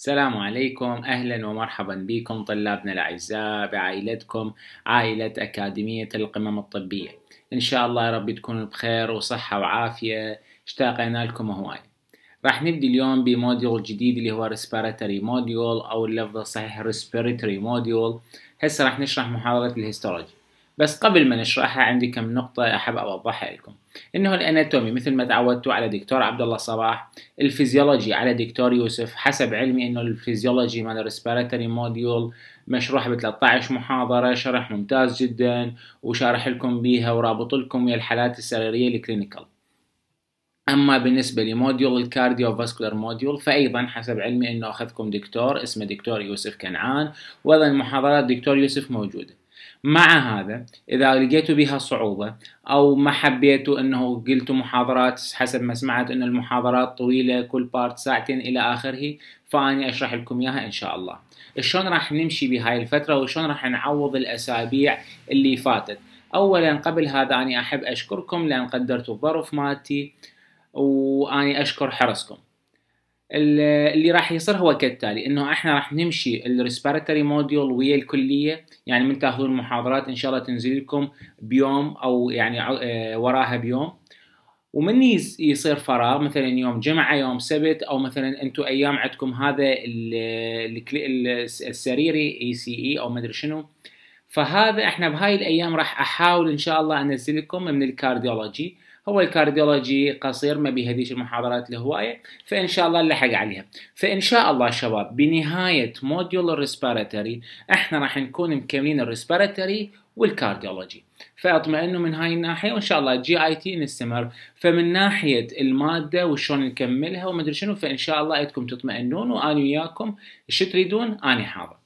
السلام عليكم اهلا ومرحبا بكم طلابنا الاعزاء بعائلتكم عائله اكاديميه القمم الطبيه ان شاء الله يا رب تكونوا بخير وصحه وعافيه اشتاقنا لكم هواي راح نبدي اليوم بموديول جديد اللي هو respiratory موديول او اللفظ الصحيح respiratory موديول هسه راح نشرح محاضره الهيستولوجي بس قبل ما نشرحها عندي كم نقطة أحب أوضحها لكم إنه الأناتومي مثل ما تعودتوا على دكتور عبد الله صباح الفيزيولوجي على دكتور يوسف حسب علمي إنه الفيزيولوجي مال الريسبيراتوري موديول مشروح ب 13 محاضرة شرح ممتاز جدا وشارح لكم بيها ورابط لكم ويا الحالات السريرية الكلينيكال اما بالنسبه لموديول الكارديو فاسكولار موديول فايضا حسب علمي انه اخذكم دكتور اسمه دكتور يوسف كنعان وايضا محاضرات دكتور يوسف موجوده مع هذا إذا لقيتوا بها صعوبة أو ما حبيتوا أنه قلتوا محاضرات حسب ما سمعت أن المحاضرات طويلة كل بارت ساعتين إلى آخره فأني أشرح لكم إياها إن شاء الله شلون راح نمشي بهاي الفترة وشلون راح نعوض الأسابيع اللي فاتت أولا قبل هذا أني أحب أشكركم لأن قدرتوا الظرف مالتي وأني أشكر حرصكم اللي راح يصير هو كالتالي انه احنا راح نمشي الريسبيرتوري موديول ويا الكليه يعني من تاخذون المحاضرات ان شاء الله تنزل لكم بيوم او يعني آه، وراها بيوم ومن يصير فراغ مثلا يوم جمعه يوم سبت او مثلا انتم ايام عندكم هذا السريري اي سي اي او مدري شنو فهذا احنا بهاي الايام راح احاول ان شاء الله انزل لكم من الكارديولوجي هو الكارديولوجي قصير ما بهذيش المحاضرات الهواية فإن شاء الله نلحق عليها فإن شاء الله شباب بنهاية موديول الريسبيراتوري احنا راح نكون مكملين الريسبيراتوري والكارديولوجي فاطمئنوا من هاي الناحيه وان شاء الله جي اي تي نستمر فمن ناحيه الماده وشلون نكملها وما ادري شنو فان شاء الله أيدكم تطمئنون وانا وياكم شو تريدون انا حاضر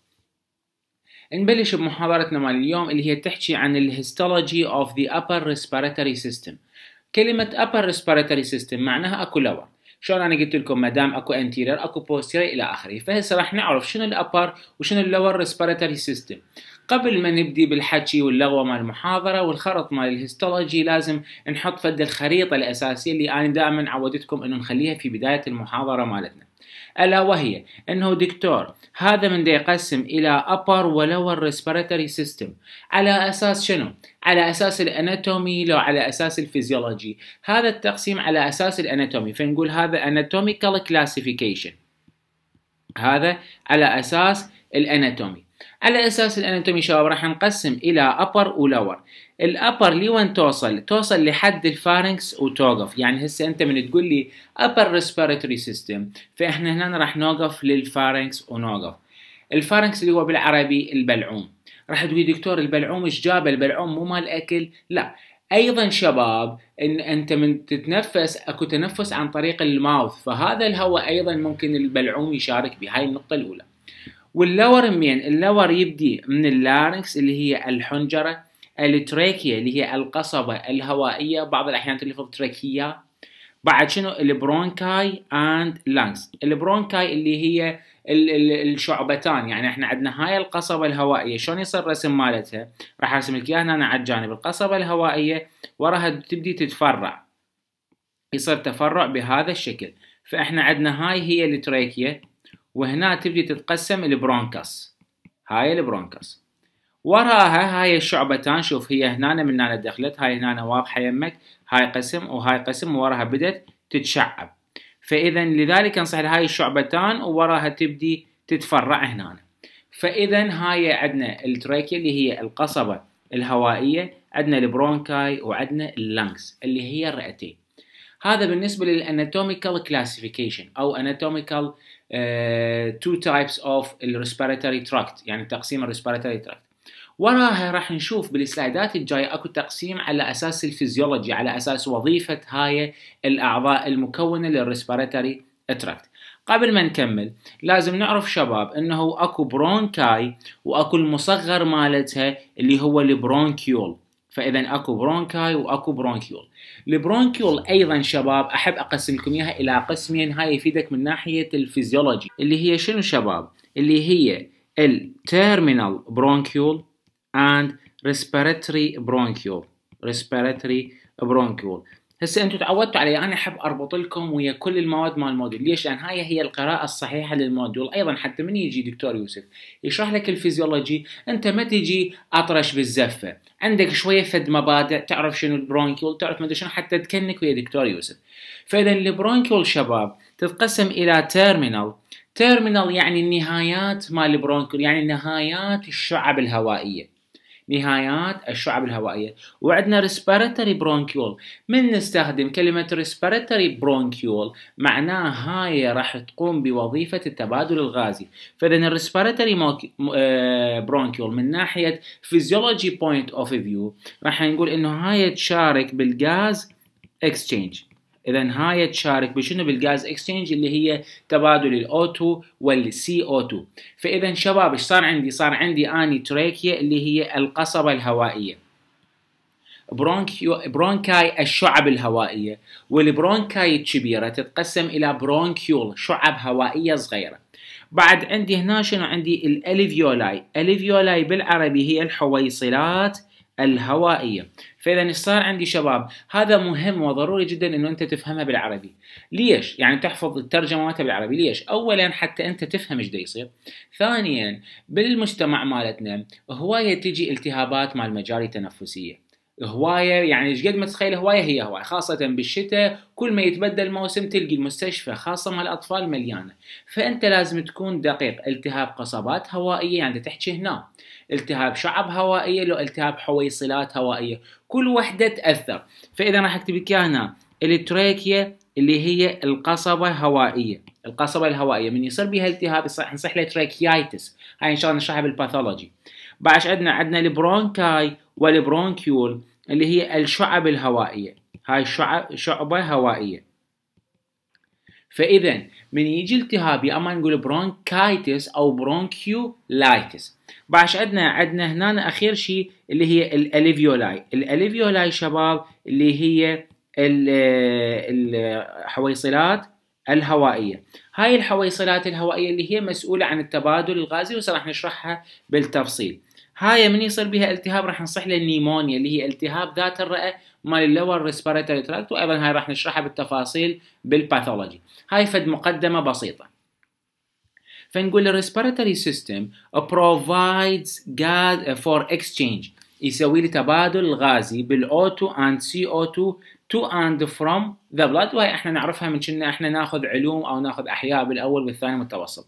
نبلش بمحاضرتنا مال اليوم اللي هي تحكي عن الهيستولوجي اوف ذا ابر ريسبيراتوري سيستم كلمة upper respiratory system معناها اكو lower شلون انا قلت لكم ما دام اكو anterior اكو posterior الى اخره فهسه راح نعرف شنو الابر وشنو اللور respiratory system قبل ما نبدي بالحكي واللغوه مال المحاضره والخرط مال الهيستولوجي لازم نحط فد الخريطه الاساسيه اللي انا دائما عودتكم انه نخليها في بدايه المحاضره مالتنا الا وهي انه دكتور هذا من دا يقسم الى upper ولور respiratory system على اساس شنو على اساس الاناتومي لو على اساس الفيزيولوجي هذا التقسيم على اساس الاناتومي فنقول هذا anatomical classification هذا على اساس الاناتومي على اساس الاناتومي شباب راح نقسم الى upper ولور الابر لوين توصل توصل لحد الفارنكس وتوقف يعني هسه انت من تقول لي upper respiratory system فاحنا هنا راح نوقف للفارنكس ونوقف الفارنكس اللي هو بالعربي البلعوم راح تقولي دكتور البلعوم ايش جابه البلعوم مو مال اكل لا ايضا شباب ان انت من تتنفس اكو تنفس عن طريق الماوث فهذا الهواء ايضا ممكن البلعوم يشارك به هاي النقطه الاولى واللور منين اللور يبدي من اللارنكس اللي هي الحنجره التراكية اللي هي القصبة الهوائية بعض الأحيان تلفظ تراكية بعد شنو البرونكاي اند لانكس البرونكاي اللي هي الشعبتان يعني احنا عندنا هاي القصبة الهوائية شلون يصير الرسم مالتها راح ارسم لك اياها هنا على الجانب القصبة الهوائية وراها تبدي تتفرع يصير تفرع بهذا الشكل فاحنا عندنا هاي هي التراكية وهنا تبدي تتقسم البرونكس هاي البرونكس وراها هاي الشعبتان شوف هي هنا من هنا دخلت هاي هنا واضحه يمك هاي قسم وهاي قسم وراها بدت تتشعب فاذا لذلك انصح هاي الشعبتان ووراها تبدي تتفرع هنا فاذا هاي عندنا التراكي اللي هي القصبه الهوائيه عندنا البرونكاي وعندنا اللانكس اللي هي الرئتين هذا بالنسبه للاناتوميكال كلاسيفيكيشن او اناتوميكال تو تايبس اوف الريسبيراتوري تراكت يعني تقسيم الريسبيراتوري تراكت وراها راح نشوف بالسلايدات الجايه اكو تقسيم على اساس الفيزيولوجي على اساس وظيفه هاي الاعضاء المكونه للريسبيراتوري تراكت قبل ما نكمل لازم نعرف شباب انه اكو برونكاي واكو المصغر مالتها اللي هو البرونكيول فاذا اكو برونكاي واكو برونكيول البرونكيول ايضا شباب احب اقسم لكم اياها الى قسمين هاي يفيدك من ناحيه الفيزيولوجي اللي هي شنو شباب اللي هي التيرمينال برونكيول and respiratory bronchial respiratory bronchial هسه انتم تعودتوا علي انا احب اربط لكم ويا كل المواد مال الموديول ليش لان هاي هي القراءه الصحيحه للموديول ايضا حتى من يجي دكتور يوسف يشرح لك الفيزيولوجي انت ما تجي اطرش بالزفه عندك شويه فد مبادئ تعرف شنو البرونكيول تعرف ادري شنو حتى تكنك ويا دكتور يوسف فاذا البرونكيول شباب تتقسم الى تيرمينال تيرمينال يعني النهايات مال البرونكيول يعني نهايات الشعب الهوائيه نهايات الشعب الهوائية وعندنا ريسبيراتوري برونكيول من نستخدم كلمة ريسبيراتوري برونكيول معناها هاي راح تقوم بوظيفة التبادل الغازي فإذا الريسبيراتوري آه، برونكيول من ناحية فيزيولوجي بوينت اوف فيو راح نقول إنه هاي تشارك بالغاز exchange اذا هاي تشارك بشنو بالجاز اكسشينج اللي هي تبادل الاو 2 والسي او 2 فاذا شباب ايش صار عندي صار عندي اني تريكيا اللي هي القصبه الهوائيه برونكيو برونكاي الشعب الهوائيه والبرونكاي الكبيره تتقسم الى برونكيول شعب هوائيه صغيره بعد عندي هنا شنو عندي الالفيولاي الالفيولاي بالعربي هي الحويصلات الهوائية فإذا صار عندي شباب هذا مهم وضروري جدا أنه أنت تفهمها بالعربي ليش؟ يعني تحفظ الترجمة بالعربي ليش؟ أولا حتى أنت تفهم ايش يصير ثانيا بالمجتمع مالتنا هواية تجي التهابات مال مجاري التنفسيه هوايه يعني ايش قد ما تتخيل هوايه هي هوايه خاصه بالشتاء كل ما يتبدل الموسم تلقي المستشفى خاصه مع الاطفال مليانه فانت لازم تكون دقيق التهاب قصبات هوائيه يعني تحكي هنا التهاب شعب هوائيه لو التهاب حويصلات هوائيه كل وحده تاثر فاذا راح اكتب لك هنا التراكيه اللي هي القصبه الهوائيه القصبه الهوائيه من يصير بها التهاب نصح له تراكيايتس هاي ان شاء الله نشرحها بالباثولوجي بعد عندنا عندنا البرونكاي والبرونكيول اللي هي الشعب الهوائيه هاي الشعب شعبه هوائيه فاذا من يجي التهاب يا اما نقول برونكايتس او برونكيولايتس بعد عندنا عندنا هنا اخر شيء اللي هي الاليفيولاي الاليفيولاي شباب اللي هي الحويصلات الهوائية هاي الحويصلات الهوائية اللي هي مسؤولة عن التبادل الغازي وسنشرحها نشرحها بالتفصيل هاي من يصير بها التهاب راح نصح له النيمونيا اللي هي التهاب ذات الرئه مال اللور ريسبيريتوري تراكت وايضا هاي راح نشرحها بالتفاصيل بالباثولوجي هاي فد مقدمه بسيطه فنقول الريسبيريتوري سيستم provides gas for exchange يسوي لي تبادل غازي بالاو2 اند سي او 2 to and from the blood وهي احنا نعرفها من كنا احنا ناخذ علوم او ناخذ احياء بالاول والثاني متوسط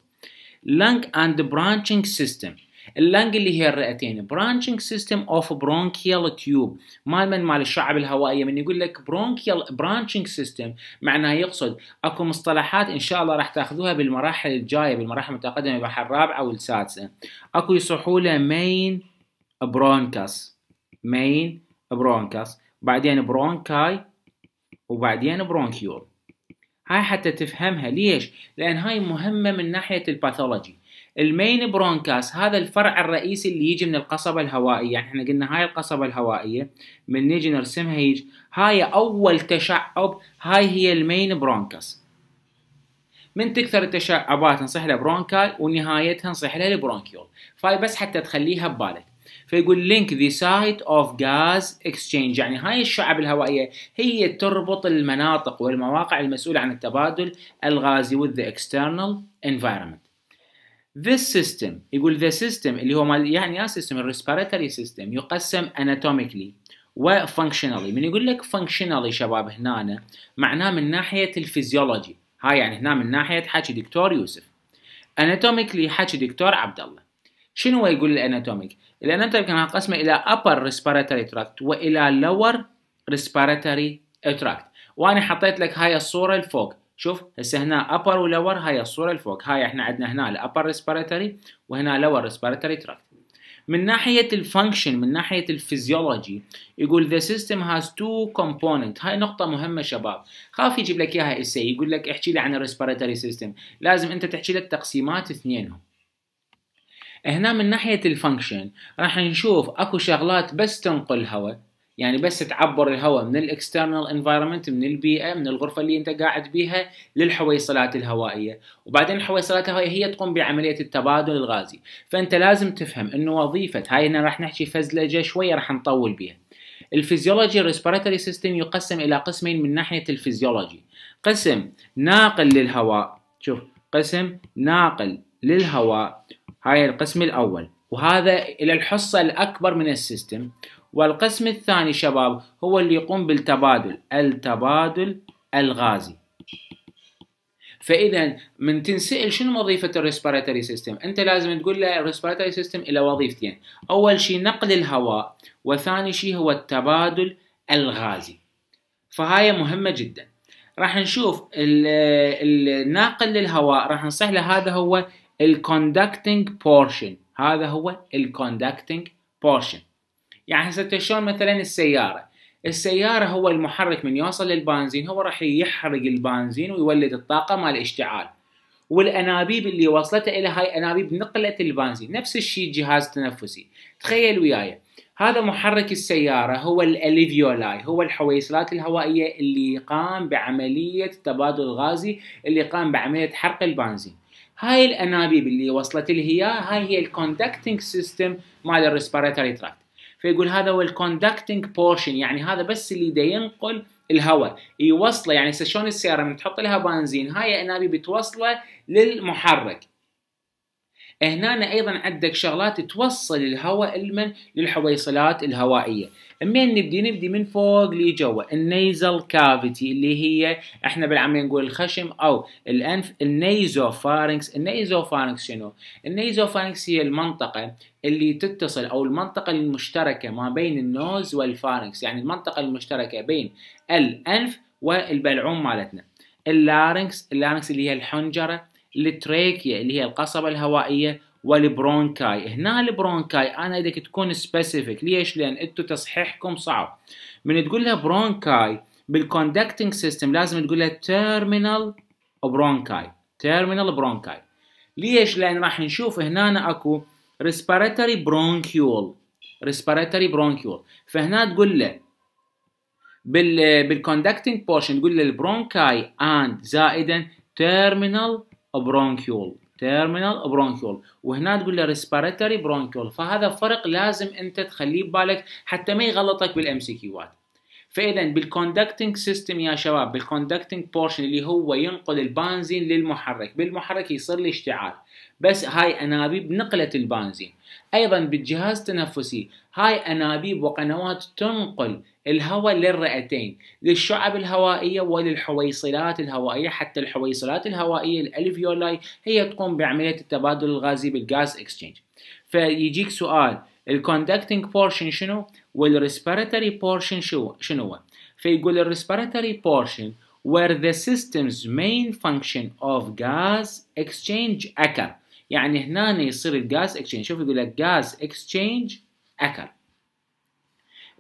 lung and branching system اللنج اللي هي الرئتين برانشنج سيستم اوف برونكيال تيوب مال من مال الشعب الهوائيه من يقول لك برونكيال برانشنج سيستم معناه يقصد اكو مصطلحات ان شاء الله راح تاخذوها بالمراحل الجايه بالمراحل المتقدمه بالمرحله الرابعه والسادسه اكو يصحوا له مين برونكاس مين برونكاس بعدين برونكاي وبعدين برونكيول هاي حتى تفهمها ليش؟ لان هاي مهمه من ناحيه الباثولوجي المين برونكاس هذا الفرع الرئيسي اللي يجي من القصبة الهوائية يعني احنا قلنا هاي القصبة الهوائية من نيجي نرسمها يجي هاي أول تشعب هاي هي المين برونكاس من تكثر التشعبات نصح لها برونكاي ونهايتها نصح لها البرونكيول فهاي بس حتى تخليها ببالك فيقول لينك ذا سايت اوف غاز اكسشينج يعني هاي الشعب الهوائيه هي تربط المناطق والمواقع المسؤوله عن التبادل الغازي with the external environment this system يقول the system اللي هو مال يعني يا system الريسبيراتوري system يقسم anatomically و functionally من يقول لك functionally شباب هنا معناه من ناحيه الفيزيولوجي هاي يعني هنا من ناحيه حكي دكتور يوسف anatomically حكي دكتور عبد الله شنو هو يقول الاناتوميك الاناتوميك كان قسمه الى upper respiratory tract والى lower respiratory tract وانا حطيت لك هاي الصوره الفوق شوف هسه هنا ابر ولور هاي الصوره الفوق هاي احنا عندنا هنا الابر ريسبيرتوري وهنا لور ريسبيرتوري تراكت من ناحيه الفانكشن من ناحيه الفيزيولوجي يقول ذا سيستم هاز تو كومبوننت هاي نقطه مهمه شباب خاف يجيب لك اياها اسي يقول لك احكي لي عن الريسبيرتوري سيستم لازم انت تحكي لك تقسيمات اثنينهم هنا من ناحيه الفانكشن راح نشوف اكو شغلات بس تنقل هواء يعني بس تعبر الهواء من الاكسترنال انفايرمنت من البيئه من الغرفه اللي انت قاعد بيها للحويصلات الهوائيه وبعدين الحويصلات الهوائيه هي تقوم بعمليه التبادل الغازي فانت لازم تفهم انه وظيفه هاي انا راح نحكي فزلجه شويه راح نطول بيها الفيزيولوجي ريسبيراتوري سيستم يقسم الى قسمين من ناحيه الفيزيولوجي قسم ناقل للهواء شوف قسم ناقل للهواء هاي القسم الاول وهذا الى الحصه الاكبر من السيستم والقسم الثاني شباب هو اللي يقوم بالتبادل التبادل الغازي فاذا من تنسال شنو وظيفه الريسبيراتوري سيستم انت لازم تقول له الريسبيراتوري سيستم الى وظيفتين اول شيء نقل الهواء وثاني شيء هو التبادل الغازي فهاي مهمه جدا راح نشوف الناقل للهواء راح نصح له هذا هو الكوندكتنج بورشن هذا هو الكوندكتنج بورشن يعني هسه شلون مثلا السياره السيارة هو المحرك من يوصل للبنزين هو راح يحرق البنزين ويولد الطاقة مال الاشتعال والانابيب اللي وصلته الى هاي انابيب نقلت البنزين نفس الشيء جهاز تنفسي تخيل وياي هذا محرك السيارة هو الأليفيولاي هو الحويصلات الهوائية اللي قام بعملية التبادل الغازي اللي قام بعملية حرق البنزين هاي الأنابيب اللي وصلت لها هاي هي الكوندكتنج سيستم مال الريسبيراتوري تراكت فيقول هذا هو الكوندكتنج بورشن يعني هذا بس اللي دا ينقل الهواء يوصله يعني شلون السياره من تحط لها بنزين هاي انابيب بتوصله للمحرك هنا ايضا عندك شغلات توصل الهواء المن للحويصلات الهوائيه منين نبدي نبدي من فوق لجوا النيزل كافيتي اللي هي احنا بالعاميه نقول الخشم او الانف النيزو فارنكس شنو فارنكس هي المنطقه اللي تتصل او المنطقه المشتركه ما بين النوز والفارنكس يعني المنطقه المشتركه بين الانف والبلعوم مالتنا اللارنكس اللارنكس اللي هي الحنجره التريكيا يعني اللي هي القصبة الهوائية والبرونكاي هنا البرونكاي انا بدك تكون سبيسيفيك ليش لان انتو تصحيحكم صعب من تقول لها برونكاي بالكوندكتنج سيستم لازم تقول لها تيرمينال برونكاي تيرمينال برونكاي ليش لان راح نشوف هنا اكو ريسبيراتوري برونكيول ريسبيراتوري برونكيول فهنا تقول له بال بالكوندكتنج بورشن تقول له البرونكاي اند زائدا تيرمينال برونكيول تيرمينال برونكيول وهنا تقول له ريسبيراتوري برونكيول فهذا فرق لازم انت تخليه ببالك حتى ما يغلطك بالام سي كيوات فاذا بالكوندكتنج سيستم يا شباب بالكوندكتنج بورشن اللي هو ينقل البنزين للمحرك بالمحرك يصير لي اشتعال بس هاي انابيب نقله البنزين أيضا بالجهاز التنفسي هاي أنابيب وقنوات تنقل الهواء للرئتين للشعب الهوائية وللحويصلات الهوائية حتى الحويصلات الهوائية الألفيولاي هي تقوم بعملية التبادل الغازي بالغاز اكسشينج فيجيك سؤال الكوندكتنج بورشن شنو والريسبيراتوري بورشن شنو فيقول الريسبيراتوري بورشن where the system's main function of gas exchange occurs يعني هنا يصير الغاز اكسشينج شوف يقول لك غاز اكسشينج اكر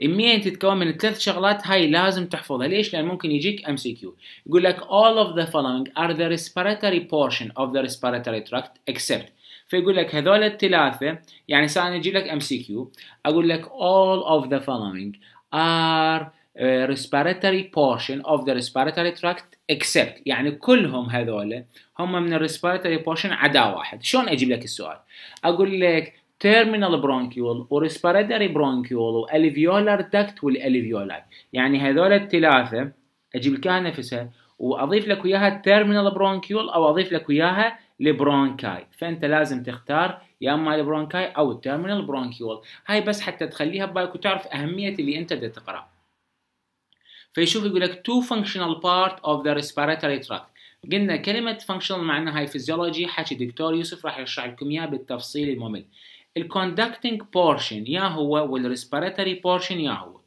المية تتكون من ثلاث شغلات هاي لازم تحفظها ليش؟ لأن ممكن يجيك ام سي كيو يقول لك all of the following are the respiratory portion of the respiratory tract except فيقول لك هذول الثلاثة يعني ساعة أجي لك ام سي كيو أقول لك all of the following are آه، respiratory portion of the respiratory tract except يعني كلهم هذول هم من respiratory portion عدا واحد شلون اجيب لك السؤال اقول لك terminal bronchial respiratory bronchial alveolar duct والالفيولاي يعني هذول الثلاثه اجيب لك نفسها واضيف لك وياها terminal bronchial او اضيف لك وياها البرونكاي فانت لازم تختار يا اما البرونكاي او التيرمينال برونكيول هاي بس حتى تخليها ببالك وتعرف اهميه اللي انت تقراه فيشوف يقول لك two functional part of the respiratory tract قلنا كلمة functional معناها هاي فيزيولوجي حكي دكتور يوسف راح يشرح لكم اياها بالتفصيل الممل الكوندكتنج بورشن يا هو والريسبيراتوري بورشن يا هو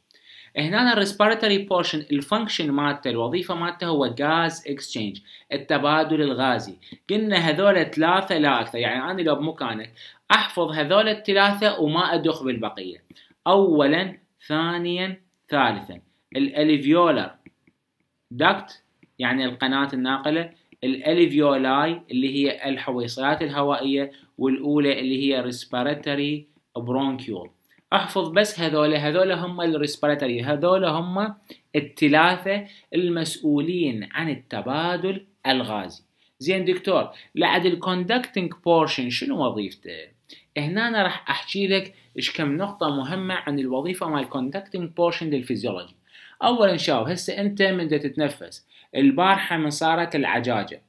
هنا الريسبيراتوري بورشن الفانكشن مالته الوظيفه مالته هو غاز اكسشينج التبادل الغازي قلنا هذول ثلاثه لا اكثر يعني انا لو بمكانك احفظ هذول الثلاثه وما ادخ بالبقيه اولا ثانيا ثالثا الاليفيولر داكت يعني القناة الناقلة الاليفيولاي اللي هي الحويصلات الهوائية والأولى اللي هي respiratory برونكيول احفظ بس هذول هذول هم الريسبيراتوري هذول هم التلاثة المسؤولين عن التبادل الغازي زين دكتور لعد الكوندكتنج بورشن شنو وظيفته هنا راح احكي لك ايش كم نقطة مهمة عن الوظيفة مال الكوندكتنج بورشن للفيزيولوجي اولا شاو هسه انت من دا تتنفس البارحه من صارت العجاجه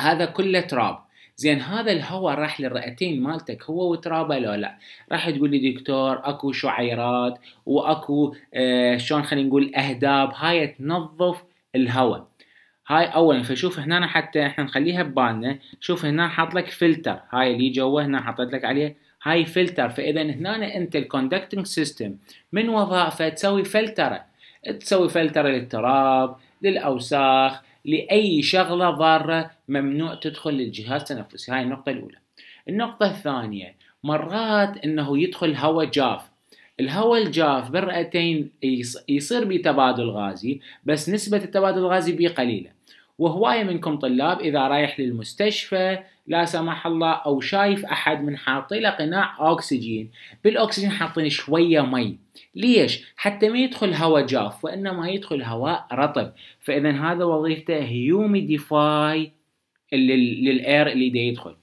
هذا كله تراب زين هذا الهواء راح للرئتين مالتك هو وترابه لو لا راح تقول لي دكتور اكو شعيرات واكو آه شلون خلينا نقول اهداب هاي تنظف الهواء هاي اولا فشوف هنا حتى احنا نخليها ببالنا شوف هنا حاط لك فلتر هاي اللي جوا هنا حطيت لك عليه هاي فلتر فاذا هنا انت الكوندكتنج سيستم من وظائفه تسوي فلتره تسوي فلترة للتراب للأوساخ لأي شغلة ضارة ممنوع تدخل للجهاز التنفسي هاي النقطة الأولى النقطة الثانية مرات أنه يدخل هواء جاف الهواء الجاف بالرئتين يصير بيه تبادل غازي بس نسبة التبادل الغازي بيه قليلة وهواية منكم طلاب إذا رايح للمستشفى لا سمح الله او شايف احد من حاطي له قناع اكسجين بالاكسجين حاطين شويه مي ليش حتى ما يدخل هواء جاف وانما يدخل هواء رطب فاذا هذا وظيفته هيوميديفاي للاير اللي يدخل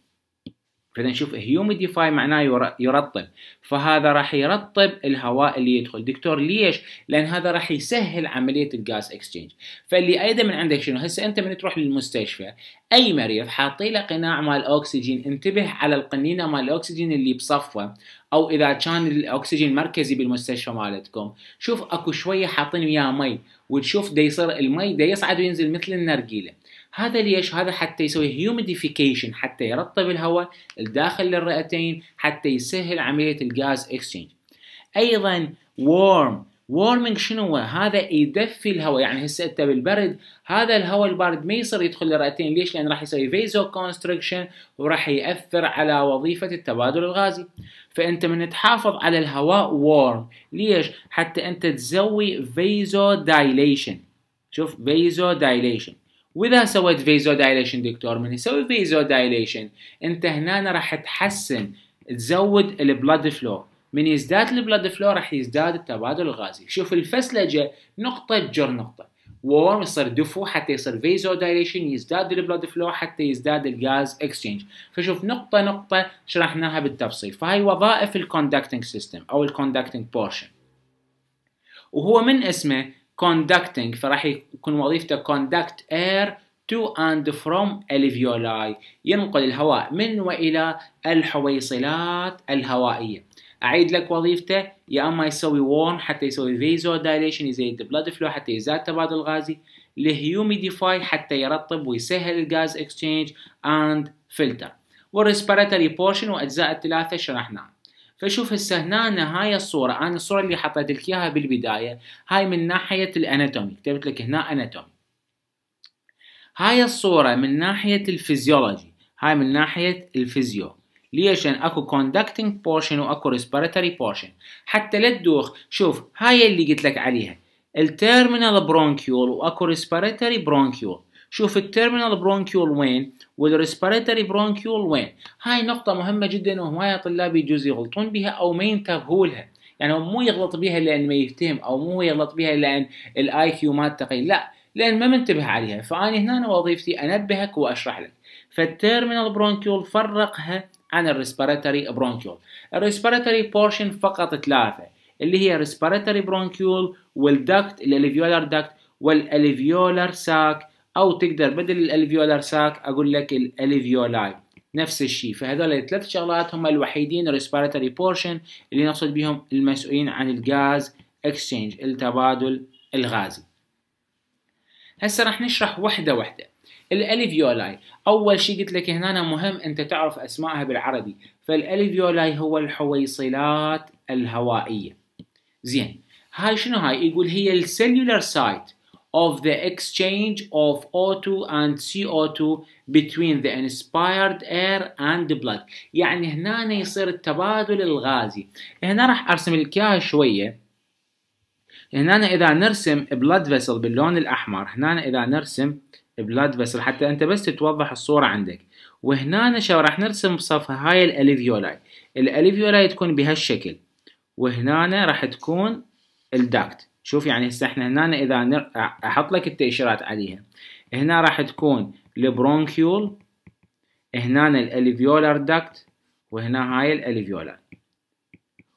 فاذا نشوف هيوميديفاي معناه يرطب فهذا راح يرطب الهواء اللي يدخل دكتور ليش لان هذا راح يسهل عمليه الغاز اكسشينج فاللي ايضا من عندك شنو هسه انت من تروح للمستشفى اي مريض حاطي له قناع مال اوكسجين انتبه على القنينه مال الاكسجين اللي بصفه او اذا كان الاكسجين مركزي بالمستشفى مالتكم شوف اكو شويه حاطين وياه مي وتشوف دا يصير المي دا يصعد وينزل مثل النرجيله هذا ليش هذا حتى يسوي هيوميديفيكيشن حتى يرطب الهواء الداخل للرئتين حتى يسهل عمليه الغاز اكسشينج ايضا وورم warming شنو هذا يدفي الهواء يعني هسه انت بالبرد هذا الهواء البارد ما يصير يدخل للرئتين ليش لان راح يسوي فيزو كونستركشن وراح ياثر على وظيفه التبادل الغازي فانت من تحافظ على الهواء وورم ليش حتى انت تسوي فيزو دايليشن شوف فيزو دايليشن واذا سويت فيزو دايليشن دكتور من يسوي فيزو دايليشن انت هنا راح تحسن تزود البلاد فلو من يزداد البلاد فلو راح يزداد التبادل الغازي شوف الفسلجه نقطه تجر نقطه وورم يصير دفو حتى يصير فيزو دايليشن يزداد البلاد فلو حتى يزداد الغاز اكسشينج فشوف نقطه نقطه شرحناها بالتفصيل فهي وظائف الكوندكتنج سيستم او الكوندكتنج بورشن وهو من اسمه conducting فراح يكون وظيفته conduct air to and from alveoli ينقل الهواء من وإلى الحويصلات الهوائية أعيد لك وظيفته يا أما يسوي warm حتى يسوي vasodilation يزيد blood flow حتى يزاد تبادل الغازي لهيوميديفاي حتى يرطب ويسهل الغاز exchange and filter والريسبيراتوري بورشن وأجزاء الثلاثة شرحناها فشوف هسه هنا هاي الصوره انا الصوره اللي حطيت لك اياها بالبدايه هاي من ناحيه الاناتومي كتبت لك هنا اناتومي هاي الصوره من ناحيه الفيزيولوجي هاي من ناحيه الفيزيو ليش لان اكو كوندكتنج بورشن واكو ريسبيراتوري بورشن حتى لا تدوخ شوف هاي اللي قلت لك عليها الترمينال برونكيول واكو ريسبيراتوري برونكيول شوف التيرمينال برونكيول وين والريسبيريتوري برونكيول وين هاي نقطة مهمة جدا وهواية طلاب يجوز يغلطون بها أو ما ينتبهوا لها يعني هو مو يغلط بها لأن ما يفتهم أو مو يغلط بها لأن الاي كيو ما تقيل لا لأن ما منتبه عليها فأنا هنا وظيفتي أنبهك وأشرح لك فالتيرمينال برونكيول فرقها عن الريسبيريتوري برونكيول الريسبيريتوري بورشن فقط ثلاثة اللي هي الريسبيريتوري برونكيول والدكت الالفيولار دكت والالفيولار ساك او تقدر بدل الالفيولار ساك اقول لك الالفيولاي نفس الشيء فهذول الثلاث شغلات هم الوحيدين ريسبيراتوري بورشن اللي نقصد بهم المسؤولين عن الغاز اكسشينج التبادل الغازي هسه راح نشرح وحده وحده الالفيولاي اول شيء قلت لك هنا مهم انت تعرف اسمائها بالعربي فالالفيولاي هو الحويصلات الهوائيه زين هاي شنو هاي يقول هي السيلولار سايت of the exchange of O2 and CO2 between the inspired air and the blood يعني هنا يصير التبادل الغازي هنا راح ارسم لك اياها شويه هنا اذا نرسم blood vessel باللون الاحمر هنا اذا نرسم blood vessel حتى انت بس تتوضح الصوره عندك وهنا شو راح نرسم بصفها هاي الاليفيولاي الاليفيولاي تكون بهالشكل وهنا راح تكون الداكت شوف يعني هسه احنا هنا اذا نر... احط لك التاشيرات عليها هنا راح تكون البرونكيول هنا الاليفيولار داكت وهنا هاي الاليفيولار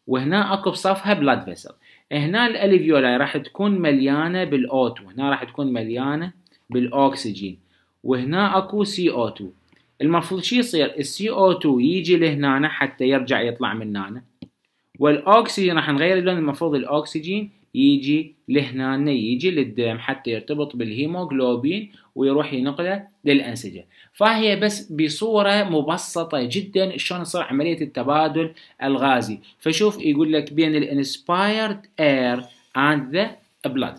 وهنا اكو بصفها بلاد فيسل هنا الاليفيولار راح تكون مليانه بالاوت وهنا راح تكون مليانه بالاكسجين وهنا اكو سي او 2 المفروض شي يصير السي او 2 يجي لهنا حتى يرجع يطلع من هنا والاكسجين راح نغير اللون المفروض الاكسجين يجي لهنا يجي للدم حتى يرتبط بالهيموغلوبين ويروح ينقله للأنسجة فهي بس بصورة مبسطة جدا شلون تصير عملية التبادل الغازي فشوف يقول لك بين الانسبايرد air and the blood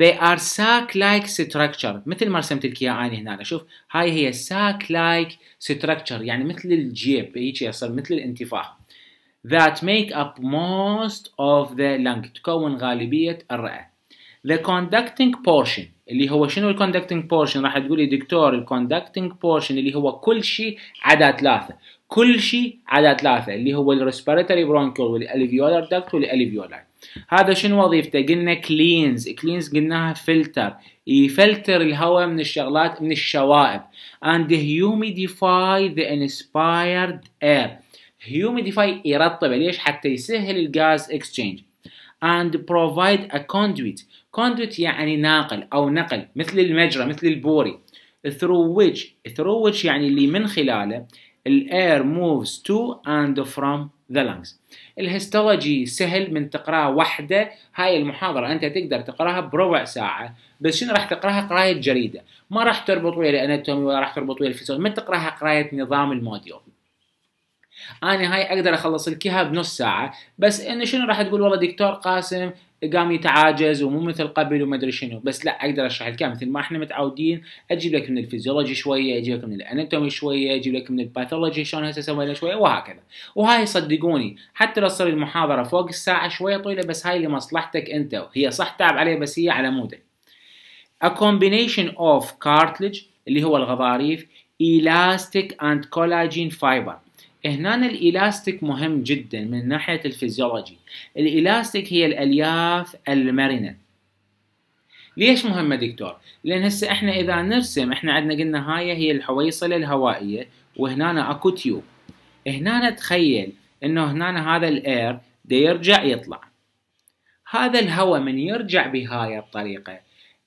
They are sac-like structure مثل ما رسمت لك اياه هنا شوف هاي هي sac-like structure يعني مثل الجيب هيك يصير مثل الانتفاخ that make up most of the lung تكون غالبية الرئة the conducting portion اللي هو شنو ال conducting portion راح تقولي دكتور ال conducting portion اللي هو كل شيء عدا ثلاثة كل شيء عدا ثلاثة اللي هو ال respiratory bronchial والالفيولار duct والالفيولار هذا شنو وظيفته قلنا كلينز كلينز قلناها فلتر يفلتر الهواء من الشغلات من الشوائب and humidify the inspired air هيوميديفاي يرطب ليش يعني حتى يسهل الغاز اكسشينج and provide a conduit conduit يعني ناقل او نقل مثل المجرى مثل البوري through which through which يعني اللي من خلاله الاير moves to and from the lungs الهيستولوجي سهل من تقراه وحده هاي المحاضرة أنت تقدر تقراها بربع ساعة بس شنو راح تقراها قراية جريدة ما راح تربط ويا الأناتومي ولا راح تربط ويا الفيزيولوجي ما تقراها قراية نظام الموديول انا هاي اقدر اخلص الكها بنص ساعه بس انه شنو راح تقول والله دكتور قاسم قام يتعاجز ومو مثل قبل وما ادري شنو بس لا اقدر اشرح لك يعني مثل ما احنا متعودين اجيب لك من الفيزيولوجي شويه اجيب لك من الاناتومي شويه اجيب لك من الباثولوجي شلون هسه سوينا شويه وهكذا وهاي صدقوني حتى لو تصير المحاضره فوق الساعه شويه طويله بس هاي لمصلحتك انت هي صح تعب عليه بس هي على مودك A combination of cartilage اللي هو الغضاريف elastic and collagen fiber هنا الإلاستيك مهم جدا من ناحية الفيزيولوجي الإلاستيك هي الألياف المرنة ليش مهمة دكتور؟ لأن هسه احنا إذا نرسم احنا عندنا قلنا هاي هي الحويصلة الهوائية وهنا اكو تيوب هنا تخيل انه هنا هذا الاير دا يرجع يطلع هذا الهواء من يرجع بهاي الطريقة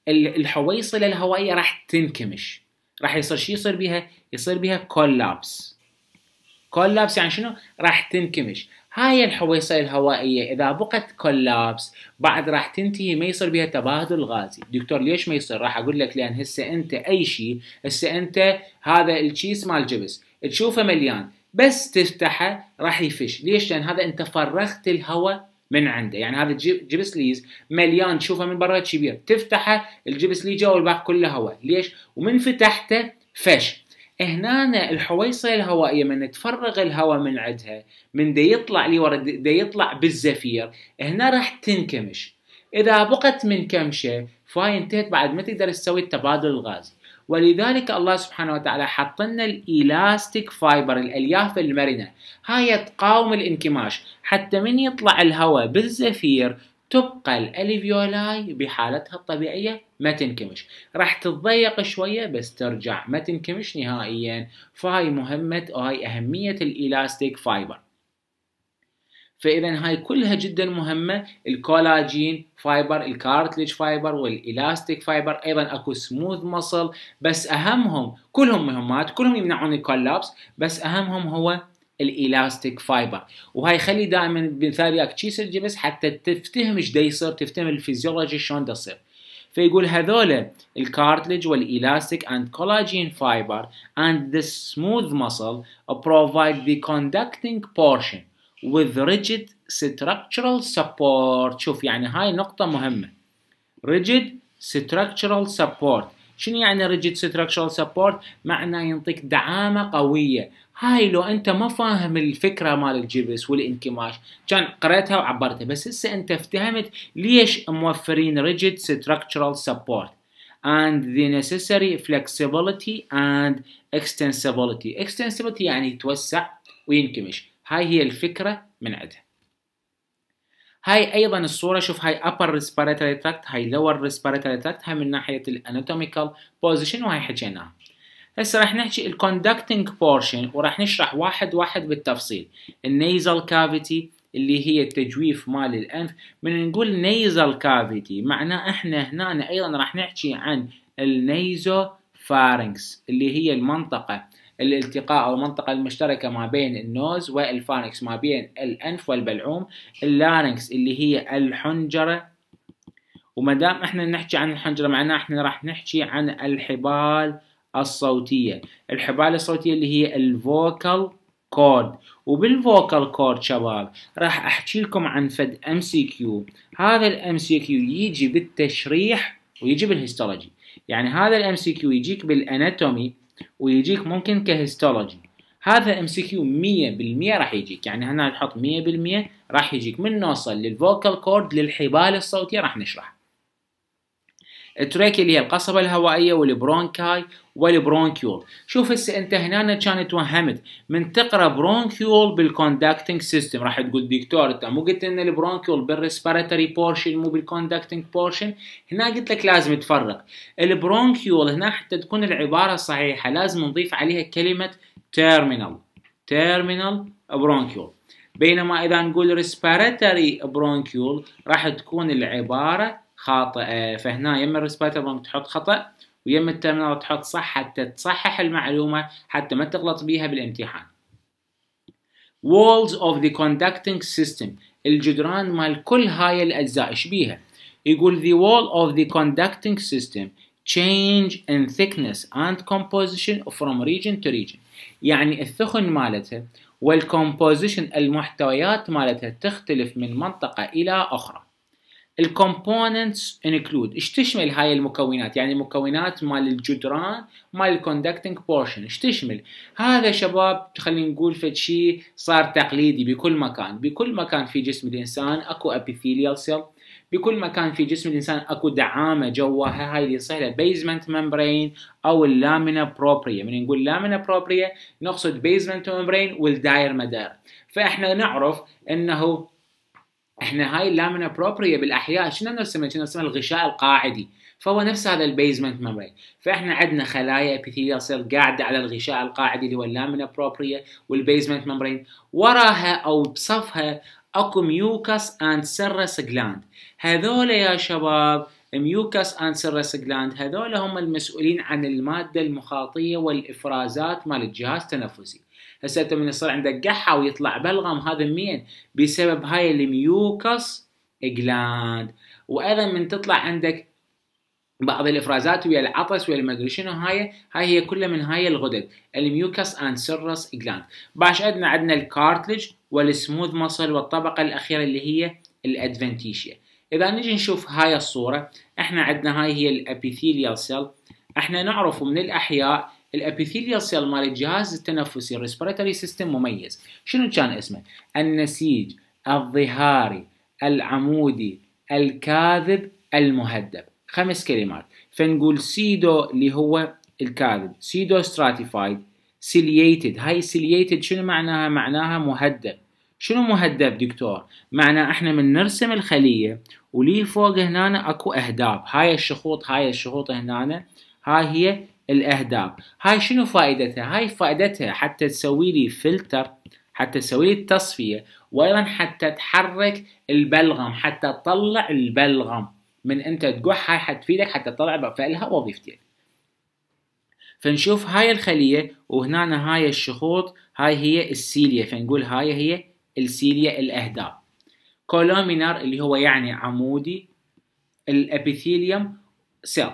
الحويصلة الهوائية راح تنكمش راح يصير شي يصير بها؟ يصير بها كولابس كولابس يعني شنو راح تنكمش هاي الحويصة الهوائية إذا بقت كولابس بعد راح تنتهي ما يصير بها تبادل غازي دكتور ليش ما يصير راح أقول لك لأن هسه أنت أي شيء هسه أنت هذا الشيس مال جبس تشوفه مليان بس تفتحه راح يفش ليش لأن هذا أنت فرغت الهواء من عنده يعني هذا الجبس ليز مليان تشوفه من برا كبير تفتحه الجبس ليجا والباقي كله هواء ليش ومن فتحته فش هنا الحويصه الهوائيه من تفرغ الهواء من عندها من دا يطلع لي ورا دا يطلع بالزفير هنا راح تنكمش اذا بقت منكمشه فاي انتهت بعد ما تقدر تسوي التبادل الغازي ولذلك الله سبحانه وتعالى حط لنا الالاستيك فايبر الالياف المرنه هاي تقاوم الانكماش حتى من يطلع الهواء بالزفير تبقى الالفيولاي بحالتها الطبيعيه ما تنكمش راح تتضيق شويه بس ترجع ما تنكمش نهائيا فهاي مهمه وهاي اهميه الالاستيك فايبر فاذا هاي كلها جدا مهمه الكولاجين فايبر الكارتليج فايبر والالاستيك فايبر ايضا اكو سموث مصل بس اهمهم كلهم مهمات كلهم يمنعون الكولابس بس اهمهم هو الالاستيك فايبر وهاي خلي دائما بمثال ياك تشيسلجي الجبس حتى تفتهم ايش يصير تفتهم الفيزيولوجي شلون يصير فيقول هذول الكارتلج والالاستيك اند كولاجين فايبر اند ذا سموث muscle provide the conducting portion with rigid structural support شوف يعني هاي نقطة مهمة rigid structural support شنو يعني rigid structural support؟ معنى ينطيك دعامة قوية هاي لو انت ما فاهم الفكره مال الجبس والانكماش كان قريتها وعبرتها بس هسه انت افتهمت ليش موفرين ريجيد structural support and the necessary flexibility and extensibility extensibility يعني يتوسع وينكمش هاي هي الفكرة من عندها هاي ايضا الصورة شوف هاي upper respiratory tract هاي lower respiratory tract هاي من ناحية الاناتوميكال بوزيشن وهاي حكيناها هسه راح نحكي الكوندكتنج بورشن وراح نشرح واحد واحد بالتفصيل النيزل كافيتي اللي هي التجويف مال الانف من نقول نيزل كافيتي معناه احنا هنا ايضا راح نحكي عن النيزو فارنكس اللي هي المنطقه الالتقاء او المنطقه المشتركه ما بين النوز والفارنكس ما بين الانف والبلعوم اللارنكس اللي هي الحنجره وما دام احنا نحكي عن الحنجره معناه احنا راح نحكي عن الحبال الصوتية الحبال الصوتية اللي هي الفوكال كورد وبالفوكال كورد شباب راح احكي لكم عن فد ام سي كيو هذا الام سي كيو يجي بالتشريح ويجي بالهيستولوجي يعني هذا الام سي كيو يجيك بالاناتومي ويجيك ممكن كهيستولوجي هذا ام سي كيو 100% راح يجيك يعني هنا نحط 100% راح يجيك من نوصل للفوكال كورد للحبال الصوتيه راح نشرح التراكي اللي هي القصبة الهوائية والبرونكاي والبرونكيول شوف هسه انت هنا كان توهمت من تقرا برونكيول بالكوندكتنج سيستم راح تقول دكتور انت مو قلت ان البرونكيول بالريسبيراتوري بورشن مو بالكوندكتنج بورشن هنا قلت لك لازم تفرق البرونكيول هنا حتى تكون العبارة صحيحة لازم نضيف عليها كلمة تيرمينال تيرمينال برونكيول بينما اذا نقول ريسبيراتوري برونكيول راح تكون العبارة خاطئه فهنا يم الريسبايتر بانك تحط خطا ويم الترمينال تحط صح حتى تصحح المعلومه حتى ما تغلط بيها بالامتحان walls of the conducting system الجدران مال كل هاي الاجزاء شبيها يقول the wall of the conducting system change in thickness and composition from region to region يعني الثخن مالتها والكومبوزيشن المحتويات مالتها تختلف من منطقة إلى أخرى الكومبوننتس انكلود ايش تشمل هاي المكونات يعني المكونات مال الجدران مال الكوندكتنج بورشن ايش تشمل هذا شباب خلينا نقول فد شيء صار تقليدي بكل مكان بكل مكان في جسم الانسان اكو ابيثيليال سيل بكل مكان في جسم الانسان اكو دعامه جواها هاي اللي يصير بيزمنت ممبرين او اللامينا بروبريا من نقول لامينا بروبريا نقصد بيزمنت ممبرين والداير مدار فاحنا نعرف انه احنا هاي اللامنا بروبريا بالاحياء شنو نرسمها؟ شنو نرسمها الغشاء القاعدي فهو نفس هذا البيزمنت ميموري فاحنا عندنا خلايا ابيثيليا سيل قاعده على الغشاء القاعدي اللي هو اللامنا بروبريا والبيزمنت ميمورين وراها او بصفها اكو ميوكاس اند سيرس جلاند هذول يا شباب ميوكاس اند سيرس جلاند هذول هم المسؤولين عن الماده المخاطيه والافرازات مال الجهاز التنفسي هسه انت من يصير عندك قحه ويطلع بلغم هذا منين؟ بسبب هاي الميوكس جلاند وايضا من تطلع عندك بعض الافرازات ويا العطس ويا المدري شنو هاي هاي هي كلها من هاي الغدد الميوكس اند سيرس جلاند باش عندنا عندنا الكارتلج والسموث مصل والطبقه الاخيره اللي هي الادفنتيشيا اذا نجي نشوف هاي الصوره احنا عندنا هاي هي الابيثيليال سيل احنا نعرف من الاحياء الابيثيليال سيل مال الجهاز التنفسي الريسبيراتوري سيستم مميز شنو كان اسمه النسيج الظهاري العمودي الكاذب المهذب خمس كلمات فنقول سيدو اللي هو الكاذب سيدو ستراتيفايد سيلييتد هاي سيلييتد شنو معناها معناها مهدب شنو مهدب دكتور معنى احنا من نرسم الخليه ولي فوق هنا اكو اهداب هاي الشخوط هاي الشخوط هنا هاي هي الاهداف هاي شنو فائدتها هاي فائدتها حتى تسوي لي فلتر حتى تسوي لي التصفيه وايضا حتى تحرك البلغم حتى تطلع البلغم من انت تقح هاي حتفيدك حتى تطلع بفعلها وظيفتين فنشوف هاي الخليه وهنا هاي الشخوط هاي هي السيليا فنقول هاي هي السيليا الاهداف كولومينار اللي هو يعني عمودي الابيثيليوم سيل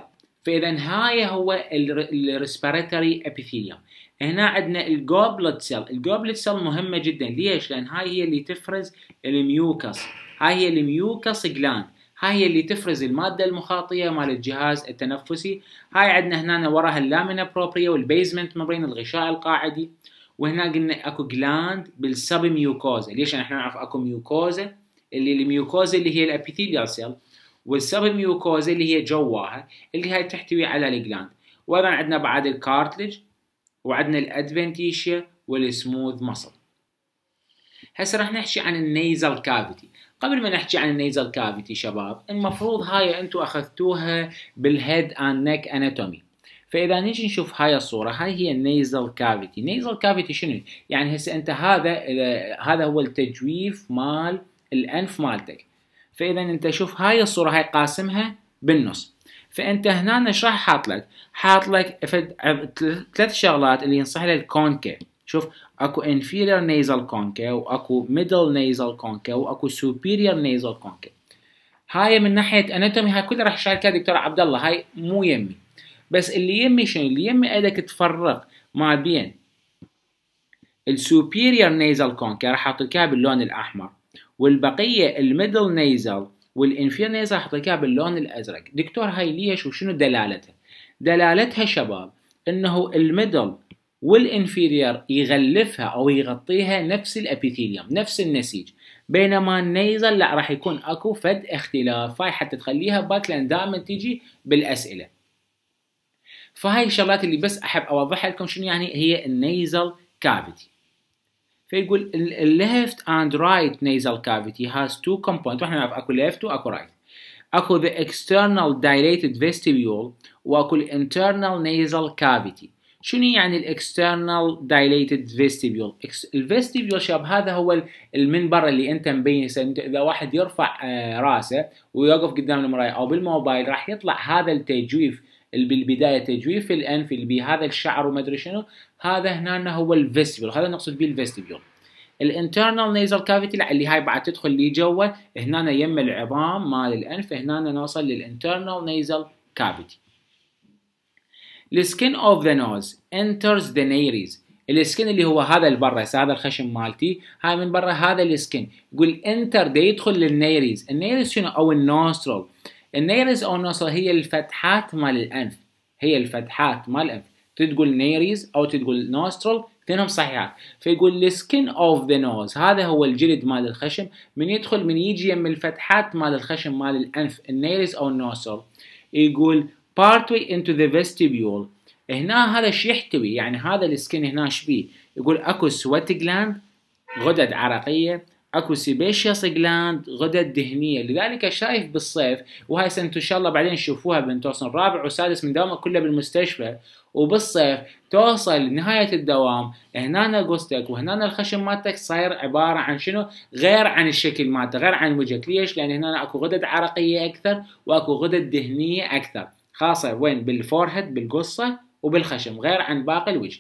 فاذا هاي هو الريسبيراتوري ابيثيليوم هنا عندنا الجوبلت سيل الجوبلت سيل مهمه جدا ليش لان هاي هي اللي تفرز الميوكس هاي هي الميوكس جلاند هاي هي اللي تفرز الماده المخاطيه مال الجهاز التنفسي هاي عندنا هنا وراها اللامينا بروبريا والبيزمنت مبرين الغشاء القاعدي وهنا قلنا اكو جلاند بالسب ميوكوزا ليش احنا نعرف اكو ميوكوزا اللي الميوكوزا اللي هي الابيثيليال سيل والسبميوكوزا اللي هي جواها اللي هاي تحتوي على الجلاند وايضا عندنا بعد الكارتلج وعندنا الادفنتيشيا والسموث مصل هسه راح نحكي عن النيزل كافيتي قبل ما نحكي عن النيزل كافيتي شباب المفروض هاي انتم اخذتوها بالهيد اند نيك اناتومي فاذا نجي نشوف هاي الصوره هاي هي النيزل كافيتي نيزل كافيتي شنو يعني هسه انت هذا آه، هذا هو التجويف مال الانف مالتك فاذا انت شوف هاي الصوره هاي قاسمها بالنص فانت هنا ايش راح حاط لك؟ حاط لك ثلاث شغلات اللي ينصح لها الكونكا شوف اكو inferior nasal كونكي واكو middle nasal كونكي واكو superior nasal كونكي هاي من ناحيه اناتومي هاي كلها راح يشاركها دكتور عبد الله هاي مو يمي بس اللي يمي شنو اللي يمي عندك تفرق ما بين السوبيرير نيزل كونكي راح اعطيك اياها باللون الاحمر والبقيه الميدل نيزل والانفير نيزل حطيتها باللون الازرق دكتور هاي ليش وشنو دلالتها دلالتها شباب انه الميدل والانفيرير يغلفها او يغطيها نفس الابيثيليوم نفس النسيج بينما النيزل لا راح يكون اكو فد اختلاف هاي حتى تخليها باك لان دائما تيجي بالاسئله فهاي الشغلات اللي بس احب اوضحها لكم شنو يعني هي النيزل كافيتي فيقول left and right nasal cavity has two components واحنا نعرف اكو left واكو right اكو the external dilated vestibule واكو internal nasal cavity شنو يعني الاكسترنال دايليتد فيستيبيول الفيستيبيول شاب هذا هو المنبر اللي انت مبين اذا واحد يرفع آه، راسه ويوقف قدام المرايه او بالموبايل راح يطلع هذا التجويف اللي بالبدايه تجويف في الانف اللي بهذا الشعر وما ادري شنو هذا هنا هو الفيستيبول هذا نقصد به الفيستيبول الانترنال نيزل كافيتي اللي هاي بعد تدخل لي جوا هنا يم العظام مال الانف هنا نوصل للانترنال نيزل كافيتي السكن اوف ذا نوز انترز ذا نيريز السكن اللي هو هذا البرة هذا الخشم مالتي هاي من برا هذا السكن يقول انتر ده يدخل للنيريز النيريز شنو او النوسترول النيريز او نصر هي الفتحات مال الانف هي الفتحات مال الانف تقول نيريز او تقول نوسترل اثنينهم صحيحات فيقول السكن اوف ذا نوز هذا هو الجلد مال الخشم من يدخل من يجي من الفتحات مال الخشم مال الانف النيريز او النوسترل يقول partway into the vestibule هنا هذا ايش يحتوي يعني هذا السكن هنا ايش بيه يقول اكو sweat جلاند غدد عرقيه اكو سيبيشيوس جلاند غدد دهنيه لذلك شايف بالصيف وهاي سنه ان شاء الله بعدين تشوفوها بنتوصل رابع وسادس من دوامك كله بالمستشفى وبالصيف توصل نهاية الدوام هنا قوستك وهنا الخشم مالتك صاير عبارة عن شنو غير عن الشكل مالته غير عن وجهك ليش لأن هنا أكو غدد عرقية أكثر وأكو غدد دهنية أكثر خاصة وين بالفورهد بالقصة وبالخشم غير عن باقي الوجه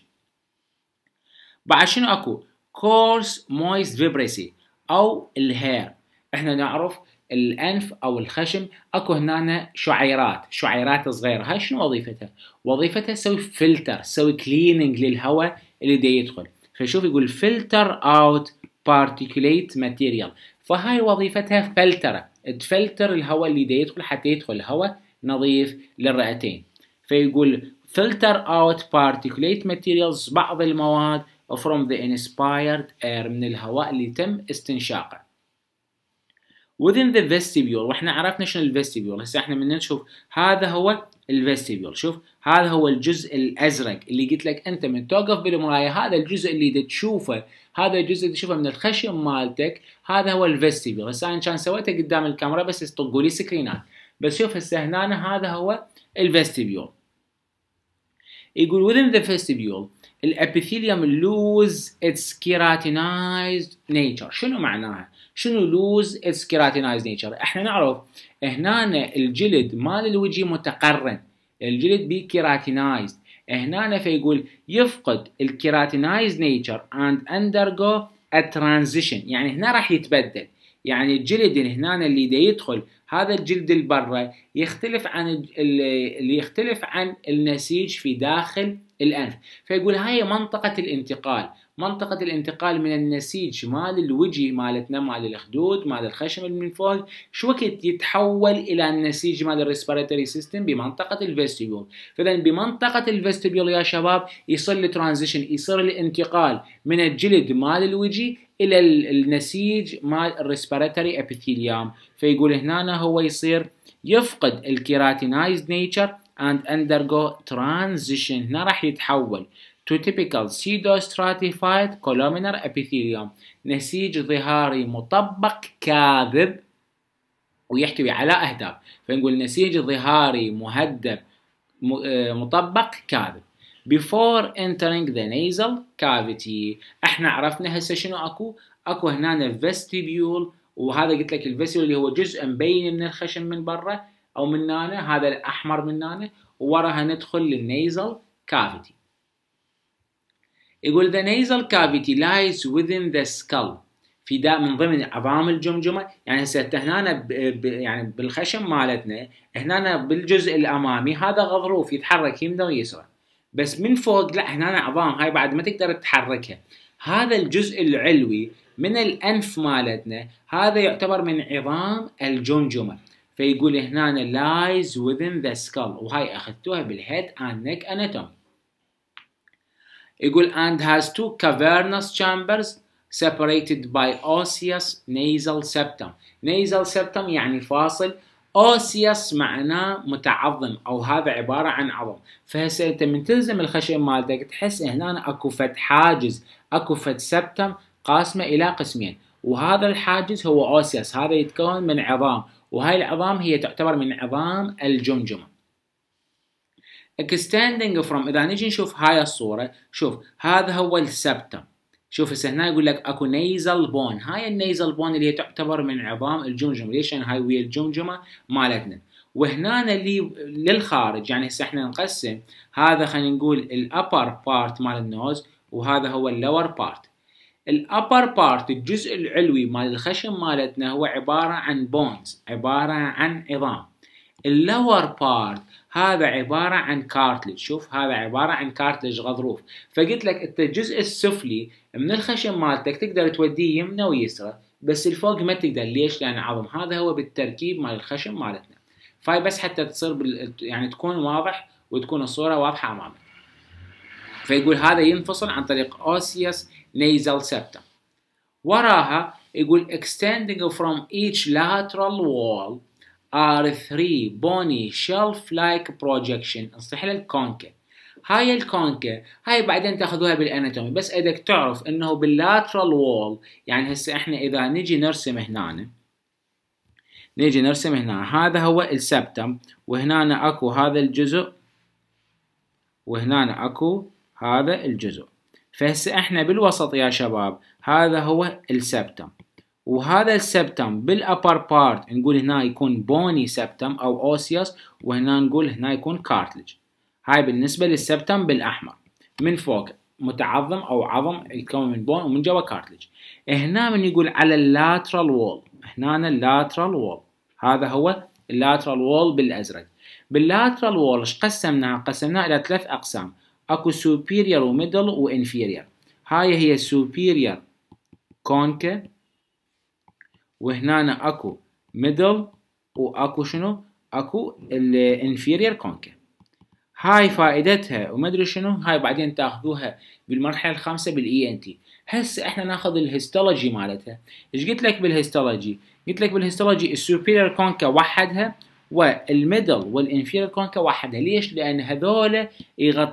بعد شنو أكو كورس مويس فيبريسي أو الهير احنا نعرف الأنف أو الخشم أكو هنا شعيرات شعيرات صغيرة هاي شنو وظيفتها؟ وظيفتها تسوي فلتر تسوي كليننج للهواء اللي دا يدخل فشوف يقول فلتر أوت بارتيكوليت ماتيريال فهاي وظيفتها فلترة تفلتر الهواء اللي دا يدخل حتى يدخل الهواء نظيف للرئتين فيقول فلتر اوت بارتيكوليت ماتيريالز بعض المواد from the inspired air من الهواء اللي تم استنشاقه within the vestibule واحنا عرفنا شنو الفيستيبيول هسه احنا من نشوف هذا هو الفيستيبيول شوف هذا هو الجزء الازرق اللي قلت لك انت من توقف بالمرايه هذا الجزء اللي تشوفه هذا الجزء اللي تشوفه من الخشم مالتك هذا هو الفيستيبيول هسه انا كان سويته قدام الكاميرا بس طقوا لي سكرينات بس شوف هسه هنا هذا هو الفيستيبيول يقول within the vestibule الابيثيليوم لوز اتس كيراتينايزد نيتشر شنو معناها شنو لوز اتس كيراتينايزد نيتشر احنا نعرف هنا الجلد مال الوجه متقرن الجلد بي كيراتينايزد هنا فيقول يفقد الكيراتينايز نيتشر اند اندرجو ترانزيشن يعني هنا راح يتبدل يعني الجلد هنا اللي دا يدخل هذا الجلد البرة يختلف عن اللي يختلف عن النسيج في داخل الأنف فيقول هاي منطقة الانتقال منطقة الانتقال من النسيج مال الوجه مالتنا مال الخدود مال الخشم اللي من فوق شو وقت يتحول إلى النسيج مال الريسبيراتوري سيستم بمنطقة الفيستيبيول فإذا بمنطقة الفيستيبيول يا شباب يصير الترانزيشن يصير الانتقال من الجلد مال الوجه إلى النسيج مال الريسبيراتوري ابيثيليوم فيقول هنا هو يصير يفقد الكيراتينايز نيتشر and undergo transition هنا راح يتحول to typical pseudostratified columnar epithelium نسيج ظهاري مطبق كاذب ويحتوي على أهداف فنقول نسيج ظهاري مهدب آه، مطبق كاذب before entering the nasal cavity احنا عرفنا هسه شنو اكو اكو هنا vestibule وهذا قلت لك الفيسيول اللي هو جزء مبين من الخشم من برا او من هنا هذا الاحمر من هنا ووراها ندخل للنيزل كافيتي يقول the nasal cavity lies within the skull في دا من ضمن عظام الجمجمه يعني هسه هنا يعني بالخشم مالتنا هنا بالجزء الامامي هذا غضروف يتحرك يمنى ويسرى بس من فوق لا هنا عظام هاي بعد ما تقدر تحركها هذا الجزء العلوي من الانف مالتنا هذا يعتبر من عظام الجمجمه فيقول هنا lies within the skull وهاي اخذتوها بالهيد and neck anatomy يقول and has two cavernous chambers separated by osseous nasal septum nasal septum يعني فاصل osseous معناه متعظم او هذا عباره عن عظم فهسه انت من تلزم الخشم مالتك تحس هنا اكو فت حاجز اكو فت سبتم قاسمه الى قسمين وهذا الحاجز هو osseous هذا يتكون من عظام وهاي العظام هي تعتبر من عظام الجمجمة extending from إذا نجي نشوف هاي الصورة شوف هذا هو السبتم شوف هسه هنا يقول لك اكو نيزل بون هاي النيزل بون اللي هي تعتبر من عظام الجمجمه ليش يعني هاي ويا الجمجمه مالتنا وهنا اللي للخارج يعني هسه احنا نقسم هذا خلينا نقول الابر بارت مال النوز وهذا هو اللور بارت الابر بارت الجزء العلوي مال الخشم مالتنا هو عباره عن بونز عباره عن عظام اللور بارت هذا عبارة عن كارتلج شوف هذا عبارة عن كارتلج غضروف فقلت لك انت الجزء السفلي من الخشم مالتك تقدر توديه يمنى ويسرى بس الفوق ما تقدر ليش لان عظم هذا هو بالتركيب مال الخشم مالتنا فاي بس حتى تصير بال... يعني تكون واضح وتكون الصورة واضحة امامك فيقول هذا ينفصل عن طريق اوسيوس nasal septum وراها يقول extending from each lateral wall are three bony shelf like projection استحيل الكونكا هاي الكونكة هاي بعدين تاخذوها بالاناتومي بس ادك تعرف انه باللاترال وول يعني هسه احنا اذا نجي نرسم هنا نجي نرسم هنا هذا هو السبتم وهنا اكو هذا الجزء وهنا اكو هذا الجزء فهسه احنا بالوسط يا شباب هذا هو السبتم وهذا السبتم بالابر بارت نقول هنا يكون بوني سبتم او اوسيوس وهنا نقول هنا يكون كارتلج هاي بالنسبه للسبتم بالاحمر من فوق متعظم او عظم يتكون من بون ومن جوا كارتلج هنا من يقول على اللاترال وول هنا اللاترال وول هذا هو اللاترال وول بالازرق باللاترال وول ايش قسمناها قسمناها الى ثلاث اقسام اكو superior وميدل inferior هاي هي superior كونكا وهنا اكو ميدل واكو شنو اكو inferior كونكا هاي فائدتها وما ادري شنو هاي بعدين تاخذوها بالمرحله الخامسه بالاي ان تي هسه احنا ناخذ الهيستولوجي مالتها ايش قلت لك بالهيستولوجي قلت لك بالهيستولوجي السوبيريور كونكا وحدها والميدل والانفيرير كونكا وحدها ليش؟ لان هذول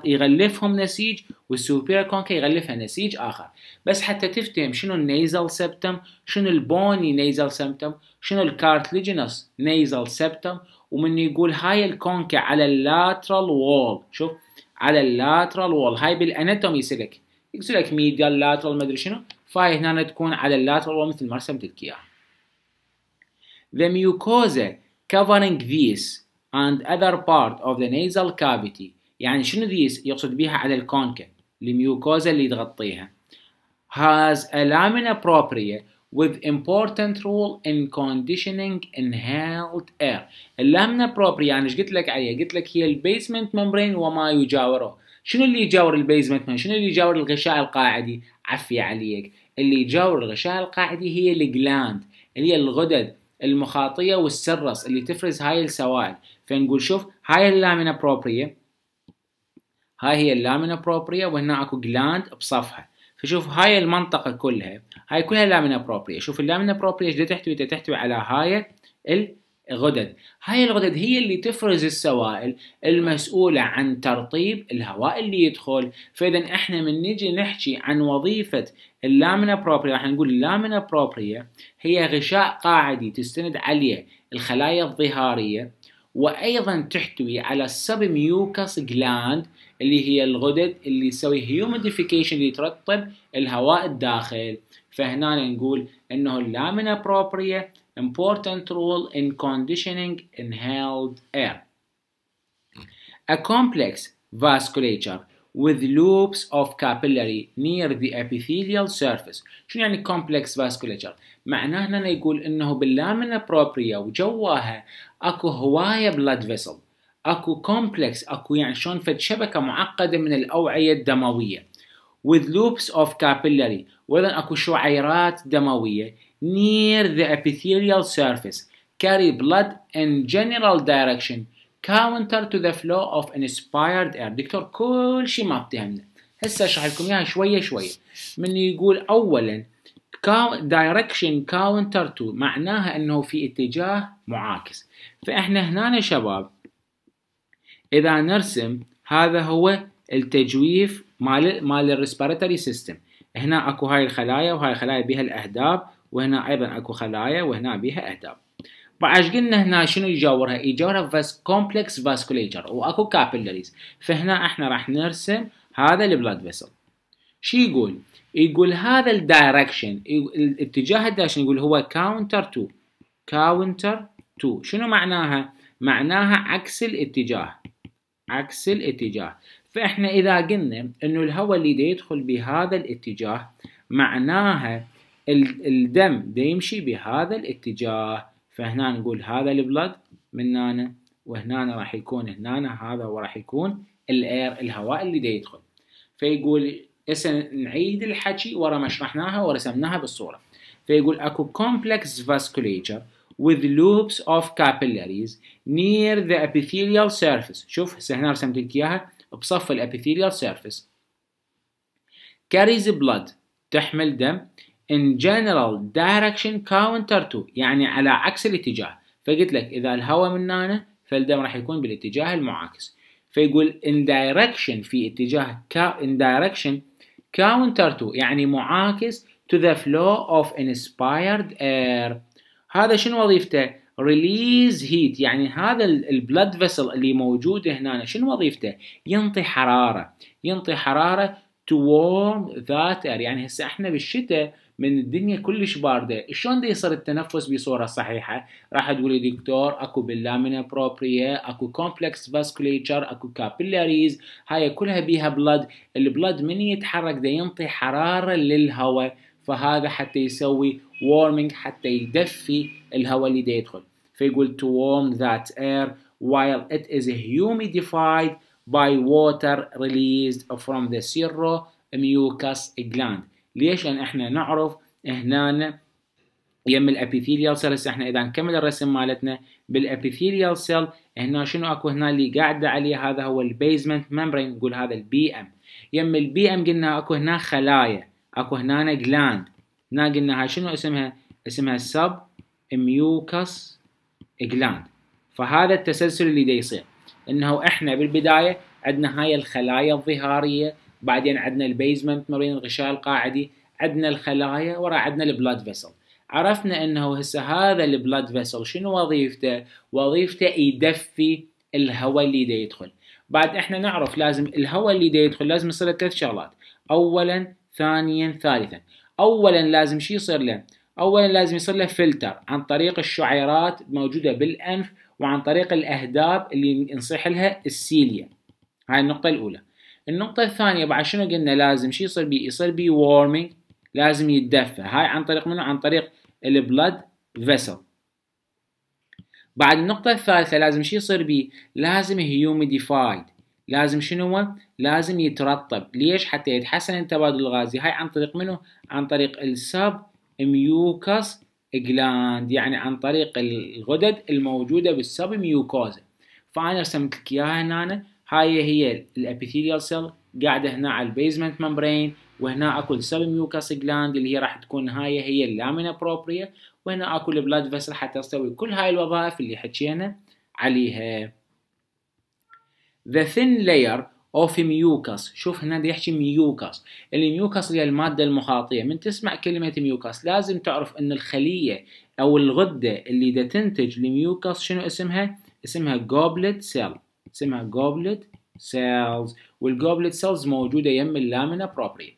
يغلفهم نسيج والسوبيرير كونكا يغلفها نسيج اخر بس حتى تفتهم شنو النيزل سبتم شنو البوني نيزل سبتم شنو الكارتليجينوس نيزل سبتم ومن يقول هاي الكونكا على اللاترال وول شوف على اللاترال وول هاي بالاناتومي سلك يقول لك ميديال لاترال مدري شنو فهي هنا تكون على اللاترال وول مثل ما رسمت لك اياها The mucosa covering these and other part of the nasal cavity يعني شنو ذيس يقصد بيها على الكونكا الميوكوزا اللي تغطيها has a lamina propria with important role in conditioning inhaled air اللامنا بروبري يعني ايش قلت لك عليها قلت لك هي البيزمنت ممبرين وما يجاوره شنو اللي يجاور البيزمنت ممبرين شنو اللي يجاور الغشاء القاعدي عفي عليك اللي يجاور الغشاء القاعدي هي الجلاند اللي هي الغدد المخاطية والسرس اللي تفرز هاي السوائل فنقول شوف هاي اللامينا بروبريا هاي هي اللامينا بروبريا وهنا اكو جلاند بصفها فشوف هاي المنطقة كلها هاي كلها لامينا بروبريا شوف اللامينا بروبريا ايش تحتوي تحتوي على هاي غدد هاي الغدد هي اللي تفرز السوائل المسؤولة عن ترطيب الهواء اللي يدخل فإذا إحنا من نجي نحكي عن وظيفة اللامنة بروبريا راح نقول اللامنة بروبريا هي غشاء قاعدي تستند عليه الخلايا الظهارية وأيضا تحتوي على ميوكس جلاند اللي هي الغدد اللي تسوي هيوميديفيكيشن اللي ترطب الهواء الداخل فهنا نقول انه اللامنا بروبريا important role in conditioning inhaled air. A complex vasculature with loops of capillary near the epithelial surface شنو يعني complex vasculature معناه هنا يقول انه باللامنة بروبريا وجواها اكو هواية blood vessel اكو complex اكو يعني شلون فد شبكة معقدة من الاوعية الدموية with loops of capillary واذا اكو شعيرات دموية near the epithelial surface carry blood in general direction counter to the flow of inspired air دكتور كل شيء ما بتهمنا هسه اشرح لكم اياها شويه شويه من يقول اولا direction counter to معناها انه في اتجاه معاكس فاحنا هنا شباب اذا نرسم هذا هو التجويف مال مال الريسبيرتوري سيستم هنا اكو هاي الخلايا وهاي الخلايا بها الاهداب وهنا ايضا اكو خلايا وهنا بيها اهداب بعد قلنا هنا شنو يجاورها يجاورها فاس كومبلكس فاسكوليتشر واكو كابيلاريز فهنا احنا راح نرسم هذا البلاد فيسل شو يقول يقول هذا الدايركشن الاتجاه الداش يقول هو كاونتر تو كاونتر تو شنو معناها معناها عكس الاتجاه عكس الاتجاه فاحنا اذا قلنا انه الهواء اللي يدخل بهذا الاتجاه معناها الدم بيمشي يمشي بهذا الاتجاه فهنا نقول هذا البلد من هنا وهنا راح يكون هنا هذا وراح يكون الاير الهواء اللي دا يدخل فيقول هسه نعيد الحكي ورا ما شرحناها ورسمناها بالصوره فيقول اكو complex vasculature with loops of capillaries near the epithelial surface شوف هسه هنا رسمت لك اياها بصف الابيثيليال surface carries blood تحمل دم in general direction counter to يعني على عكس الاتجاه فقلت لك إذا الهواء من هنا فالدم راح يكون بالاتجاه المعاكس فيقول in direction في اتجاه in direction counter to يعني معاكس to the flow of inspired air هذا شنو وظيفته؟ release هيت يعني هذا blood vessel اللي موجود هنا شنو وظيفته؟ ينطي حراره ينطي حراره to warm that air يعني هسه احنا بالشتاء من الدنيا كلش بارده شلون دي يصير التنفس بصوره صحيحه راح تقولي دكتور اكو باللامينا بروبريا اكو كومبلكس فاسكوليتشر اكو كابيلاريز هاي كلها بيها بلد البلد من يتحرك دي ينطي حراره للهواء فهذا حتى يسوي warming حتى يدفي الهواء اللي دا يدخل فيقول to warm that air while it is humidified by water released from the mucus gland ليش لان احنا نعرف هنا يم الابيثيليال سيل هسه احنا اذا نكمل الرسم مالتنا بالابيثيليال سيل هنا شنو اكو هنا اللي قاعده عليه هذا هو البيزمنت ممبرين نقول هذا البي ام يم البي ام قلنا اكو هنا خلايا اكو هنا جلاند هنا قلنا هاي شنو اسمها اسمها سب ميوكس جلاند فهذا التسلسل اللي دا يصير انه احنا بالبدايه عندنا هاي الخلايا الظهاريه بعدين عندنا البيزمنت مرين الغشاء القاعدي عندنا الخلايا ورا عندنا البلاد فيسل عرفنا انه هسه هذا البلاد فيسل شنو وظيفته وظيفته يدفي الهواء اللي دا يدخل بعد احنا نعرف لازم الهواء اللي دا يدخل لازم يصير ثلاث شغلات اولا ثانيا ثالثا اولا لازم شو يصير له اولا لازم يصير له فلتر عن طريق الشعيرات موجوده بالانف وعن طريق الاهداب اللي نصيح لها السيليا هاي النقطه الاولى النقطة الثانية بعد شنو قلنا لازم شو يصير بيه يصير بيه وورمينج لازم يتدفى هاي عن طريق منه عن طريق البلد فيسل بعد النقطة الثالثة لازم شو يصير بيه لازم هيوميديفايد لازم شنو هو؟ لازم يترطب ليش حتى يتحسن التبادل الغازي هاي عن طريق منه عن طريق السب ميوكاس جلاند يعني عن طريق الغدد الموجودة بالسب ميوكوزا فأنا رسمت لك إياها هنا هاي هي الابيثيليال سيل قاعده هنا على البيزمنت ممبرين وهنا اكو السب ميوكاس جلاند اللي هي راح تكون هاي هي اللامينا بروبريا وهنا اكو البلاد فيسل حتى تسوي كل هاي الوظائف اللي حكينا عليها the thin layer of mucus شوف هنا يحكي ميوكاس الميوكاس هي المادة المخاطية من تسمع كلمة ميوكاس لازم تعرف ان الخلية او الغدة اللي دا تنتج الميوكاس شنو اسمها اسمها جوبلت سيل اسمها جوبلت سيلز والجوبلت سيلز موجوده يم اللامنا بروبري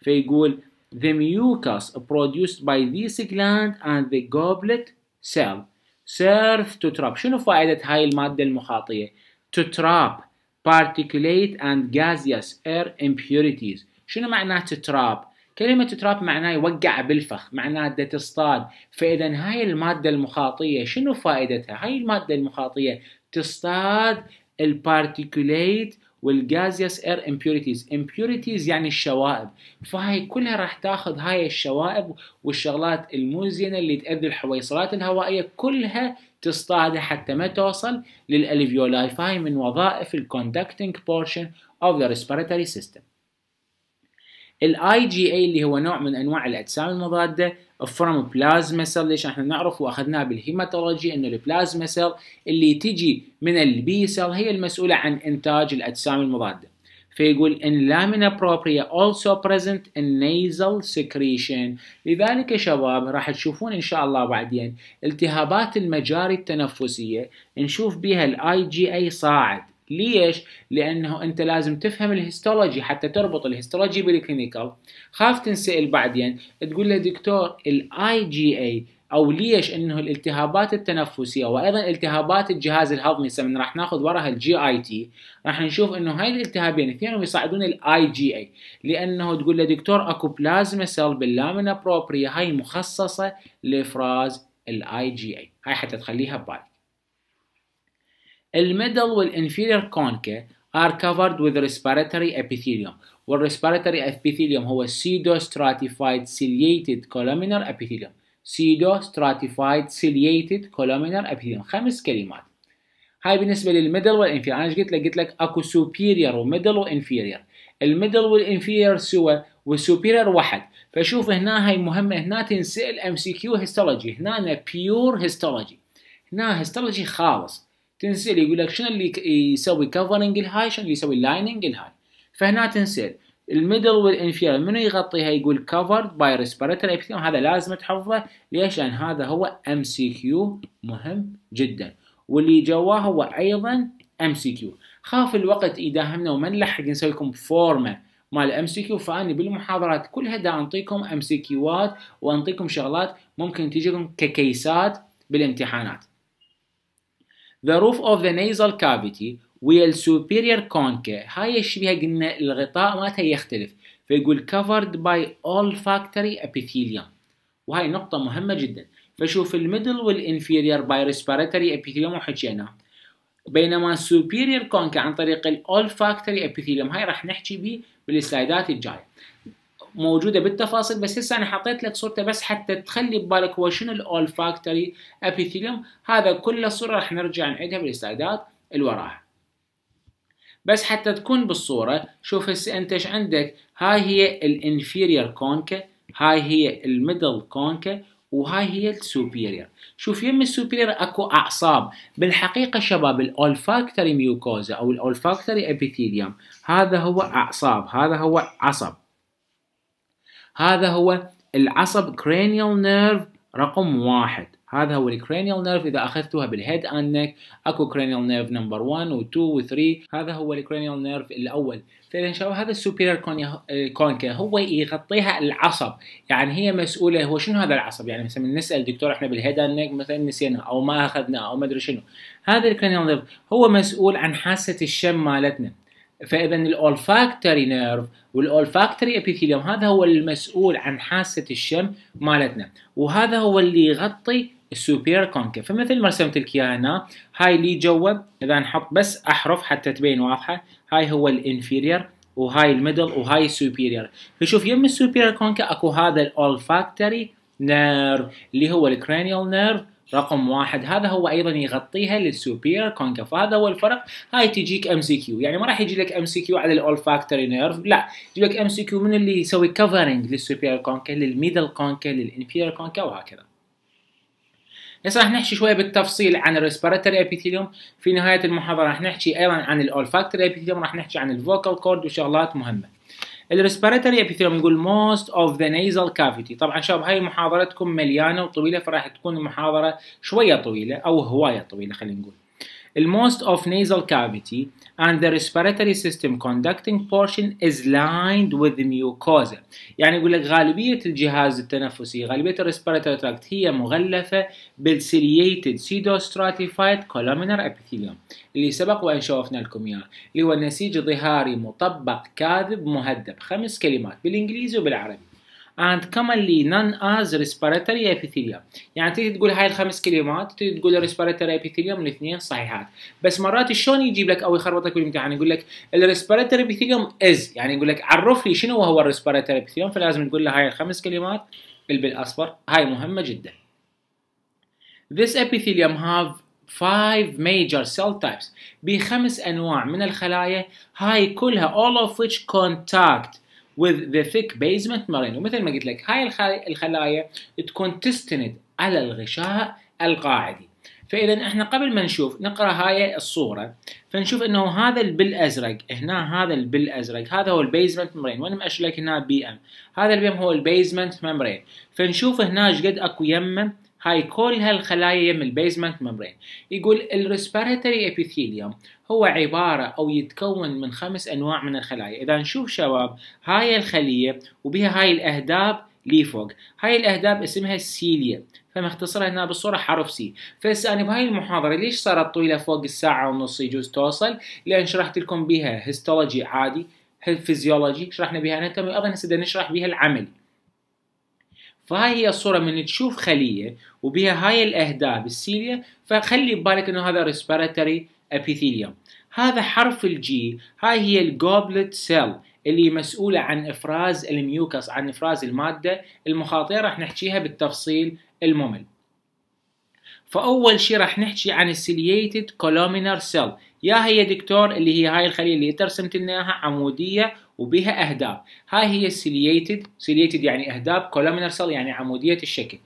فيقول the mucus produced by this gland and the goblet cell serve to trap شنو فائدة هاي المادة المخاطية to trap particulate and gaseous air impurities شنو معناه to trap كلمة تراب معناه يوقع بالفخ معناه ده تصطاد فإذا هاي المادة المخاطية شنو فائدتها هاي المادة المخاطية تصطاد البارتيكوليت والجازيوس اير امبيوريتيز امبيوريتيز يعني الشوائب فهاي كلها راح تاخذ هاي الشوائب والشغلات المزينه اللي تاذي الحويصلات الهوائيه كلها تصطادها حتى ما توصل للالفيولاي فهاي من وظائف الكوندكتنج بورشن اوف ذا ريسبيراتوري سيستم الاي جي اي اللي هو نوع من انواع الاجسام المضاده from بلازما سيل ليش احنا نعرف واخذناه بالهيماتولوجي انه البلازما سيل اللي تجي من البي سيل هي المسؤوله عن انتاج الاجسام المضاده فيقول ان لامينا بروبريا also present in nasal secretion لذلك شباب راح تشوفون ان شاء الله بعدين التهابات المجاري التنفسيه نشوف بها الاي جي اي صاعد ليش؟ لانه انت لازم تفهم الهيستولوجي حتى تربط الهيستولوجي بالكلينيكال خاف تنسال بعدين تقول له دكتور الاي جي اي او ليش انه الالتهابات التنفسيه وايضا التهابات الجهاز الهضمي من راح ناخذ وراها الجي اي تي راح نشوف انه هاي الالتهابين اثنينهم يصعدون الاي جي اي لانه تقول له دكتور اكو بلازما سيل باللامنا بروبريا هاي مخصصه لافراز الاي جي اي هاي حتى تخليها ببالك الميدل والانفيرير كونكا are covered with respiratory epithelium والrespiratory epithelium هو pseudo stratified ciliated columnar epithelium pseudo stratified ciliated columnar epithelium خمس كلمات هاي بالنسبة للميدل والانفيرير أنا ايش قلت لك قلت لك أكو superior وميدل وانفيرير الميدل والانفيرير سوى والسوبيرير واحد فشوف هنا هاي مهمة هنا تنسأل ام سي كيو هيستولوجي هنا بيور هيستولوجي هنا هيستولوجي خالص تنسال يقول لك شنو اللي يسوي كفرنج الهاي شنو اللي يسوي لايننج الهاي فهنا تنسال الميدل والانفيرال منو يغطيها يقول كفرد باي ريسبيراتوري ابيثيليوم هذا لازم تحفظه ليش لان هذا هو ام سي كيو مهم جدا واللي جواه هو ايضا ام سي كيو خاف الوقت يداهمنا وما نلحق نسوي لكم فورمه مال ام سي كيو فاني بالمحاضرات كلها دا انطيكم ام سي كيوات وانطيكم شغلات ممكن تجيكم ككيسات بالامتحانات The roof of the nasal cavity will superior concha هاي يشبه قلنا الغطاء مالتها يختلف فيقول covered by olfactory epithelium وهاي نقطة مهمة جدا فشوف الميدل والانفيرير by respiratory epithelium وحكينا بينما superior concha عن طريق الolfactory epithelium هاي راح نحكي بيه بالسلايدات الجايه موجوده بالتفاصيل بس هسه انا حطيت لك صورته بس حتى تخلي ببالك هو شنو الاولفاكتوري ابيثيليوم هذا كله صوره راح نرجع نعيدها اللي الوراها بس حتى تكون بالصوره شوف هسه انت ايش عندك هاي هي الانفيرير كونكا هاي هي الميدل كونكا وهاي هي السوبيرير شوف يم السوبيرير اكو اعصاب بالحقيقه شباب الاولفاكتوري ميوكوزا او الاولفاكتوري ابيثيليوم هذا هو اعصاب هذا هو عصب هذا هو العصب cranial nerve رقم واحد هذا هو الكرانيال نيرف اذا اخذتوها بالهيد اند نيك اكو كرانيال نيرف نمبر 1 و2 و3 هذا هو الكرانيال نيرف الاول فاذا شباب هذا السوبيرير آه، كونكا هو يغطيها العصب يعني هي مسؤوله هو شنو هذا العصب يعني مثلا نسال دكتور احنا بالهيد اند نيك مثلا نسينا او ما اخذنا او ما ادري شنو هذا الكرانيال نيرف هو مسؤول عن حاسه الشم مالتنا فاذا الاولفاكتوري نيرف والاولفاكتوري ابيثيليوم هذا هو المسؤول عن حاسه الشم مالتنا وهذا هو اللي يغطي السوبير كونكا فمثل ما رسمت لك اياها هنا هاي اللي جوا اذا نحط بس احرف حتى تبين واضحه هاي هو الانفيرير وهاي الميدل وهاي السوبيرير فشوف يم السوبيرير كونكا اكو هذا الاولفاكتوري نيرف اللي هو الكرانيال نيرف رقم واحد هذا هو ايضا يغطيها للسوبير كونكاف هذا هو الفرق هاي تجيك ام سي كيو يعني ما راح يجي لك ام سي كيو على الاولفاكتوري نيرف لا يجي لك ام سي كيو من اللي يسوي كفرنج للسوبير كونكا للميدل كونكا للانفيرير كونكا وهكذا هسه راح نحكي شويه بالتفصيل عن الريسبيراتوري ابيثيليوم في نهايه المحاضره راح نحكي ايضا عن الاولفاكتوري ابيثيليوم راح نحكي عن الفوكال كورد وشغلات مهمه الريسبيراتوري ابيثيلوم يقول most of the nasal cavity طبعا شباب هاي محاضرتكم مليانه وطويله فراح تكون المحاضره شويه طويله او هوايه طويله خلينا نقول most of nasal cavity and the respiratory system conducting portion is lined with mucosa يعني يقول لك غالبية الجهاز التنفسي غالبية respiratory tract هي مغلفة بالسيلييتد ciliated pseudostratified columnar epithelium اللي سبق وان شوفنا لكم اياه اللي هو نسيج ظهاري مطبق كاذب مهذب خمس كلمات بالانجليزي وبالعربي and commonly known as respiratory epithelium يعني تيجي تقول هاي الخمس كلمات تيجي تقول respiratory epithelium الاثنين صحيحات بس مرات شلون يجيب لك او يخربطك بالامتحان يقول لك respiratory epithelium is يعني يقول لك عرف لي شنو هو respiratory epithelium فلازم تقول له هاي الخمس كلمات بالاصفر هاي مهمه جدا This epithelium have five major cell types بخمس انواع من الخلايا هاي كلها all of which contact with the thick basement marine ومثل ما قلت لك هاي الخلايا تكون تستند على الغشاء القاعدي فاذا احنا قبل ما نشوف نقرا هاي الصوره فنشوف انه هذا الازرق هنا هذا الازرق هذا هو البيزمنت ممبرين وانا مأشر لك هنا بي ام هذا البي ام هو البيزمنت ممبرين فنشوف هنا ايش قد اكو يمه هاي كل هالخلايا يم البيزمنت ممبرين يقول الريسبيراتوري ابيثيليوم هو عبارة أو يتكون من خمس أنواع من الخلايا إذا نشوف شباب هاي الخلية وبها هاي الأهداب لفوق هاي الأهداب اسمها السيليا فمختصرها هنا بالصورة حرف سي فهسه أنا بهاي المحاضرة ليش صارت طويلة فوق الساعة ونص يجوز توصل لأن شرحت لكم بها هيستولوجي عادي فيزيولوجي شرحنا بها اناتومي ايضا هسه نشرح بها العملي فهاي هي الصورة من تشوف خلية وبها هاي الاهداف السيليا فخلي ببالك أنه هذا ريسبيراتوري ابيثيليوم هذا حرف الجي هاي هي الجوبلت سيل اللي مسؤولة عن إفراز الميوكس عن إفراز المادة المخاطية راح نحكيها بالتفصيل الممل فأول شيء راح نحكي عن السيليتد كولومينر سيل يا هي دكتور اللي هي هاي الخلية اللي ترسمت لنا اياها عمودية وبها أهداب هاي هي السيليتد سيليتد يعني أهداب كولومينر سيل يعني عمودية الشكل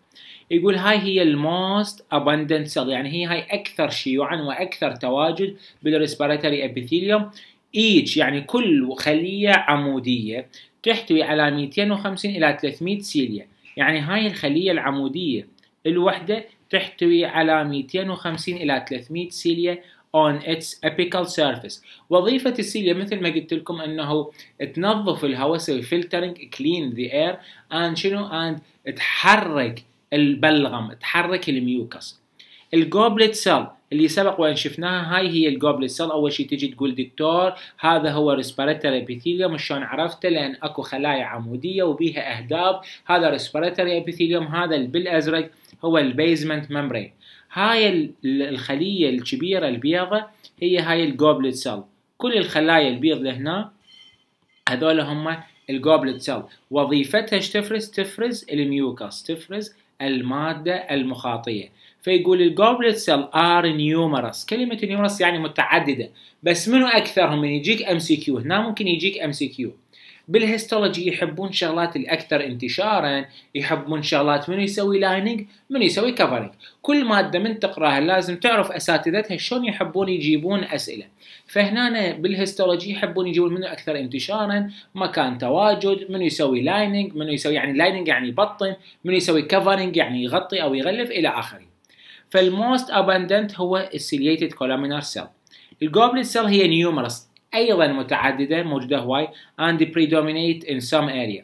يقول هاي هي الموست اباندنت سيل يعني هي هاي أكثر شيوعا وأكثر تواجد بالريسبيراتوري ابيثيليوم ايتش يعني كل خلية عمودية تحتوي على 250 إلى 300 سيليا يعني هاي الخلية العمودية الوحدة تحتوي على 250 إلى 300 سيليا on its apical surface وظيفة السيليا مثل ما قلت لكم أنه تنظف الهواء سوي filtering clean the air and شنو and تحرك البلغم تحرك الميوكس الجوبلت سيل اللي سبق وان شفناها هاي هي الجوبلت سيل اول شيء تجي تقول دكتور هذا هو respiratory ابيثيليوم شلون عرفته لان اكو خلايا عموديه وبيها اهداب هذا respiratory ابيثيليوم هذا بالازرق هو البيزمنت ممبرين هاي الخلية الكبيرة البيضة هي هاي الجوبلت سيل كل الخلايا البيض لهنا هذول هم الجوبلت سيل وظيفتها ايش تفرز؟ تفرز الميوكس تفرز المادة المخاطية فيقول الجوبلت سيل ار نيومرس كلمة نيومرس يعني متعددة بس منو أكثرهم من يجيك ام سي كيو هنا ممكن يجيك ام سي كيو بالهيستولوجي يحبون شغلات الاكثر انتشارا يحبون شغلات من يسوي لايننج من يسوي كفرنج كل ماده من تقراها لازم تعرف اساتذتها شلون يحبون يجيبون اسئله فهنا بالهيستولوجي يحبون يجيبون منو اكثر انتشارا مكان تواجد من يسوي لايننج من يسوي يعني لايننج يعني يبطن من يسوي كفرنج يعني يغطي او يغلف الى اخره فالموست اباندنت هو السيليتد كولومينار سيل الجوبلين سيل هي نيومرس أيضا متعددة موجودة هواي and predominate in some area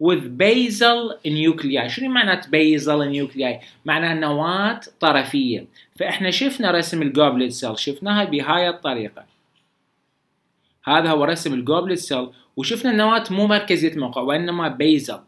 with basal nuclei شنو معنات basal nuclei معناها نواة طرفية فإحنا شفنا رسم الجوبلت سيل شفناها بهاي الطريقة هذا هو رسم الجوبلت سيل وشفنا النواة مو مركزية موقع وإنما بيزل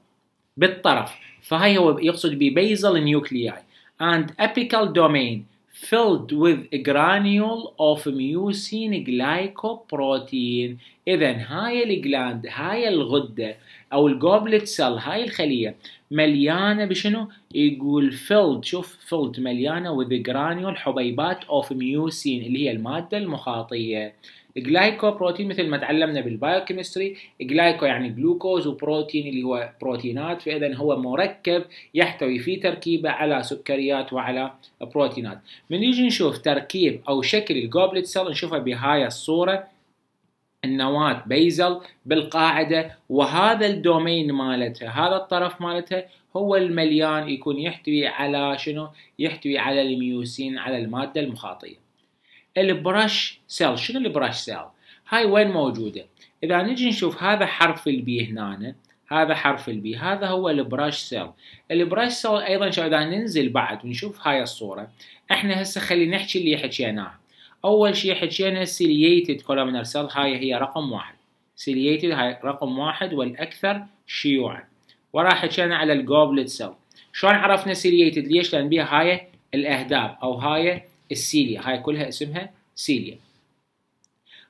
بالطرف فهاي هو يقصد ببيزل نيوكلياي and apical domain filled with a granule of mucin glycoprotein إذا هاي الجلاند هاي الغدة أو الجوبلت سيل هاي الخلية مليانة بشنو؟ يقول filled شوف filled مليانة with granule حبيبات of ميوسين اللي هي المادة المخاطية الجلايكو بروتين مثل ما تعلمنا بالبايوكيمستري جلايكو يعني جلوكوز وبروتين اللي هو بروتينات فاذا هو مركب يحتوي في تركيبه على سكريات وعلى بروتينات من يجي نشوف تركيب او شكل الجوبلت سيل نشوفها بهاي الصوره النواة بيزل بالقاعدة وهذا الدومين مالتها هذا الطرف مالتها هو المليان يكون يحتوي على شنو يحتوي على الميوسين على المادة المخاطية البرش سيل شنو البرش سيل هاي وين موجوده اذا نجي نشوف هذا حرف البي هنا هذا حرف البي هذا هو البرش سيل البرش سيل ايضا شو اذا ننزل بعد ونشوف هاي الصوره احنا هسه خلينا نحكي اللي حكيناه اول شيء حكينا سيلييتد كولومنر سيل هاي هي رقم واحد سيلييتد هاي رقم واحد والاكثر شيوعا وراح حكينا على الجوبلت سيل شلون عرفنا سيلييتد ليش لان بيها هاي الاهداب او هاي السيليا هاي كلها اسمها سيليا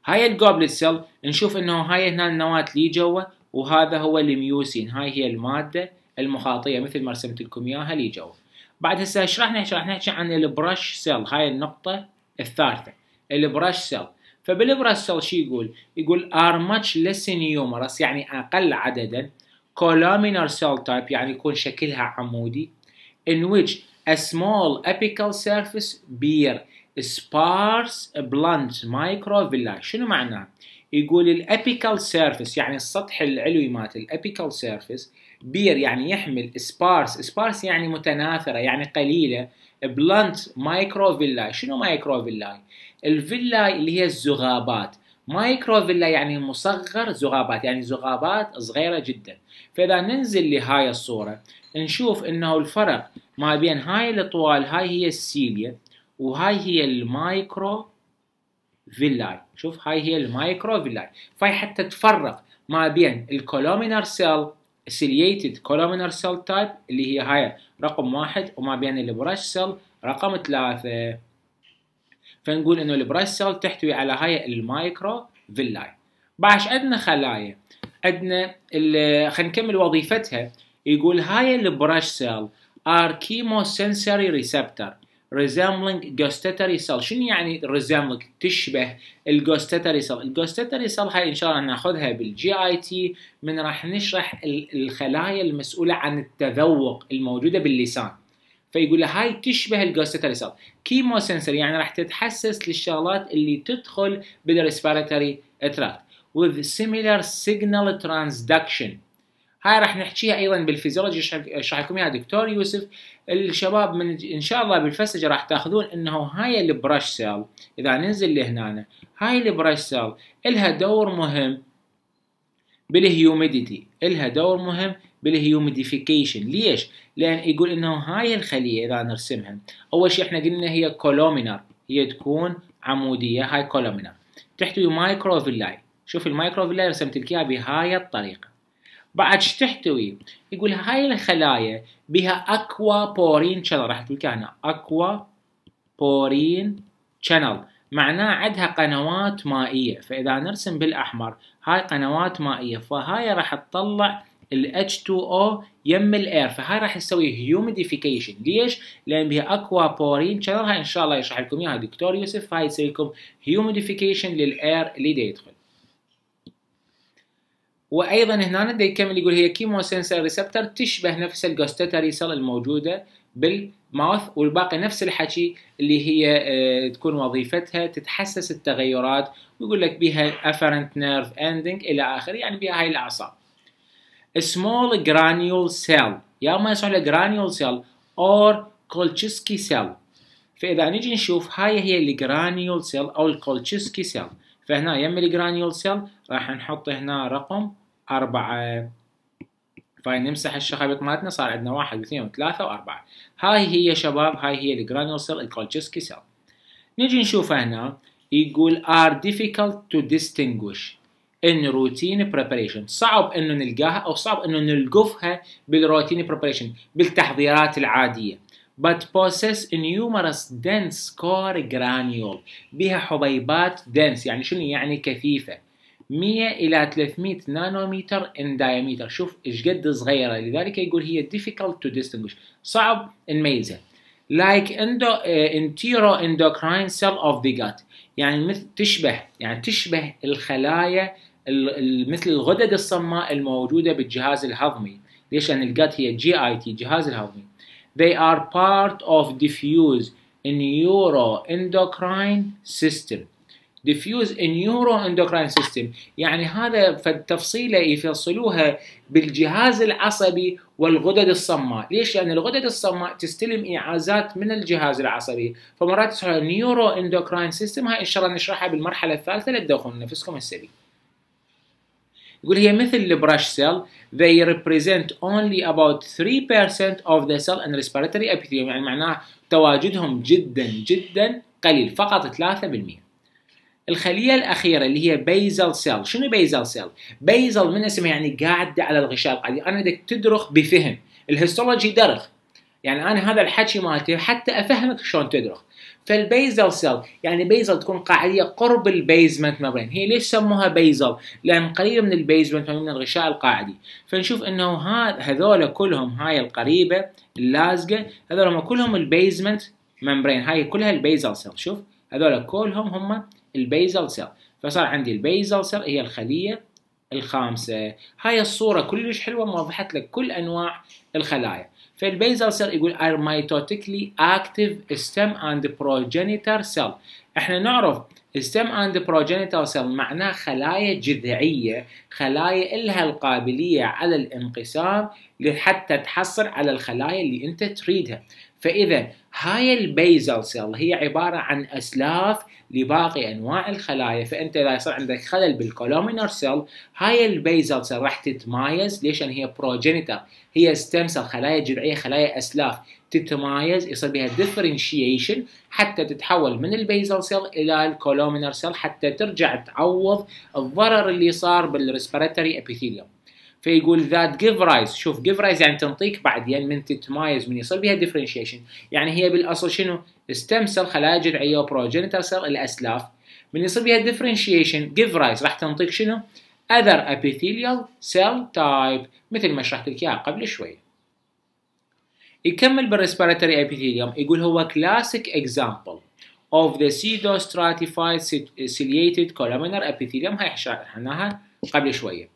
هاي الجوبلت سيل نشوف انه هاي هنا النواة اللي جوا وهذا هو الميوسين هاي هي المادة المخاطية مثل ما رسمت لكم اياها اللي جوا بعد هسه شرحنا شرحنا نحكي عن البرش سيل هاي النقطة الثالثة البرش سيل فبالبرش سيل شو يقول؟ يقول are much less numerous يعني اقل عددا كولامينر سيل تايب يعني يكون شكلها عمودي in which A small apical surface bear sparse blunt microvilli شنو معناه؟ يقول الابيكال سيرفيس يعني السطح العلوي مالت الابيكال سيرفيس بير يعني يحمل سبارس سبارس يعني متناثره يعني قليله بلانت مايكرو شنو مايكرو فيلاي الفيلاي اللي هي الزغابات مايكرو فيلا يعني مصغر زغابات يعني زغابات صغيره جدا فاذا ننزل لهاي الصوره نشوف انه الفرق ما بين هاي الاطوال هاي هي السيليا وهاي هي المايكرو فيلاي شوف هاي هي المايكرو فيلاي فهي حتى تفرق ما بين الكولومينر سيل سيلييتد كولومينر سيل تايب اللي هي هاي رقم واحد وما بين البرش سيل رقم ثلاثة فنقول انه البرش سيل تحتوي على هاي المايكرو فيلاي باش عندنا خلايا عندنا خلينا نكمل وظيفتها يقول هاي البرش سيل are chemosensory receptor resembling gustatory cell شنو يعني resembling تشبه الجوستاتري cell الجوستاتري cell هاي ان شاء الله ناخذها بالجي اي تي من راح نشرح الخلايا المسؤولة عن التذوق الموجودة باللسان فيقول له هاي تشبه الجوستاتري cell كيمو سنسر يعني راح تتحسس للشغلات اللي تدخل بالريسبيراتوري تراكت with similar signal transduction هاي راح نحكيها ايضا بالفيزيولوجي يشرح لكم اياها دكتور يوسف الشباب من ان شاء الله بالفسج راح تاخذون انه هاي البرش سيل اذا ننزل لهنا هاي البرش سيل الها دور مهم بالهيوميديتي الها دور مهم بالهيوميديفيكيشن ليش؟ لان يقول انه هاي الخليه اذا نرسمها اول شيء احنا قلنا هي كولومينر هي تكون عموديه هاي كولومينر تحتوي مايكروفيلاي شوف المايكروفيلاي رسمت لك اياها بهاي الطريقه بعد شو تحتوي؟ يقول هاي الخلايا بها اكوا بورين شانل راح تقول هنا اكوا بورين شانل معناه عندها قنوات مائية فإذا نرسم بالأحمر هاي قنوات مائية فهاي راح تطلع ال H2O يم الاير فهاي راح نسوي هيوميديفيكيشن ليش؟ لان بها اكوا بورين شانل هاي ان شاء الله يشرح لكم اياها دكتور يوسف هاي تسوي لكم هيوميديفيكيشن للاير اللي يدخل وايضا هنا ده يكمل يقول هي كيمو سنسر ريسبتر تشبه نفس الجوستاتري سيل الموجوده بالماوث والباقي نفس الحكي اللي هي آه، تكون وظيفتها تتحسس التغيرات ويقول لك بها افرنت نيرف اندنج الى اخره يعني بها هاي الاعصاب small granule cell يا ما يسمى له granule cell or Kolchitsky cell فاذا نجي نشوف هاي هي الجرانيول سيل او الكولتشيسكي سيل فهنا يم الجرانيول سيل راح نحط هنا رقم أربعة فنمسح الشخابيط مالتنا صار عندنا واحد واثنين وثلاثة وأربعة هاي هي شباب هاي هي الجرانيول سيل الكولتشسكي سيل نجي نشوفها هنا يقول are difficult to distinguish in routine preparation صعب انه نلقاها او صعب انه نلقفها بالروتين preparation بالتحضيرات العادية but possess numerous dense core granule بها حبيبات dense يعني شنو يعني كثيفة 100 إلى 300 نانومتر in diameter شوف إيش قد صغيرة لذلك يقول هي difficult to distinguish صعب نميزها like endo, uh, eh, endocrine cell of the gut يعني مثل تشبه يعني تشبه الخلايا مثل الغدد الصماء الموجودة بالجهاز الهضمي ليش لأن الجات هي جي اي تي جهاز الهضمي they are part of diffuse neuroendocrine system diffuse in neuroendocrine system يعني هذا فالتفصيله يفصلوها بالجهاز العصبي والغدد الصماء ليش لان الغدد الصماء تستلم اعازات من الجهاز العصبي فمرات تسمع نيورو اندوكراين سيستم هاي ان شاء الله نشرحها بالمرحله الثالثه لا تدخلون نفسكم السري يقول هي مثل البراش سيل they represent only about 3% of the cell and respiratory epithelium يعني معناه تواجدهم جدا جدا قليل فقط 3% الخلية الأخيرة اللي هي بيزل سيل شنو بيزل سيل؟ بيزل من اسمها يعني قاعدة على الغشاء القلبي أنا بدك تدرخ بفهم الهيستولوجي درخ يعني أنا هذا الحكي مالتي حتى أفهمك شلون تدرخ فالبيزل سيل يعني بيزل تكون قاعدية قرب البيزمنت ممبرين هي ليش سموها بيزل لأن قريبة من البيزمنت من الغشاء القاعدي فنشوف أنه هذول كلهم هاي القريبة اللازقة هذول كلهم البيزمنت ممبرين هاي كلها البيزل سيل شوف هذول كلهم هم البيزل سيل فصار عندي البيزل سيل هي الخلية الخامسة هاي الصورة كلش حلوة موضحت لك كل أنواع الخلايا فالبيزل سيل يقول are mitotically active stem and progenitor cell احنا نعرف stem and progenitor cell معناه خلايا جذعية خلايا إلها القابلية على الانقسام لحتى تحصل على الخلايا اللي انت تريدها فإذا هاي البيزل سيل هي عبارة عن أسلاف لباقي انواع الخلايا فانت اذا صار عندك خلل بالكولومينر سيل هاي البيزل سيل راح تتمايز ليش لان هي بروجينيتر هي ستيم سيل خلايا جذعيه خلايا اسلاف تتمايز يصير بها ديفرنشيشن حتى تتحول من البيزل سيل الى الكولومينر سيل حتى ترجع تعوض الضرر اللي صار بالريسبيراتوري ابيثيليوم فيقول ذات جيف رايز شوف جيف رايز يعني تنطيك بعدين يعني من تتمايز من يصير بها ديفرنشيشن يعني هي بالاصل شنو؟ ستيم سيل خلايا جذعيه وبروجنتر سيل الاسلاف من يصير بها ديفرنشيشن جيف رايز راح تنطيك شنو؟ اذر ابيثيليال سيل تايب مثل ما شرحت لك اياها قبل شوي يكمل بالريسبيراتوري ابيثيليوم يقول هو كلاسيك اكزامبل of the pseudo-stratified ciliated columnar epithelium هاي شرحناها قبل شويه.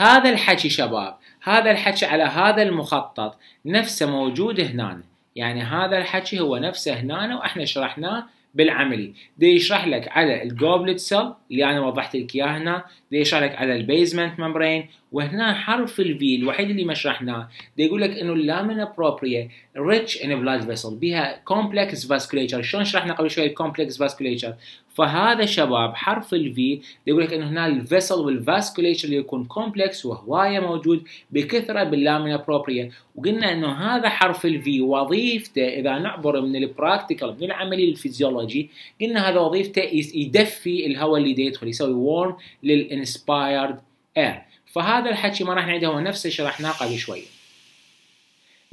هذا الحكي شباب هذا الحكي على هذا المخطط نفسه موجود هنا يعني هذا الحكي هو نفسه هنا واحنا شرحناه بالعملي دي يشرح لك على الجوبلت سيل اللي انا وضحت لك اياه هنا يشارك على البيزمنت ممبرين وهنا حرف الفي الوحيد اللي ما شرحناه يقول لك انه اللامينا بروبريا ريتش ان بلاد فيسل بها كومبلكس فاسكوليتشر شلون شرحنا قبل شوي الكومبلكس فاسكوليتشر فهذا شباب حرف الفي يقول لك انه هنا الفيسل والفاسكوليتشر اللي يكون كومبلكس وهوايه موجود بكثره باللامينا بروبريا وقلنا انه هذا حرف الفي وظيفته اذا نعبر من البراكتيكال من العملي الفيزيولوجي قلنا هذا وظيفته يدفي الهواء اللي هيديت يدخل يسوي وورم للانسبايرد اير فهذا الحكي ما راح نعيده هو نفس الشيء شرحناه قبل شويه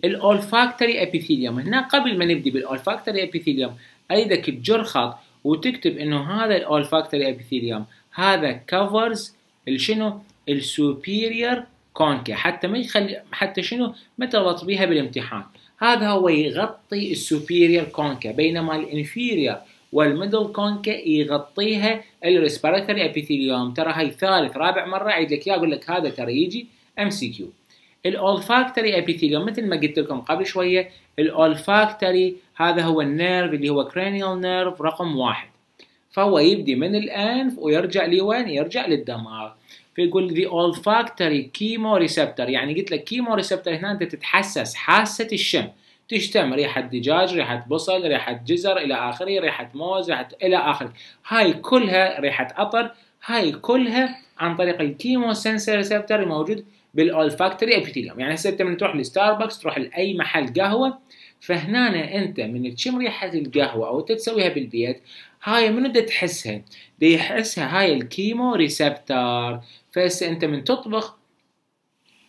الاولفاكتوري ابيثيليوم هنا قبل ما نبدي بالاولفاكتوري ابيثيليوم ايدك تجر خط وتكتب انه هذا الاولفاكتوري ابيثيليوم هذا كفرز الشنو السوبيريور كونكي حتى ما يخلي حتى شنو ما تربط بيها بالامتحان هذا هو يغطي السوبيريور كونكا بينما الانفيريور والميدل كونكا يغطيها الريسبيراتوري ابيثيليوم ترى هاي ثالث رابع مره اعيد لك اياها اقول لك هذا ترى يجي ام سي كيو الاولفاكتوري ابيثيليوم مثل ما قلت لكم قبل شويه الاولفاكتوري هذا هو النيرف اللي هو cranial نيرف رقم واحد فهو يبدي من الانف ويرجع لوين يرجع للدماغ فيقول ذا olfactory ريسبتر يعني قلت لك كيمو ريسبتر هنا انت تتحسس حاسه الشم تشتم ريحة دجاج ريحة بصل ريحة جزر إلى آخره ريحة موز ريحة إلى آخره هاي كلها ريحة عطر هاي كلها عن طريق الكيمو سنسر ريسبتر الموجود بالاولفاكتوري ابيثيليوم يعني هسه انت من تروح لستاربكس تروح لاي محل قهوه فهنا انت من تشم ريحه القهوه او انت تسويها بالبيت هاي منو دا تحسها؟ دا يحسها هاي الكيمو ريسبتر فهسه انت من تطبخ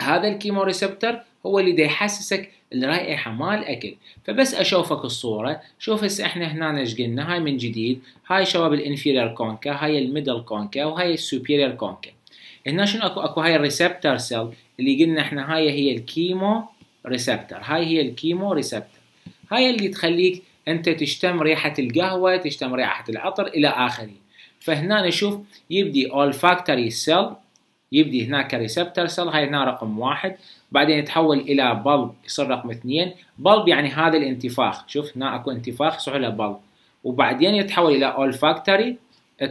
هذا الكيمو ريسبتر هو اللي دا يحسسك الرائحة مال أكل فبس أشوفك الصورة شوف هسه إحنا هنا إيش قلنا هاي من جديد هاي شباب الانفيرير كونكا هاي الميدل كونكا وهاي السوبيرير كونكا هنا شنو اكو اكو هاي الريسبتر سيل اللي قلنا احنا هاي هي الكيمو ريسبتر هاي هي الكيمو ريسبتر هاي اللي تخليك انت تشتم ريحه القهوه تشتم ريحه العطر الى اخره فهنا نشوف يبدي فاكتوري سيل يبدي هناك ريسبتر سيل هاي هنا رقم واحد بعدين يتحول الى بلب يصير رقم اثنين بلب يعني هذا الانتفاخ شوف هنا اكو انتفاخ يصير له بلب وبعدين يتحول الى اولفاكتوري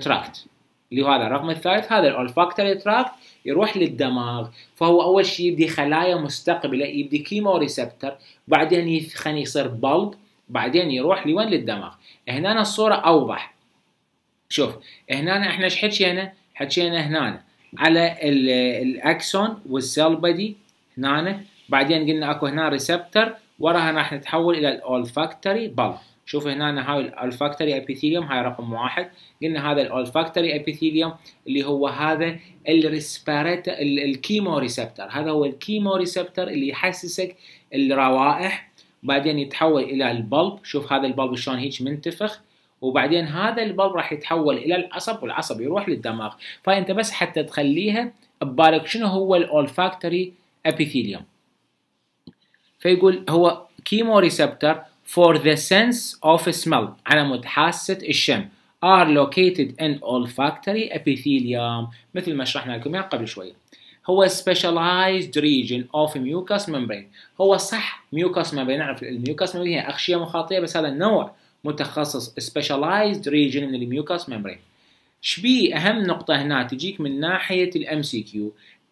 تراكت اللي هو هذا الرقم الثالث هذا الاولفاكتوري تراكت يروح للدماغ فهو اول شيء يبدي خلايا مستقبله يبدي كيمو ريسبتر بعدين يخني يصير بلب بعدين يروح لوين للدماغ هنا الصوره اوضح شوف هنا احنا ايش حكينا حكينا هنا على الاكسون والسيل بدي هنا بعدين قلنا اكو هنا ريسبتر وراها راح نتحول الى الاولفاكتوري بالب شوف هنا هاي الاولفاكتوري ابيثيليوم هاي رقم واحد قلنا هذا الاولفاكتوري ابيثيليوم اللي هو هذا الريسبيريت الكيمو ريسبتر هذا هو الكيمو ريسبتر اللي يحسسك الروائح بعدين يتحول الى البلب شوف هذا البلب شلون هيك منتفخ وبعدين هذا البلب راح يتحول الى العصب والعصب يروح للدماغ فانت بس حتى تخليها ببالك شنو هو الاولفاكتوري epithelium فيقول هو كيمو ريسبتر for the sense of smell على متحاسة الشم are located in olfactory epithelium مثل ما شرحنا لكم يعني قبل شوية هو specialized region of mucous membrane هو صح mucous membrane نعرف الميوكاس membrane هي أخشية مخاطية بس هذا نوع متخصص specialized region من الميوكاس membrane شبيه أهم نقطة هنا تجيك من ناحية الـ MCQ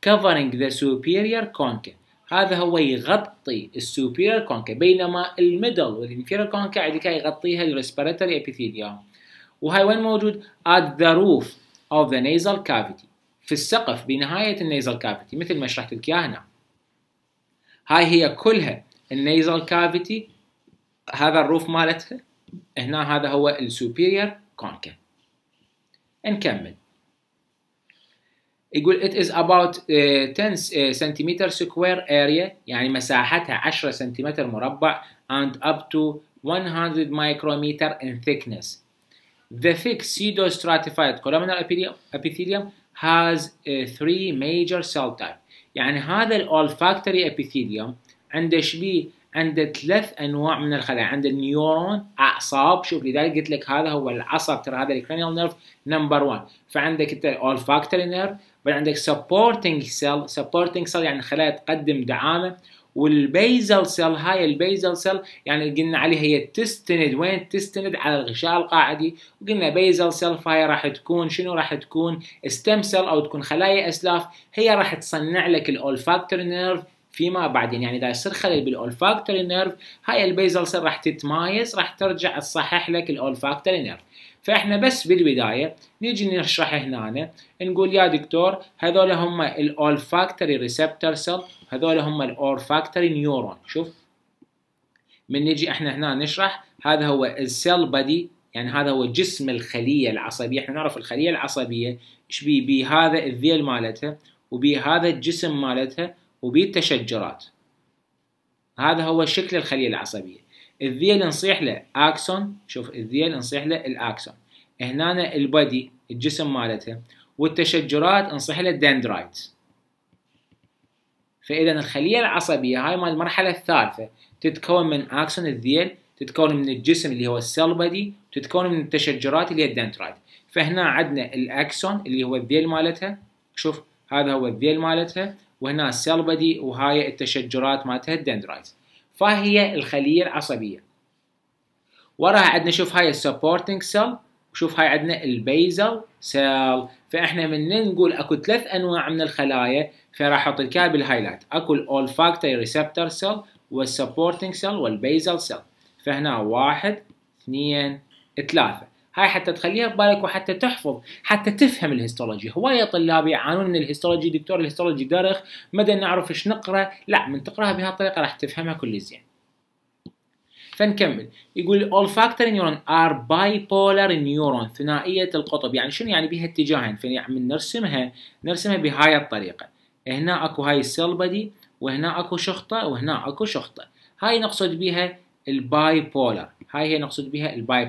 covering the superior concha هذا هو يغطي السوبيريور كونكا بينما الميدل والانفيريور كونكا كاي يغطيها الريسبيراتوري ابيثيليوم وهاي وين موجود؟ at the roof of the nasal cavity في السقف بنهاية النيزل كافيتي مثل ما شرحت لك اياها هنا هاي هي كلها النيزل كافيتي هذا الروف مالتها هنا هذا هو السوبيريور كونكا نكمل يقول it is about uh, 10 uh, centimeter square area يعني مساحتها 10 سنتيمتر مربع and up to 100 micrometer in thickness. The thick pseudostratified columnar epithelium has uh, three major cell types. يعني هذا الolfactory epithelium عنده شبيه عنده ثلاث انواع من الخلايا عنده النيورون اعصاب شوف لذلك قلت لك هذا هو العصب ترى هذا الكرينيال نيرف نمبر 1 فعندك انت olfactory نيرف بعدين عندك سبورتنج سيل سبورتنج سيل يعني خلايا تقدم دعامه والبيزل سيل هاي البيزل سيل يعني قلنا عليها هي تستند وين تستند على الغشاء القاعدي وقلنا بيزل سيل فهي راح تكون شنو راح تكون ستيم سيل او تكون خلايا اسلاف هي راح تصنع لك الاولفاكتوري نيرف فيما بعدين يعني اذا يصير خلل بالاولفاكتوري نيرف هاي البيزل سيل راح تتمايز راح ترجع تصحح لك الاولفاكتوري نيرف فاحنا بس بالبدايه نيجي نشرح هنا نقول يا دكتور هذول هم الاولفاكتوري ريسبتور سيل هذول هم الاولفاكتوري نيورون شوف من نجي احنا هنا نشرح هذا هو السيل بادي يعني هذا هو جسم الخليه العصبيه احنا نعرف الخليه العصبيه ايش بي بهذا الذيل مالتها وبهذا الجسم مالتها وبالتشجرات هذا هو شكل الخليه العصبيه الذيل نصيح له اكسون شوف الذيل نصيح له الاكسون هنا البادي الجسم مالتها والتشجرات نصيح له الدندرايت فاذا الخليه العصبيه هاي مال المرحله الثالثه تتكون من اكسون الذيل تتكون من الجسم اللي هو السيل بادي تتكون من التشجرات اللي هي الدندرايت فهنا عندنا الاكسون اللي هو الذيل مالتها شوف هذا هو الذيل مالتها وهنا السيل بادي وهاي التشجرات مالتها الدندرايت فهي الخلية العصبية وراها عندنا شوف هاي السبورتنج سيل وشوف هاي عندنا البيزل سيل فاحنا من نقول اكو ثلاث انواع من الخلايا فراح احط لك بالهايلايت اكو الاولفاكتوري ريسبتور سيل والسبورتنج سيل والبيزل سيل فهنا واحد اثنين ثلاثة هاي حتى تخليها ببالك وحتى تحفظ حتى تفهم الهيستولوجي هواية طلاب يعانون من الهيستولوجي دكتور الهيستولوجي دارخ مدى نعرف ايش نقرا لا من تقراها بهالطريقة راح تفهمها كل زين فنكمل يقول olfactory neuron are bipolar neuron ثنائية القطب يعني شنو يعني بها اتجاهين فنعمل يعني نرسمها نرسمها بهاي الطريقة هنا اكو هاي السيل بدي وهنا اكو شخطة وهنا اكو شخطة هاي نقصد بها الباي هاي هي نقصد بها الباي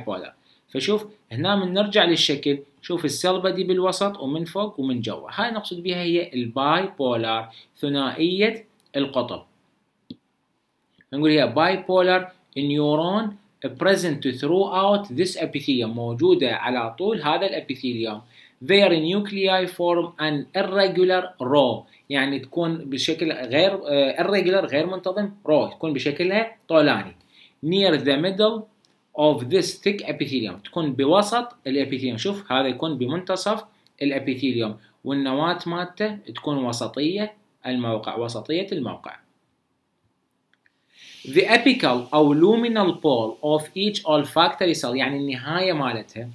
فشوف هنا من نرجع للشكل شوف السيل بدي بالوسط ومن فوق ومن جوا هاي نقصد بها هي الباي بولار ثنائية القطب نقول هي باي بولار نيورون present throughout this epithelium موجودة على طول هذا الابيثيليوم their nuclei form an irregular row يعني تكون بشكل غير uh, irregular غير منتظم row تكون بشكلها طولاني near the middle of this thick epithelium تكون بوسط الابيثيليوم شوف هذا يكون بمنتصف الابيثيليوم والنواة مالته تكون وسطية الموقع وسطية الموقع The apical أو luminal pole of each olfactory cell يعني النهاية مالتها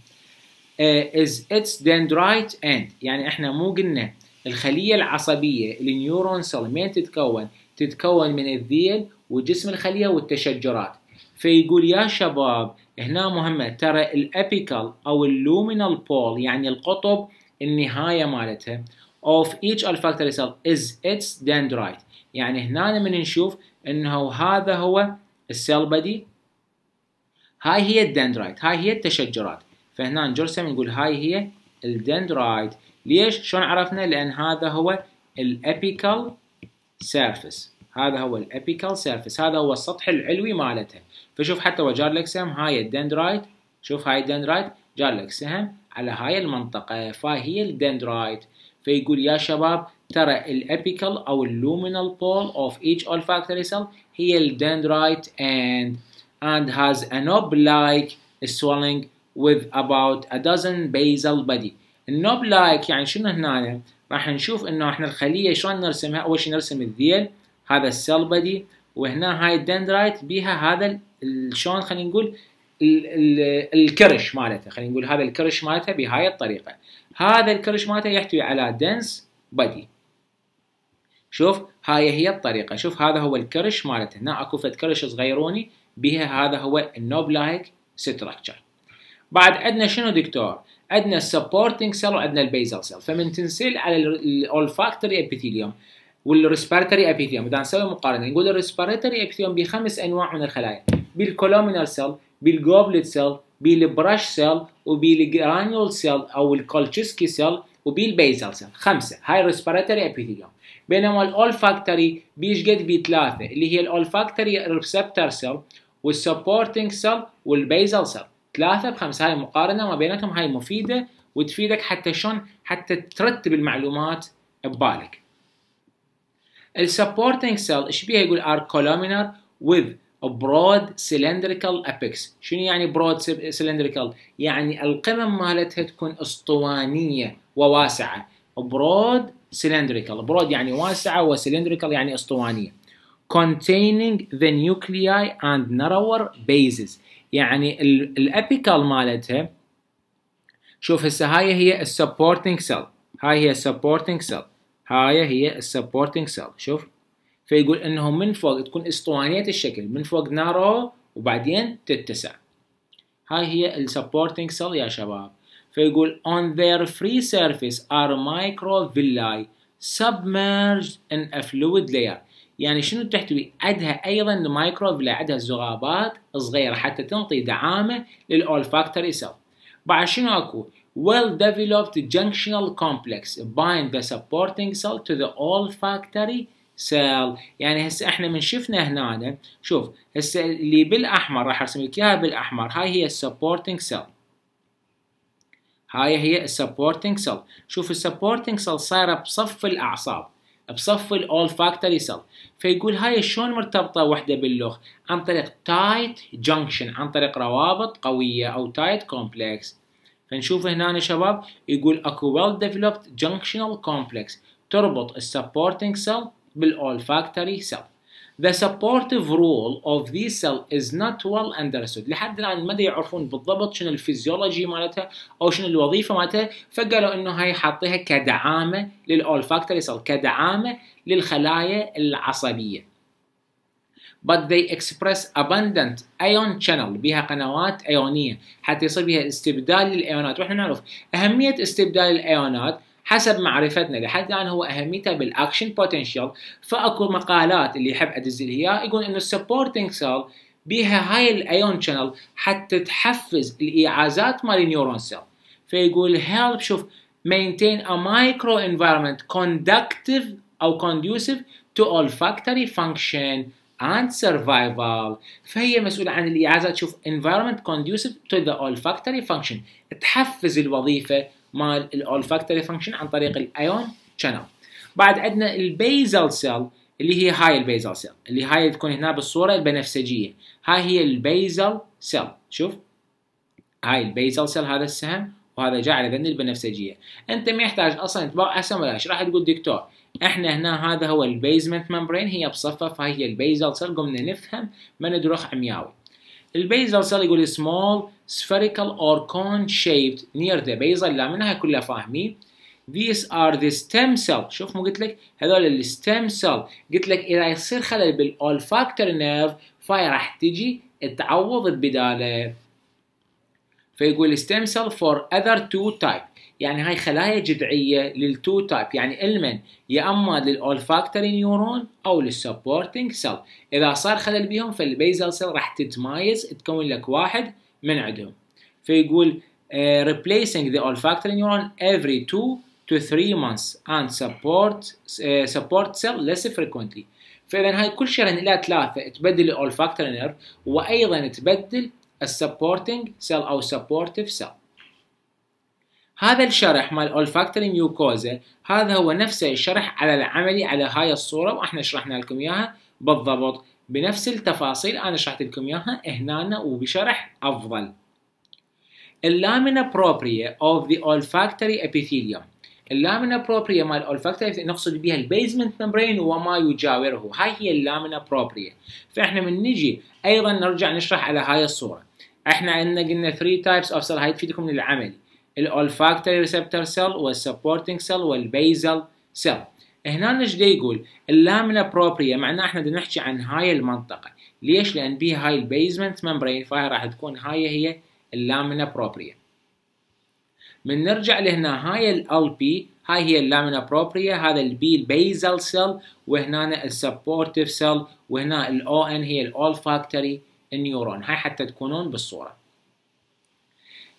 uh, is its dendrite end يعني احنا مو قلنا الخلية العصبية النيورون سيل من تتكون؟ تتكون من الذيل وجسم الخلية والتشجرات فيقول يا شباب هنا مهمة ترى الابيكال او اللومينال بول يعني القطب النهاية مالتها of each olfactory cell is its dendrite يعني هنا من نشوف انه هذا هو السيل بدي هاي هي الدندرايت هاي هي التشجرات فهنا نجرسم نقول هاي هي الدندرايت ليش شلون عرفنا لان هذا هو الابيكال سيرفيس هذا هو الابيكال سيرفيس هذا هو السطح العلوي مالته فشوف حتى وجار سهم هاي الدندرايت شوف هاي الدندرايت جار لك سهم على هاي المنطقة فهي الدندرايت فيقول يا شباب ترى الابيكال او اللومينال بول اوف ايتش اولفاكتوري سيل هي الدندرايت اند اند هاز an knob لايك سوالينج with about a dozen basal body النوب-like يعني شنو هنا راح نشوف انه احنا الخلية شلون نرسمها اول شيء نرسم الذيل هذا السيل بدي وهنا هاي الدندرايت بيها هذا شلون خلينا نقول الكرش مالته خلينا نقول هذا الكرش مالته بهاي الطريقه هذا الكرش مالته يحتوي على دنس بادي شوف هاي هي الطريقه شوف هذا هو الكرش مالته هنا اكو فد كرش صغيروني بها هذا هو النوب لايك ستراكشر بعد عندنا شنو دكتور عندنا السبورتنج سيل وعندنا البيزل سيل فمن تنسيل على الاولفاكتوري ابيثيليوم والريسبيرتوري ابيثيوم اذا نسوي مقارنه نقول الريسبيرتوري ابيثيوم بخمس انواع من الخلايا بالكولومينال سيل بالجوبلت سيل بالبراش سيل وبالجرانيول سيل او الكولتشيسكي سيل وبالبيزل سيل خمسه هاي ريسبيراتوري ابيثيليوم بينما الاولفاكتوري بيشجد بثلاثه اللي هي الاولفاكتوري ريسبتر سيل والسبورتنج سيل والبيزل سيل ثلاثه بخمسه هاي مقارنه ما بيناتهم هاي مفيده وتفيدك حتى شلون حتى ترتب المعلومات ببالك السبورتنج سيل ايش بيها يقول ار كولومينر with broad cylindrical apex شنو يعني broad cylindrical يعني القمم مالتها تكون اسطوانيه وواسعه broad cylindrical broad يعني واسعه وسيلندريكال يعني اسطوانيه containing the nuclei and narrower bases يعني الابيكال مالتها شوف هسه هاي هي السبورتنج سيل هاي هي السبورتنج سيل هاي هي السبورتنج سيل شوف فيقول انه من فوق تكون اسطوانيه الشكل من فوق نارو وبعدين تتسع هاي هي السبورتنج سيل يا شباب فيقول on their free surface are microvilli submerged in a fluid layer يعني شنو تحتوي عندها ايضا فيلا عندها زغابات صغيره حتى تنطي دعامه للاولفاكتوري سيل بعد شنو اكو well developed junctional complex bind the supporting cell to the olfactory سيل يعني هسه احنا من شفنا هنا شوف هسه اللي بالاحمر راح ارسم لك اياها بالاحمر هاي هي السبورتنج سيل هاي هي السبورتنج سيل شوف السبورتنج سيل صايره بصف الاعصاب بصف الاولفاكتوري سيل فيقول هاي شلون مرتبطه وحده باللوخ عن طريق تايت جنكشن عن طريق روابط قويه او تايت كومبلكس فنشوف هنا يا شباب يقول اكو ويل ديفلوبد جنكشنال كومبلكس تربط السبورتنج سيل بالأولفاكتوري سيل The supportive role of this cell is not well understood. لحد الآن ما يعرفون بالضبط شنو الفيزيولوجي مالتها أو شنو الوظيفة مالتها فقالوا إنه هاي حاطيها كدعامة للاولفاكتوري سيل، كدعامة للخلايا العصبية. but they express abundant ion channel بها قنوات ايونيه حتى يصير بها استبدال للايونات واحنا نعرف اهميه استبدال الايونات حسب معرفتنا لحد الان هو اهميتها بالاكشن بوتنشال فاكو مقالات اللي يحب ادزلها اياه يقول انه السبورتنج سيل بيها هاي الايون شانل حتى تحفز الايعازات مال النيورون سيل فيقول هيلب شوف maintain a micro environment conductive او conducive to olfactory function and survival فهي مسؤولة عن الاعازات شوف environment conducive to the olfactory function تحفز الوظيفة مال الاولفاكتوري فانكشن عن طريق الايون شانل بعد عندنا البيزل سيل اللي هي هاي البيزل سيل اللي هاي تكون هنا بالصوره البنفسجيه هاي هي البيزل سيل شوف هاي البيزل سيل هذا السهم وهذا جاء على ذن البنفسجيه انت ما يحتاج اصلا تبع اسم ولا راح تقول دكتور احنا هنا هذا هو البيزمنت ممبرين هي بصفه فهي البيزل سيل قمنا نفهم ما دروخ عمياوي البيزل سيل يقول small spherical or cone shaped near the basal اللي عملناها كلها فاهمين these are the stem cell شوف مو قلت لك هذول الستم سيل قلت لك اذا يصير خلل بالاولفاكتور نيرف فهي راح تجي تعوض بداله فيقول stem cell for other two type يعني هاي خلايا جذعيه للتو تايب يعني المن يا اما للاولفاكتوري نيورون او للسبورتنج سيل اذا صار خلل بيهم فالبيزل سيل راح تتمايز تكون لك واحد من عندهم فيقول uh, replacing the olfactory neuron every 2 to 3 months and support uh, support cell less frequently فاذا هاي كل شهرين الى ثلاثه تبدل الاولفاكتوري نيرف وايضا تبدل السبورتنج سيل او سبورتيف سيل هذا الشرح مال اولفاكتوري ميوكوزا هذا هو نفسه الشرح على العملي على هاي الصورة واحنا شرحنا لكم اياها بالضبط بنفس التفاصيل انا شرحت لكم اياها هنا وبشرح افضل اللامينا بروبريا اوف ذا اولفاكتوري ابيثيليوم اللامينا بروبريا مال اولفاكتوري نقصد بها البيزمنت ممبرين وما يجاوره هاي هي اللامينا بروبريا فاحنا من نجي ايضا نرجع نشرح على هاي الصورة احنا عندنا قلنا 3 تايبس اوف سيل هاي تفيدكم للعملي الأولفاكتوري ريسبتور سيل والسبورتنج سيل والبيزل سيل هنا ايش يقول اللامنا بروبريا معناه احنا بدنا نحكي عن هاي المنطقه ليش لان بيها هاي البيزمنت ممبرين فهي راح تكون هاي هي اللامنا بروبريا من نرجع لهنا هاي ال بي هاي هي اللامنا بروبريا هذا البي البيزل سيل وهنا السبورتيف سيل وهنا الاو ان هي الاولفاكتوري النيورون نيورون هاي حتى تكونون بالصوره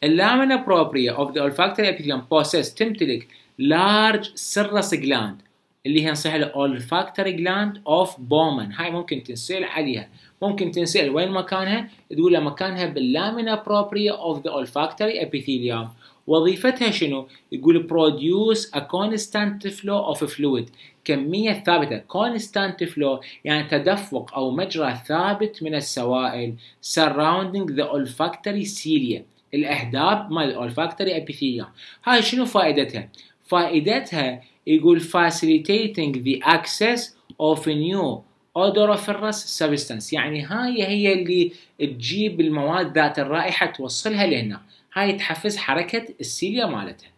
Lamina بروبريا of the olfactory epithelium possess تمتلك large serous gland اللي هي نصيحة olfactory gland of Bowman هاي ممكن تنسال عليها ممكن تنسال وين مكانها تقول مكانها باللامينا بروبريا of the olfactory epithelium وظيفتها شنو؟ يقول produce a constant flow of fluid كمية ثابتة constant flow يعني تدفق أو مجرى ثابت من السوائل surrounding the olfactory cilia الاهداب مال الاولفاكتوري ابيثيليوم هاي شنو فائدتها فائدتها يقول facilitating the access of a new odoriferous substance يعني هاي هي اللي تجيب المواد ذات الرائحه توصلها لهنا هاي تحفز حركه السيليا مالتها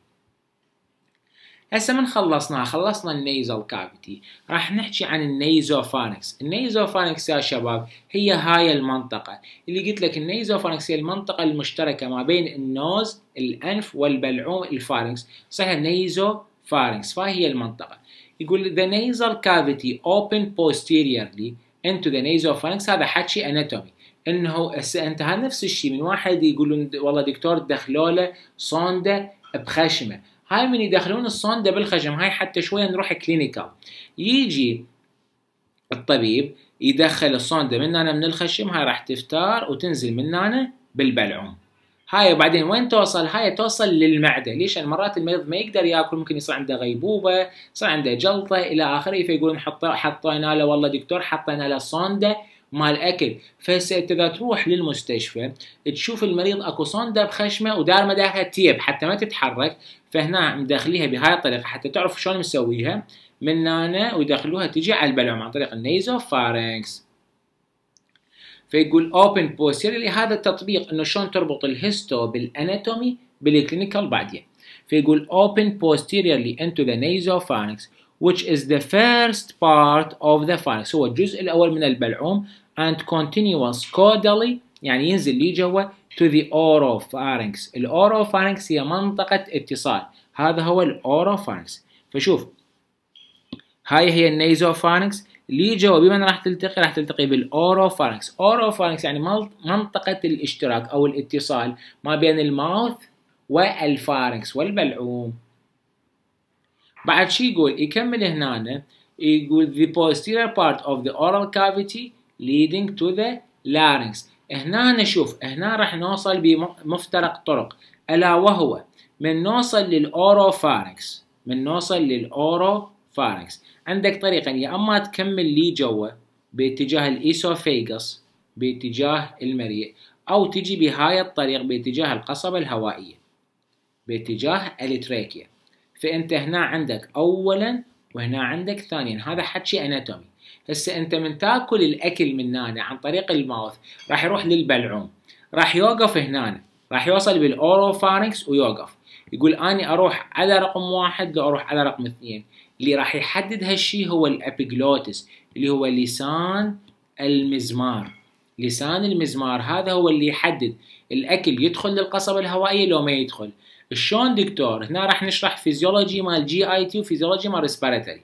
هسه من خلصناها خلصنا النيزل كافيتي راح نحكي عن النيزوفانكس النيزوفانكس يا شباب هي هاي المنطقة اللي قلت لك النيزوفانكس هي المنطقة المشتركة ما بين النوز الأنف والبلعوم الفارنكس صحيح نيزو فارنكس فهي المنطقة يقول the nasal cavity open posteriorly into the nasopharynx هذا حكي اناتومي انه هسه انت نفس الشيء من واحد يقول والله دكتور دخلوا له صونده بخشمه هاي من يدخلون الصندة بالخشم هاي حتى شوية نروح كلينيكال يجي الطبيب يدخل الصندة من هنا من الخشم هاي راح تفتار وتنزل من هنا بالبلعوم هاي وبعدين وين توصل؟ هاي توصل للمعدة، ليش؟ مرات المريض ما يقدر ياكل ممكن يصير عنده غيبوبة، يصير عنده جلطة إلى آخره، فيقولون حطينا له والله دكتور حطينا له صوندة مال اكل فهسه اذا تروح للمستشفى تشوف المريض اكو صنده بخشمه ودار مداها تيب حتى ما تتحرك فهنا مدخليها بهاي الطريقه حتى تعرف شلون مسويها من هنا ويدخلوها تجي على البلعوم عن طريق النيزو فارنكس فيقول اوبن posteriorly هذا التطبيق انه شلون تربط الهيستو بالاناتومي بالكلينيكال بعدين فيقول open posteriorly into the nasopharynx which is the first part of the pharynx هو الجزء الأول من البلعوم and continuous caudally يعني ينزل لي جوا to the oropharynx الاوروفارينكس هي منطقة اتصال هذا هو الاوروفارينكس فشوف هاي هي النيزوفارينكس لي جوا بمن راح تلتقي راح تلتقي بالاوروفارينكس اوروفارينكس يعني منطقة الاشتراك او الاتصال ما بين الماوث والفارنكس والبلعوم بعد شي يقول يكمل هنا يقول the posterior part of the oral cavity leading to the larynx هنا نشوف هنا راح نوصل بمفترق طرق ألا وهو من نوصل فاركس من نوصل فاركس عندك طريقة يا أما تكمل لي جوا باتجاه الإيسوفيجس باتجاه المريء أو تجي بهاي الطريق باتجاه القصبة الهوائية باتجاه التراكيا فأنت هنا عندك أولا وهنا عندك ثانيا هذا حكي أناتومي هسه انت من تاكل الاكل من هنا عن طريق الماوث راح يروح للبلعوم راح يوقف هنا راح يوصل بالاوروفارنكس ويوقف يقول اني اروح على رقم واحد لو اروح على رقم اثنين اللي راح يحدد هالشي هو الابيجلوتس اللي هو لسان المزمار لسان المزمار هذا هو اللي يحدد الاكل يدخل للقصبه الهوائيه لو ما يدخل شلون دكتور هنا راح نشرح فيزيولوجي مال جي اي تي وفيزيولوجي مال ريسبيراتوري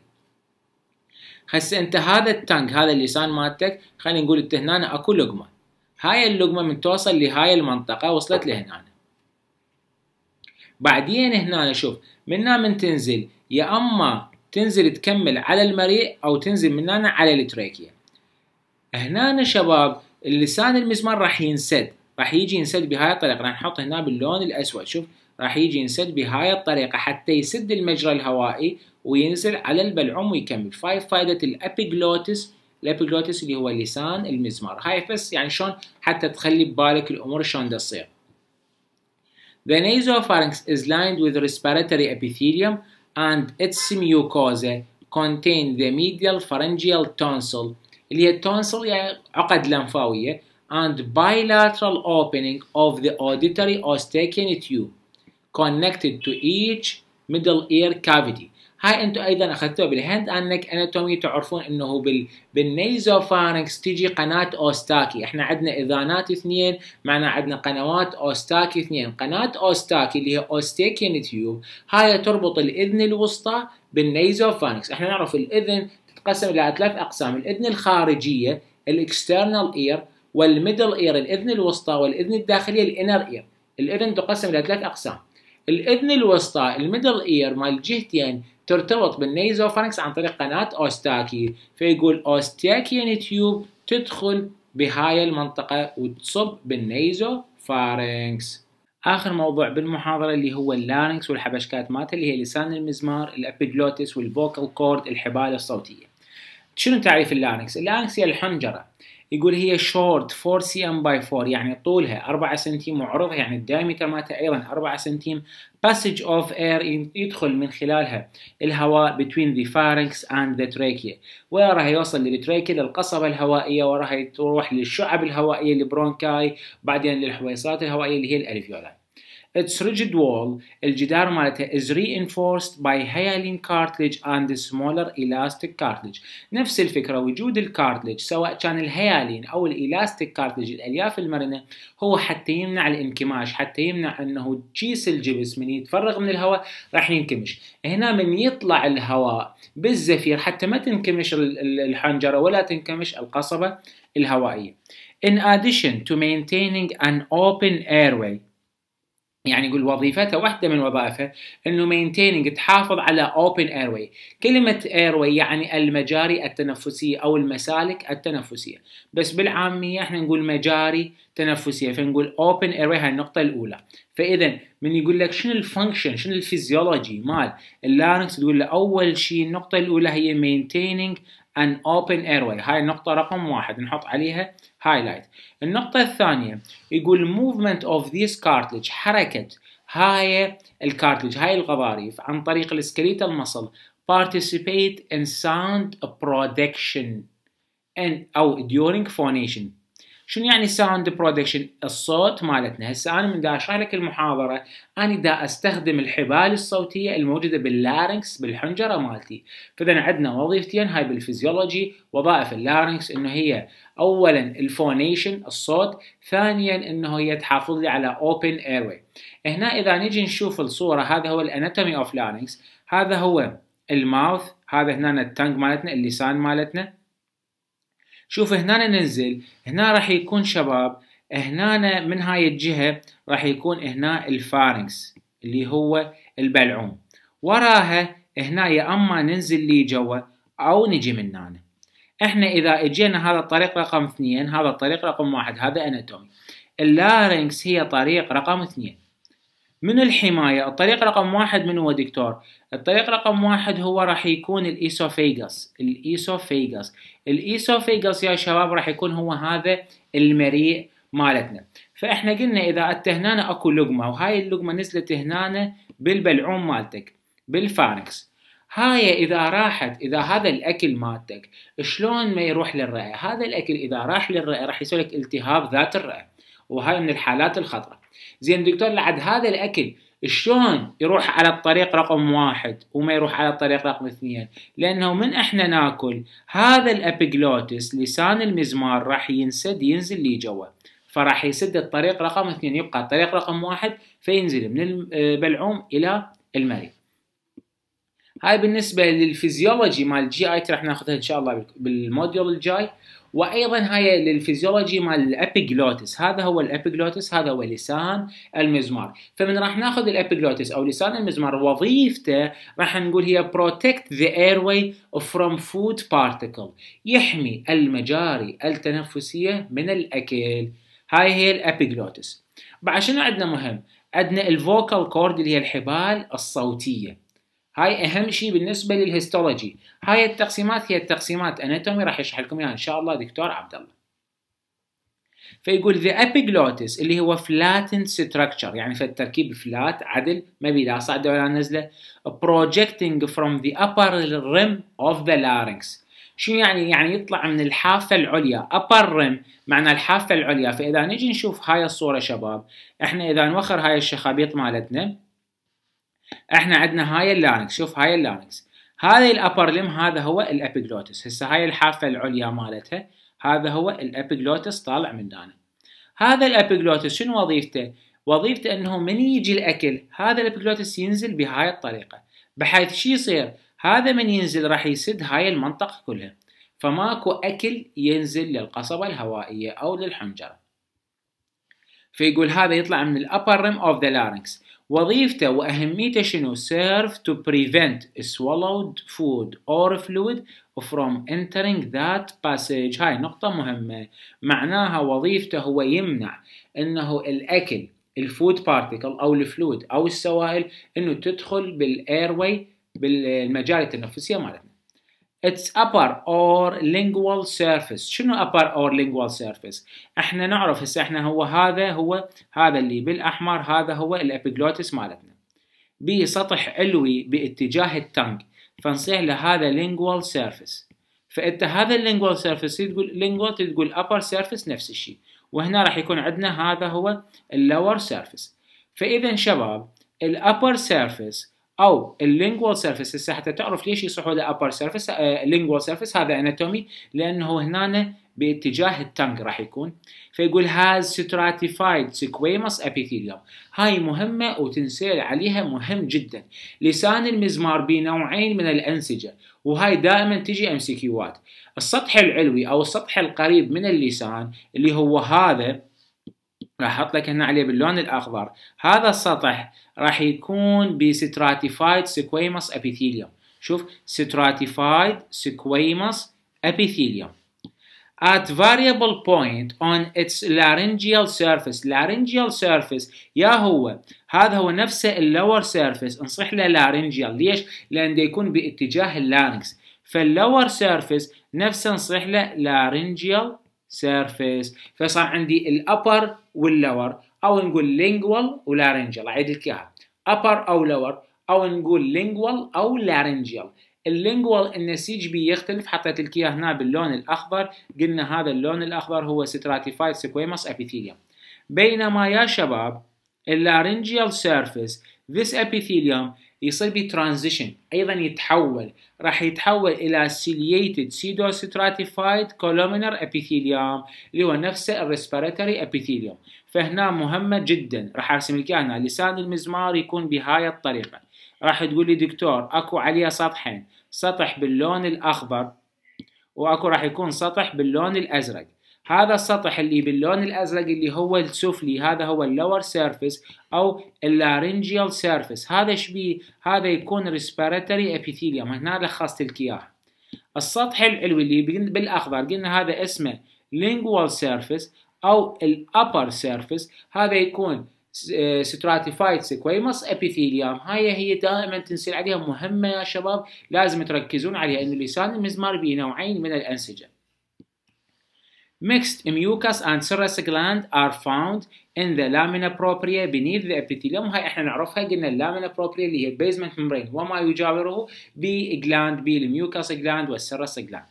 هسه انت هذا التانك هذا اللسان مالتك خلينا نقول انت هنا اكو لقمه هاي اللقمه من توصل لهاي المنطقه وصلت لهنا بعدين هنا شوف منا من تنزل يا اما تنزل تكمل على المريء او تنزل من هنا على التراكيا هنا شباب اللسان المزمار راح ينسد راح يجي ينسد بهاي الطريقه راح نحط هنا باللون الاسود شوف راح يجي ينسد بهاي الطريقه حتى يسد المجرى الهوائي وينزل على البلعوم ويكمل فايف فائدة الأبيجلوتس الأبيجلوتس اللي هو لسان المزمار هاي بس يعني شلون حتى تخلي ببالك الأمور شلون تصير The nasopharynx is lined with respiratory epithelium and its mucosa contain the medial pharyngeal tonsil اللي هي التونسل يعني عقد لمفاوية and bilateral opening of the auditory ostachian tube connected to each middle ear cavity هاي انتم ايضا اخذتوها بالهند انك اناتومي تعرفون انه بال بالنيزوفارنكس تجي قناه اوستاكي احنا عندنا اذانات اثنين معنا عندنا قنوات اوستاكي اثنين قناه اوستاكي اللي هي اوستيكين تيوب هاي تربط الاذن الوسطى بالنيزوفارنكس احنا نعرف الاذن تتقسم الى ثلاث اقسام الاذن الخارجيه الاكسترنال اير والميدل اير الاذن الوسطى والاذن الداخليه الانر اير الاذن تقسم الى ثلاث اقسام الاذن الوسطى الميدل اير مال جهتين ترتبط بالنيزوفارنكس عن طريق قناة أوستاكي فيقول أوستاكيان يعني تيوب تدخل بهاي المنطقة وتصب بالنيزوفارنكس اخر موضوع بالمحاضره اللي هو اللارنكس والحبشكات مات اللي هي لسان المزمار الابيجلوتس والفوكال كورد الحبال الصوتيه شنو تعريف اللارنكس اللارنكس هي الحنجره يقول هي شورت 4 سي ام باي 4 يعني طولها 4 سنتيم وعرضها يعني الدايمتر مالتها ايضا 4 سنتيم passage of air يدخل من خلالها الهواء between the pharynx and the trachea وراح يوصل للتراكيا للقصبة الهوائية وراح يروح للشعب الهوائية البرونكاي بعدين للحويصات الهوائية اللي هي الألفيولاي Its rigid wall, الجدار مالتها is reinforced by hyaline cartilage and smaller elastic cartilage. نفس الفكرة وجود الكارتلج سواء كان الهيالين أو الإلاستيك كارتلج الألياف المرنة هو حتى يمنع الانكماش حتى يمنع أنه جيس الجبس من يتفرغ من الهواء راح ينكمش. هنا من يطلع الهواء بالزفير حتى ما تنكمش الحنجرة ولا تنكمش القصبة الهوائية. In addition to maintaining an open airway يعني يقول وظيفته واحدة من وظائفه انه مينتيننج تحافظ على اوبن ايرواي كلمة ايرواي يعني المجاري التنفسية او المسالك التنفسية بس بالعامية احنا نقول مجاري تنفسية فنقول اوبن ايرواي هاي النقطة الاولى فاذا من يقول لك شنو الفانكشن شنو الفيزيولوجي مال اللارنكس تقول له اول شيء النقطة الاولى هي مينتيننج ان اوبن ايرواي هاي النقطة رقم واحد نحط عليها هايلايت النقطة الثانية يقول movement of this cartilage حركة هاي الكارتلج هاي الغضاريف عن طريق السكليتال المصل participate in sound production and أو during phonation شنو يعني ساوند برودكشن الصوت مالتنا هسه انا من دا اشرح لك المحاضره انا دا استخدم الحبال الصوتيه الموجوده باللارنكس بالحنجره مالتي فاذا عندنا وظيفتين هاي بالفيزيولوجي وظائف اللارنكس انه هي اولا الفونيشن الصوت ثانيا انه هي تحافظ لي على اوبن ايروي هنا اذا نجي نشوف الصوره هذا هو الاناتومي اوف لارنكس هذا هو الماوث هذا هنا التنج مالتنا اللسان مالتنا شوف هنا ننزل هنا راح يكون شباب هنا من هاي الجهة راح يكون هنا الفارنكس اللي هو البلعوم وراها هنا يا اما ننزل لي جوا او نجي من هنا احنا اذا اجينا هذا الطريق رقم اثنين هذا الطريق رقم واحد هذا اناتومي اللارنكس هي طريق رقم اثنين من الحماية الطريق رقم واحد من هو دكتور الطريق رقم واحد هو راح يكون الإيسوفيجاس الإيسوفيجاس الإيسوفيجاس يا شباب راح يكون هو هذا المريء مالتنا فإحنا قلنا إذا أنت هنا أكو لقمة وهاي اللقمة نزلت هنا بالبلعوم مالتك بالفارنكس هاي إذا راحت إذا هذا الأكل مالتك شلون ما يروح للرئة هذا الأكل إذا راح للرئة راح يسوي لك التهاب ذات الرئة وهاي من الحالات الخطرة زين دكتور لعد هذا الاكل شلون يروح على الطريق رقم واحد وما يروح على الطريق رقم اثنين لانه من احنا ناكل هذا الابيجلوتس لسان المزمار راح ينسد ينزل لي جوا فراح يسد الطريق رقم اثنين يبقى الطريق رقم واحد فينزل من البلعوم آه، الى المريء هاي بالنسبه للفيزيولوجي مال الجي اي راح ناخذها ان شاء الله بالموديول الجاي وايضا هاي للفيزيولوجي مال الابيجلوتس هذا هو الابيجلوتس هذا هو لسان المزمار فمن راح ناخذ الابيجلوتس او لسان المزمار وظيفته راح نقول هي ذا اير واي فروم فود بارتيكل يحمي المجاري التنفسيه من الاكل هاي هي الابيجلوتس بعد شنو عندنا مهم عندنا الفوكال كورد اللي هي الحبال الصوتيه هاي اهم شيء بالنسبه للهيستولوجي هاي التقسيمات هي التقسيمات اناتومي راح يشرح لكم اياها ان شاء الله دكتور عبد الله فيقول ذا epiglottis اللي هو flattened structure يعني في التركيب فلات عدل ما بي لا صعدة ولا نزلة projecting from the upper rim of the larynx شو يعني يعني يطلع من الحافة العليا upper rim معنى الحافة العليا فإذا نجي نشوف هاي الصورة شباب احنا إذا نوخر هاي الشخابيط مالتنا احنا عندنا هاي اللارنكس شوف هاي اللارنكس هذا الابر لم هذا هو الابيجلوتس هسه هاي الحافه العليا مالتها هذا هو الابيجلوتس طالع من دانا هذا الابيجلوتس شنو وظيفته وظيفته انه من يجي الاكل هذا الابيجلوتس ينزل بهاي الطريقه بحيث شو يصير هذا من ينزل راح يسد هاي المنطقه كلها فماكو اكل ينزل للقصبه الهوائيه او للحنجره فيقول هذا يطلع من الابر ريم اوف ذا لارنكس وظيفته وأهميته شنو سيرف to prevent swallowed food or fluid from entering that passage هاي نقطة مهمة معناها وظيفته هو يمنع أنه الأكل الفود بارتيكل أو الفلويد أو السوائل أنه تدخل واي بالمجال التنفسية مالتنا its upper or lingual surface شنو upper or lingual surface احنا نعرف هسه احنا هو هذا هو هذا اللي بالاحمر هذا هو الابيجلوتس مالتنا بسطح علوي باتجاه التنج فنصيح له هذا lingual surface فانت هذا lingual surface تقول lingual تقول upper surface نفس الشيء وهنا راح يكون عندنا هذا هو اللور سيرفيس فاذا شباب الابر سيرفيس او اللينجوال هسه حتى تعرف ليش يصيحوا له ابر سيرفيس لينجوال سيرفيس هذا اناتومي آه، لانه هنا باتجاه التنج راح يكون فيقول هاز ستراتيفايد سكويموس ابيثيليوم هاي مهمه وتنسال عليها مهم جدا لسان المزمار بنوعين من الانسجه وهاي دائما تجي ام سي كيوات السطح العلوي او السطح القريب من اللسان اللي هو هذا راح احط لك هنا عليه باللون الاخضر هذا السطح راح يكون بستراتيفايد سكويموس ابيثيليوم شوف stratified سكويموس epithelium at variable point on its laryngeal surface laryngeal surface يا هو هذا هو نفسه اللور surface انصح له laryngeal ليش؟ لأن يكون باتجاه اللارنكس فاللور surface نفسه انصح له laryngeal surface فصار عندي الأبر واللور او نقول لينجوال ولارنجيال اعيد لك اياها upper او lower او نقول لينجوال او لارنجيال اللينجوال النسيج بي يختلف حطيت لك اياه هنا باللون الاخضر قلنا هذا اللون الاخضر هو stratified سكويموس epithelium بينما يا شباب اللارنجيال surface this epithelium يصير بي ترانزيشن ايضا يتحول راح يتحول الى سيلييتد سيدو ستراتيفايد كولومينر ابيثيليوم اللي هو نفسه الريسبيراتوري ابيثيليوم فهنا مهمه جدا راح ارسم لك انا لسان المزمار يكون بهاي الطريقه راح تقول لي دكتور اكو عليه سطحين سطح باللون الاخضر واكو راح يكون سطح باللون الازرق هذا السطح اللي باللون الازرق اللي هو السفلي هذا هو اللور سيرفيس او اللارنجيال سيرفيس هذا شبيه هذا يكون ريسبيراتوري ابيثيليوم هنا لخصت لك اياه السطح العلوي اللي بالاخضر قلنا هذا اسمه lingual سيرفيس او الابر سيرفيس هذا يكون ستراتيفايد سكويموس ابيثيليوم هاي هي دائما تنسل عليها مهمه يا شباب لازم تركزون عليها انه اللسان المزمار بيه نوعين من الانسجه Mixed mucus and serous gland are found in the lamina propria beneath the epithelium هاي احنا نعرفها قلنا lamina propria اللي هي البيزمنت membrane وما يجاوره بجلاند بالميوكاس جلاند والسيرس جلاند.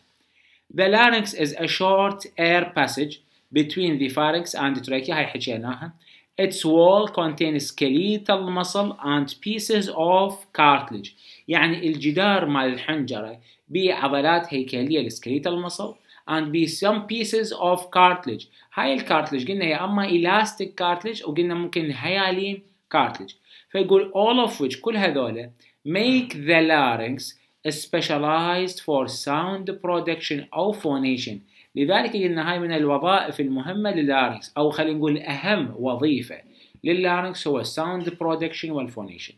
The larynx is a short air passage between the pharynx and the trachea هاي حكيناها. Its wall contains skeletal muscle and pieces of cartilage يعني الجدار مال الحنجرة بعضلات هيكلية السكليتال muscle and be some pieces of cartilage هاي الكارتلج قلنا يا اما elastic cartilage وقلنا ممكن هيالين cartilage فيقول all of which كل هذول make the larynx specialized for sound production or phonation لذلك قلنا هاي من الوظائف المهمة للارنكس أو خلينا نقول أهم وظيفة للارنكس هو sound production والفونيشن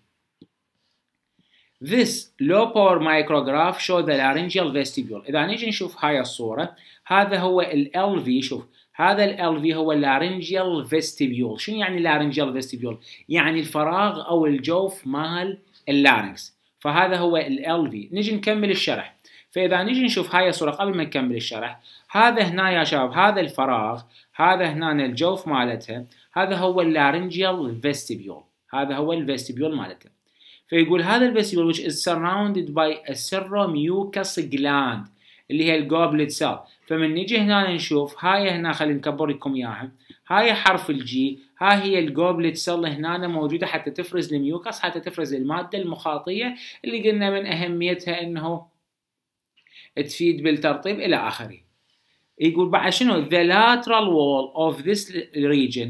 This low power micrograph show the laryngeal vestibule. إذا نيجي نشوف هاي الصورة هذا هو ال LV شوف هذا ال LV هو laryngeal vestibule. شنو يعني laryngeal vestibule؟ يعني الفراغ أو الجوف مال اللارنكس. فهذا هو ال LV. نيجي نكمل الشرح. فإذا نيجي نشوف هاي الصورة قبل ما نكمل الشرح هذا هنا يا شباب هذا الفراغ هذا هنا الجوف مالتها هذا هو laryngeal vestibule. هذا هو الفيستيبيول مالتها فيقول هذا الفيسيبل which is surrounded by a seromucous gland اللي هي الجوبلت سيل فمن نجي هنا نشوف هاي هنا خلينا نكبر لكم اياها هاي حرف الجي ها هي الجوبلت سيل هنا موجوده حتى تفرز الميوكس حتى تفرز الماده المخاطيه اللي قلنا من اهميتها انه تفيد بالترطيب الى اخره يقول بعد شنو the lateral wall of this region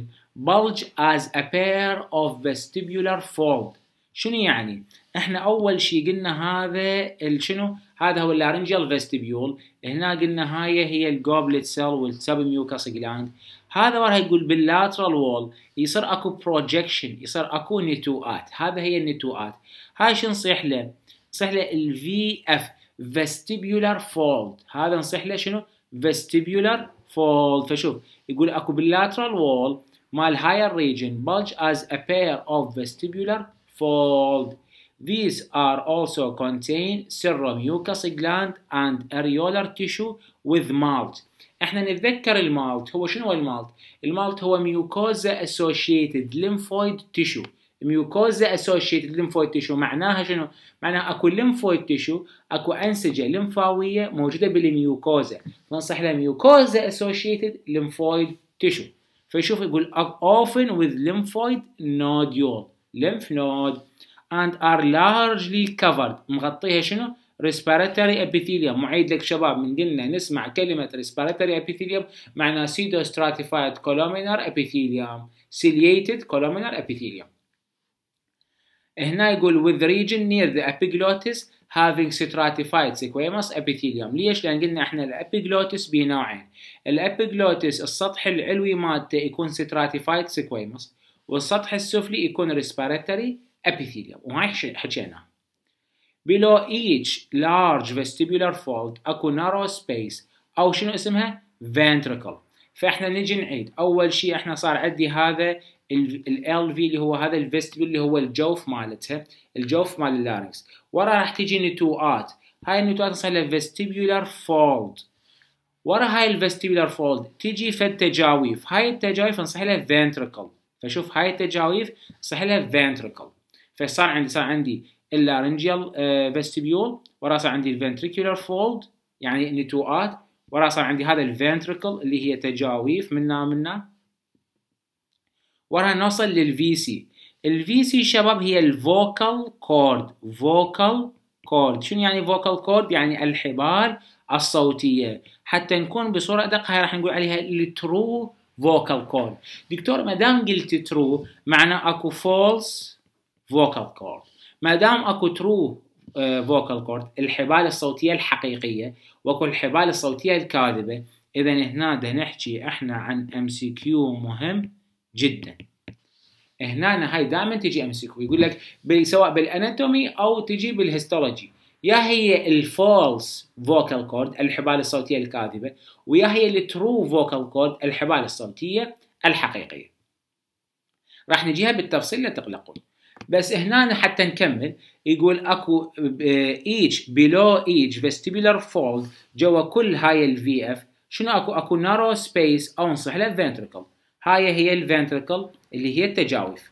bulge as a pair of vestibular fold شنو يعني؟ احنا اول شيء قلنا هذا شنو؟ هذا هو اللارنجيال فيستيبيول هنا قلنا هاي هي الجوبلت سيل والسب ميوكاس جلاند هذا ورا يقول باللاترال وول يصير اكو بروجكشن يصير اكو نتوءات هذا هي النتوءات هاي شو نصيح له؟ نصيح له الفي اف فيستيبيولار فولد هذا نصيح له شنو؟ فيستيبيولار فولد فشوف يقول اكو باللاترال وول مال هاير ريجن bulge as a pair of vestibular fold. These are also contain seromucous gland and areolar tissue with malt. احنا نتذكر المالت هو شنو هو المالت؟ المالت هو ميوكوزا associated lymphoid tissue. ميوكوزا associated lymphoid tissue معناها شنو؟ معناها اكو lymphoid tissue اكو انسجه لمفاويه موجوده بالميوكوزا، ننصح لها ميوكوزا associated lymphoid tissue. فيشوف يقول often with lymphoid nodule. lymph node and are largely covered مغطيها شنو respiratory epithelium معيد لك شباب من قلنا نسمع كلمة respiratory epithelium pseudo stratified columnar epithelium ciliated columnar epithelium هنا يقول with region near the epiglottis having stratified sequamous epithelium ليش؟ لأن قلنا احنا الابيجلوتس بنوعين الابيجلوتس السطح العلوي مالته يكون stratified sequamous والسطح السفلي يكون ريسبيراتوري epithelium وهاي حكينا below each large vestibular fold اكو narrow space او شنو اسمها ventricle فاحنا نجي نعيد اول شيء احنا صار عندي هذا ال في اللي هو هذا الفيستبل اللي هو الجوف مالتها الجوف مال اللارنكس ورا راح تجي نتوءات هاي النتوءات نسميها لها فيستيبولار فولد ورا هاي الفيستيبولار فولد تجي فد تجاويف هاي التجاويف نسميها لها فينتركل فشوف هاي التجاويف صح لها ventricle فصار عندي صار عندي اللارنجيال آه، فيستيبيول ورا صار عندي الفنتريكولار فولد يعني نتوءات ورا صار عندي هذا الفنتريكل اللي هي تجاويف منا منا ورا نوصل للفي سي الفي سي شباب هي الفوكال كورد فوكال كورد شنو يعني فوكال كورد يعني الحبار الصوتيه حتى نكون بصوره ادق هاي راح نقول عليها الترو فوكال كورد دكتور ما دام قلت ترو معناه اكو فولس فوكال كورد ما دام اكو ترو فوكال كورد الحبال الصوتيه الحقيقيه واكو الحبال الصوتيه الكاذبه اذا هنا ده نحكي احنا عن ام سي كيو مهم جدا هنا هاي دائما تجي ام سي كيو يقول لك سواء بالاناتومي او تجي بالهيستولوجي يا هي الفولس فوكال كورد الحبال الصوتية الكاذبة ويا هي الترو فوكال كورد الحبال الصوتية الحقيقية راح نجيها بالتفصيل لا تقلقون بس هنا حتى نكمل يقول اكو ايتش بلو ايتش فيستيبولار فولد جوا كل هاي الفي اف شنو اكو اكو نارو سبيس او نصح له فينتركل هاي هي الفنتركل اللي هي التجاوف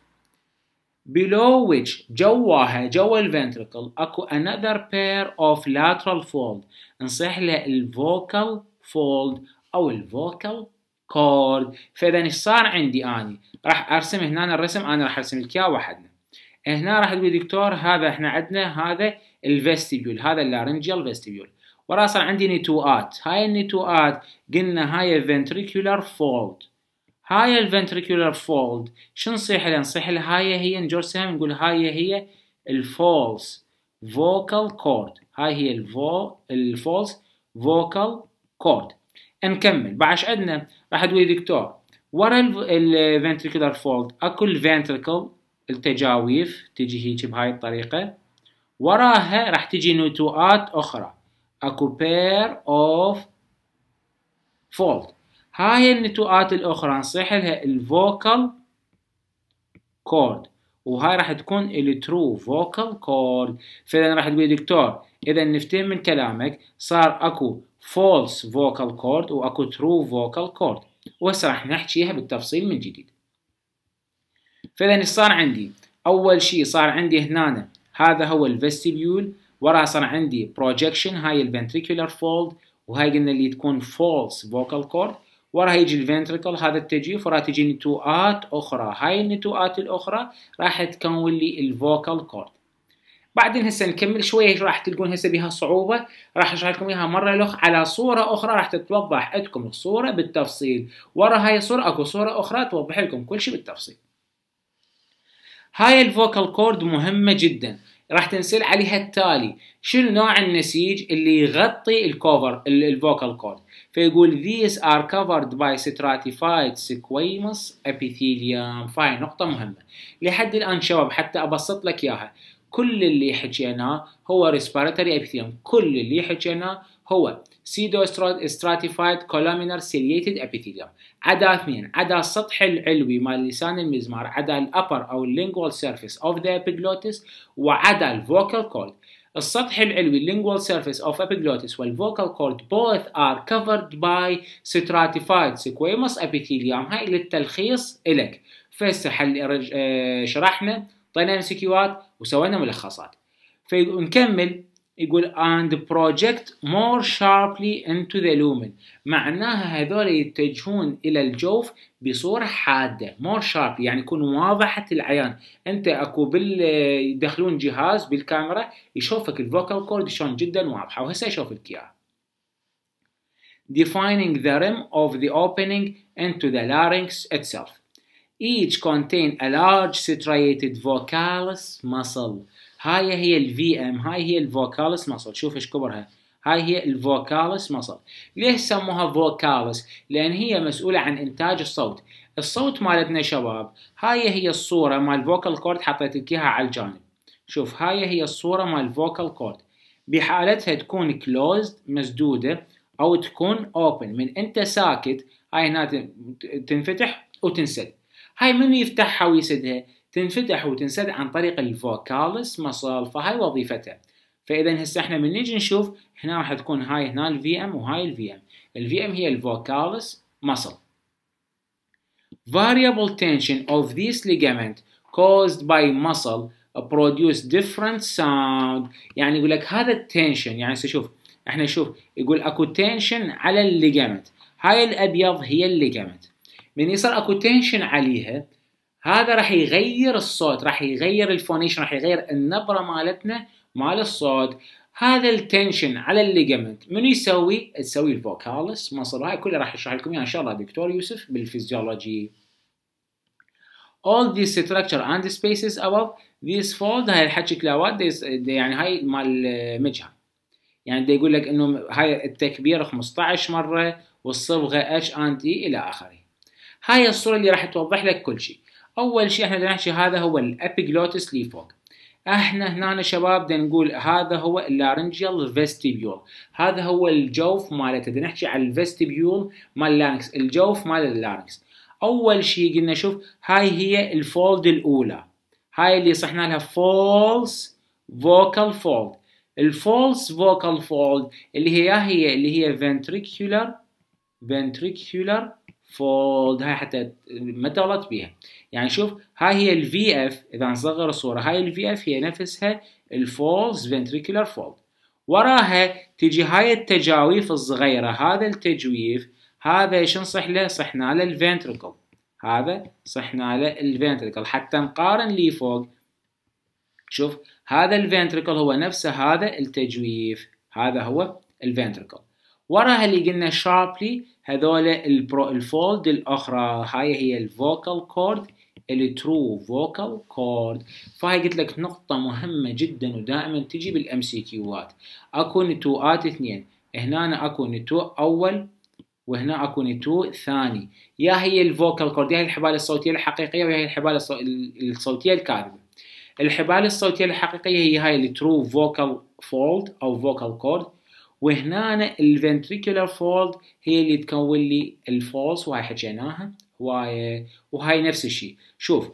below which جواها جوا ventricle اكو another pair of lateral fold نصيح له الفوكال fold او الفوكال كورد فاذا ايش صار عندي اني راح ارسم هنا الرسم انا راح ارسم لك اياه وحدنا هنا راح تقول دكتور هذا احنا عندنا هذا vestibule هذا اللارنجيال فيستيبيول ورا صار عندي نتوءات هاي النتوءات قلنا هاي ventricular فولد هاي الفنتريكولر فولد شو نصيح لها نصيح لها هاي هي نجرسها نقول هاي هي الفولس فوكال كورد هاي هي الفولس فوكال كورد نكمل بعد عندنا راح تقول دكتور ورا الفنتريكولر فولد اكو الفنتريكل التجاويف تجي هيك بهاي الطريقه وراها راح تجي نتوءات اخرى اكو بير اوف فولد هاي النتوءات الأخرى نصيح لها الفوكال كورد وهاي راح تكون الترو فوكال كورد فإذا راح تقول دكتور إذا نفتهم من كلامك صار أكو فولس فوكال كورد وأكو ترو فوكال كورد وهسه راح نحكيها بالتفصيل من جديد فإذا صار عندي أول شيء صار عندي هنا هذا هو الفستيبيول وراها صار عندي بروجكشن هاي الفنتريكولار فولد وهاي قلنا اللي تكون فولس فوكال كورد وراح يجي الفنتركل هذا التجيف وراح تجي نتوءات اخرى هاي النتوءات الاخرى راح تكون لي الفوكال كورد بعدين هسه نكمل شويه راح تلقون هسه بها صعوبه راح اشرح لكم اياها مره لخ على صوره اخرى راح تتوضح عندكم الصوره بالتفصيل ورا هاي الصوره اكو صوره اخرى توضح لكم كل شيء بالتفصيل هاي الفوكال كورد مهمه جدا راح تنسل عليها التالي شنو نوع النسيج اللي يغطي الكوفر الفوكال كورد فيقول these are covered by stratified squamous epithelium فهاي نقطة مهمة لحد الآن شباب حتى أبسط لك إياها كل اللي حكيناه هو respiratory epithelium كل اللي حكيناه هو pseudostratified columnar ciliated epithelium عدا اثنين عدا السطح العلوي مال لسان المزمار عدا الابر او lingual surface of the epiglottis وعدا الفوكال كورد السطح العلوي lingual surface of epiglottis والvocal cord both are covered by stratified squamous epithelium هاي للتلخيص إلك فهسه حل شرحنا طينا MCQات وسوينا ملخصات فنكمل يقول and project more sharply into the lumen معناها هذول يتجهون الى الجوف بصوره حاده more sharp يعني يكون واضحه العيان انت اكو بال يدخلون جهاز بالكاميرا يشوفك الفوكال كورد شلون جدا واضحه وهسه يشوف لك اياها defining the rim of the opening into the larynx itself each contain a large striated vocalis muscle هاي هي الفي ام هاي هي الفوكالس مصل شوف ايش كبرها هاي هي الفوكالس مصل ليش سموها فوكالس لان هي مسؤوله عن انتاج الصوت الصوت مالتنا شباب هاي هي الصوره مال فوكال كورد حطيت لك اياها على الجانب شوف هاي هي الصوره مال فوكال كورد بحالتها تكون كلوزد مسدوده او تكون اوبن من انت ساكت هاي هنا تنفتح وتنسد هاي من يفتحها ويسدها تنفتح وتنسد عن طريق الفوكالس مصل فهاي وظيفتها فاذا هسه احنا من نجي نشوف هنا راح تكون هاي هنا الفي ام وهاي الفي ام الفي ام هي الفوكالس مصل variable tension of these ligament caused by muscle produce different sound يعني يقول لك هذا التنشن يعني شوف احنا شوف يقول اكو تنشن على الليجامنت هاي الابيض هي الليجامنت من يصير اكو تنشن عليها هذا راح يغير الصوت راح يغير الفونيشن راح يغير النبره مالتنا مال الصوت هذا التنشن على الليجمنت من يسوي تسوي الفوكالس مصر هاي كلها راح اشرح لكم اياها ان شاء الله دكتور يوسف بالفيزيولوجي all these structure and spaces above these fold هاي الحكي كلاوات يعني هاي مال مجهر يعني دي يقول لك انه هاي التكبير 15 مره والصبغه اتش اند اي الى اخره هاي الصوره اللي راح توضح لك كل شيء اول شيء احنا نحكي هذا هو الابيجلوتس ليفوج احنا هنا شباب بدنا نقول هذا هو اللارنجيال فيستيبيول هذا هو الجوف مالته بدنا نحكي على الفيستيبيول مال اللارنكس الجوف مال اللارنكس اول شيء قلنا شوف هاي هي الفولد الاولى هاي اللي صحنا لها فولس فوكال فولد الفولس فوكال فولد اللي هي هي اللي هي ventricular ventricular فولد هاي حتى ما تغلط بيها يعني شوف هاي هي الفي اف اذا نصغر الصوره هاي الفي اف هي نفسها الفولز فنتريكولار فولد وراها تجي هاي التجاويف الصغيره هذا التجويف هذا شو نصح له صحنا له الفنتريكل هذا صحنا له الفنتريكل حتى نقارن لي فوق شوف هذا الفنتريكل هو نفسه هذا التجويف هذا هو الفنتريكل وراها اللي قلنا شاربلي هذول البرو الفولد الاخرى هاي هي الفوكال كورد الترو فوكال كورد فهي قلت لك نقطة مهمة جدا ودائما تجي بالام سي كيوات اكو نتوءات اثنين هنا اكو نتوء اول وهنا اكو نتوء ثاني يا هي الفوكال كورد يا هي الحبال الصوتية الحقيقية ويا هي الحبال الصوتية الكاذبة الحبال الصوتية الحقيقية هي هاي الترو فوكال فولد او فوكال كورد وهنا الفنتريكولار فولد هي اللي تكون لي الفولس وهاي حكيناها هوايه وهاي نفس الشيء شوف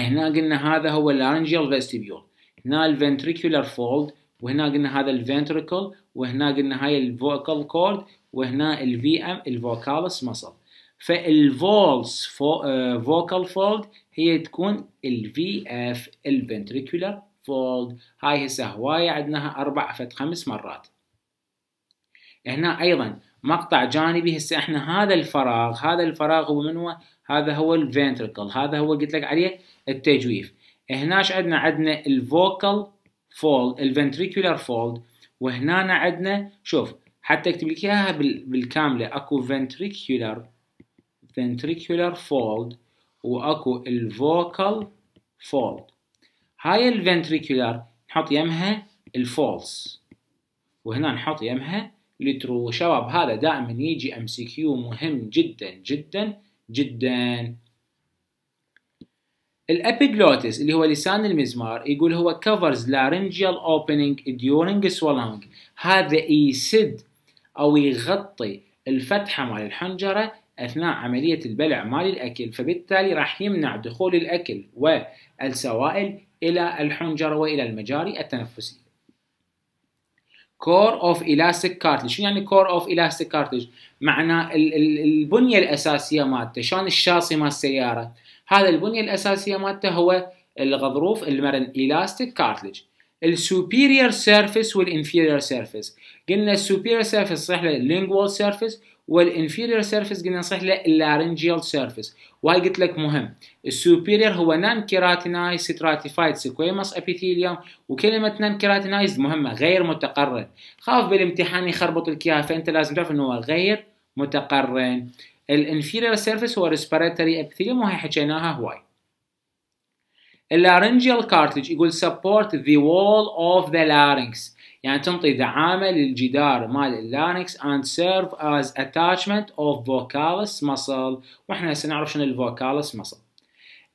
هنا قلنا هذا هو اللارنجيال فيستيبيول هنا الفنتريكولار فولد وهنا قلنا هذا الفنتريكل وهنا قلنا هاي الفوكال كورد وهنا الفي ام الفوكالس muscle فالفولس فو فوكال فولد هي تكون الفي اف الفنتريكولار فولد هاي هسه هوايه عندناها اربع فد خمس مرات هنا ايضا مقطع جانبي هسه احنا هذا الفراغ هذا الفراغ هو من هو هذا هو الفنتركل هذا هو قلت لك عليه التجويف هناش عندنا عندنا الفوكال فولد الفنتريكولار فولد وهنا عندنا شوف حتى اكتب لك اياها بالكامله اكو فنتريكولار ventricular فولد واكو الفوكال فولد هاي الفنتريكولار نحط يمها الفولس وهنا نحط يمها لترو شباب هذا دائما يجي ام سي كيو مهم جدا جدا جدا الابيجلوتس اللي هو لسان المزمار يقول هو كفرز لارنجيال اوبننج during swallowing هذا يسد او يغطي الفتحه مال الحنجره اثناء عمليه البلع مال الاكل فبالتالي راح يمنع دخول الاكل والسوائل الى الحنجره والى المجاري التنفسي كور اوف الاستيك كارتج شنو يعني كور اوف الاستيك كارتج معنى ال ال البنيه الاساسيه مالته شلون الشاصي مال السياره هذا البنيه الاساسيه مالته هو الغضروف المرن الاستيك كارتج السوبيريور سيرفيس والانفيريور سيرفيس قلنا السوبيريور سيرفيس صح لينجوال سيرفيس والانفيرير سيرفيس قلنا نصيح له اللارنجيال سيرفيس وهي قلت لك مهم السوبيرير هو نان كيراتينايز ستراتيفايد سكويموس ابيثيليوم وكلمه نان كيراتينايز مهمه غير متقرن خاف بالامتحان يخربط لك اياها فانت لازم تعرف انه هو غير متقرن الانفيرير سيرفيس هو ريسبيراتوري ابيثيليوم وهي حكيناها هواي اللارنجيال كارتج يقول سبورت ذا وول اوف ذا لارنكس يعني تنطي دعامة للجدار مال اللانكس and serve as attachment of vocalis muscle واحنا هسه نعرف شنو الفوكالس muscle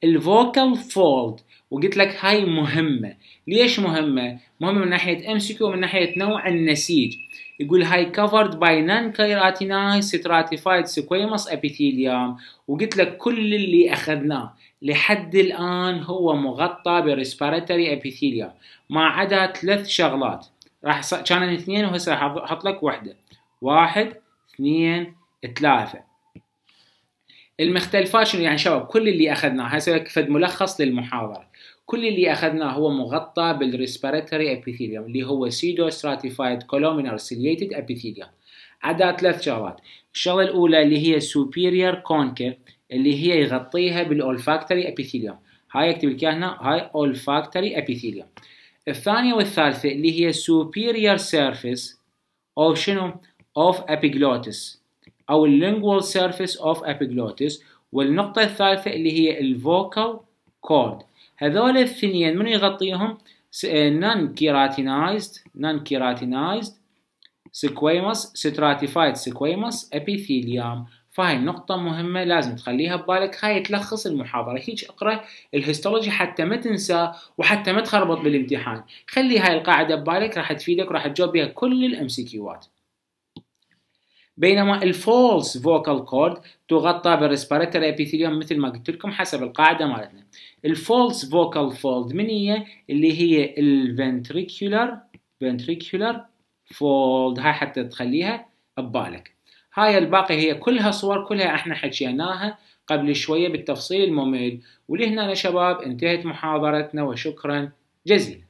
الفوكال فولد وقلت لك هاي مهمة ليش مهمة؟ مهمة من ناحية MCQ ومن ناحية نوع النسيج يقول هاي covered by non كيراتيناي stratified squamous epithelium وقلت لك كل اللي اخذناه لحد الان هو مغطى بريسبيراتوري epithelium ما عدا ثلاث شغلات راح ص... كان اثنين وهسه راح احط لك وحده واحد اثنين ثلاثه المختلفات شنو يعني شباب كل اللي اخذناه هسه لك فد ملخص للمحاضره كل اللي اخذناه هو مغطى بالريسبيراتوري ابيثيليوم اللي هو سيدو ستراتيفايد كولومينار سيليتد ابيثيليوم عدا ثلاث شغلات الشغله الاولى اللي هي سوبيريور كونكر اللي هي يغطيها بالاولفاكتوري ابيثيليوم هاي اكتب لك هنا هاي اولفاكتوري ابيثيليوم الثانية والثالثة اللي هي superior surface of شنو؟ of epiglottis أو lingual surface of epiglottis والنقطة الثالثة اللي هي vocal cord هذول الثنين من يغطيهم؟ non keratinized non keratinized squamous stratified squamous epithelium فهاي نقطة مهمة لازم تخليها ببالك هاي تلخص المحاضرة هيك اقرأ الهيستولوجي حتى ما تنسى وحتى ما تخربط بالامتحان خلي هاي القاعدة ببالك راح تفيدك وراح تجاوب بها كل الام سي كيوات بينما الفولس فوكال كورد تغطى بالريسبيراتوري ابيثيليوم مثل ما قلت لكم حسب القاعده مالتنا الفولس فوكال فولد من هي اللي هي الفنتريكولار فنتريكولار فولد هاي حتى تخليها ببالك هاي الباقي هي كلها صور كلها احنا حكيناها قبل شوية بالتفصيل الممل ولهنا شباب انتهت محاضرتنا وشكرا جزيلا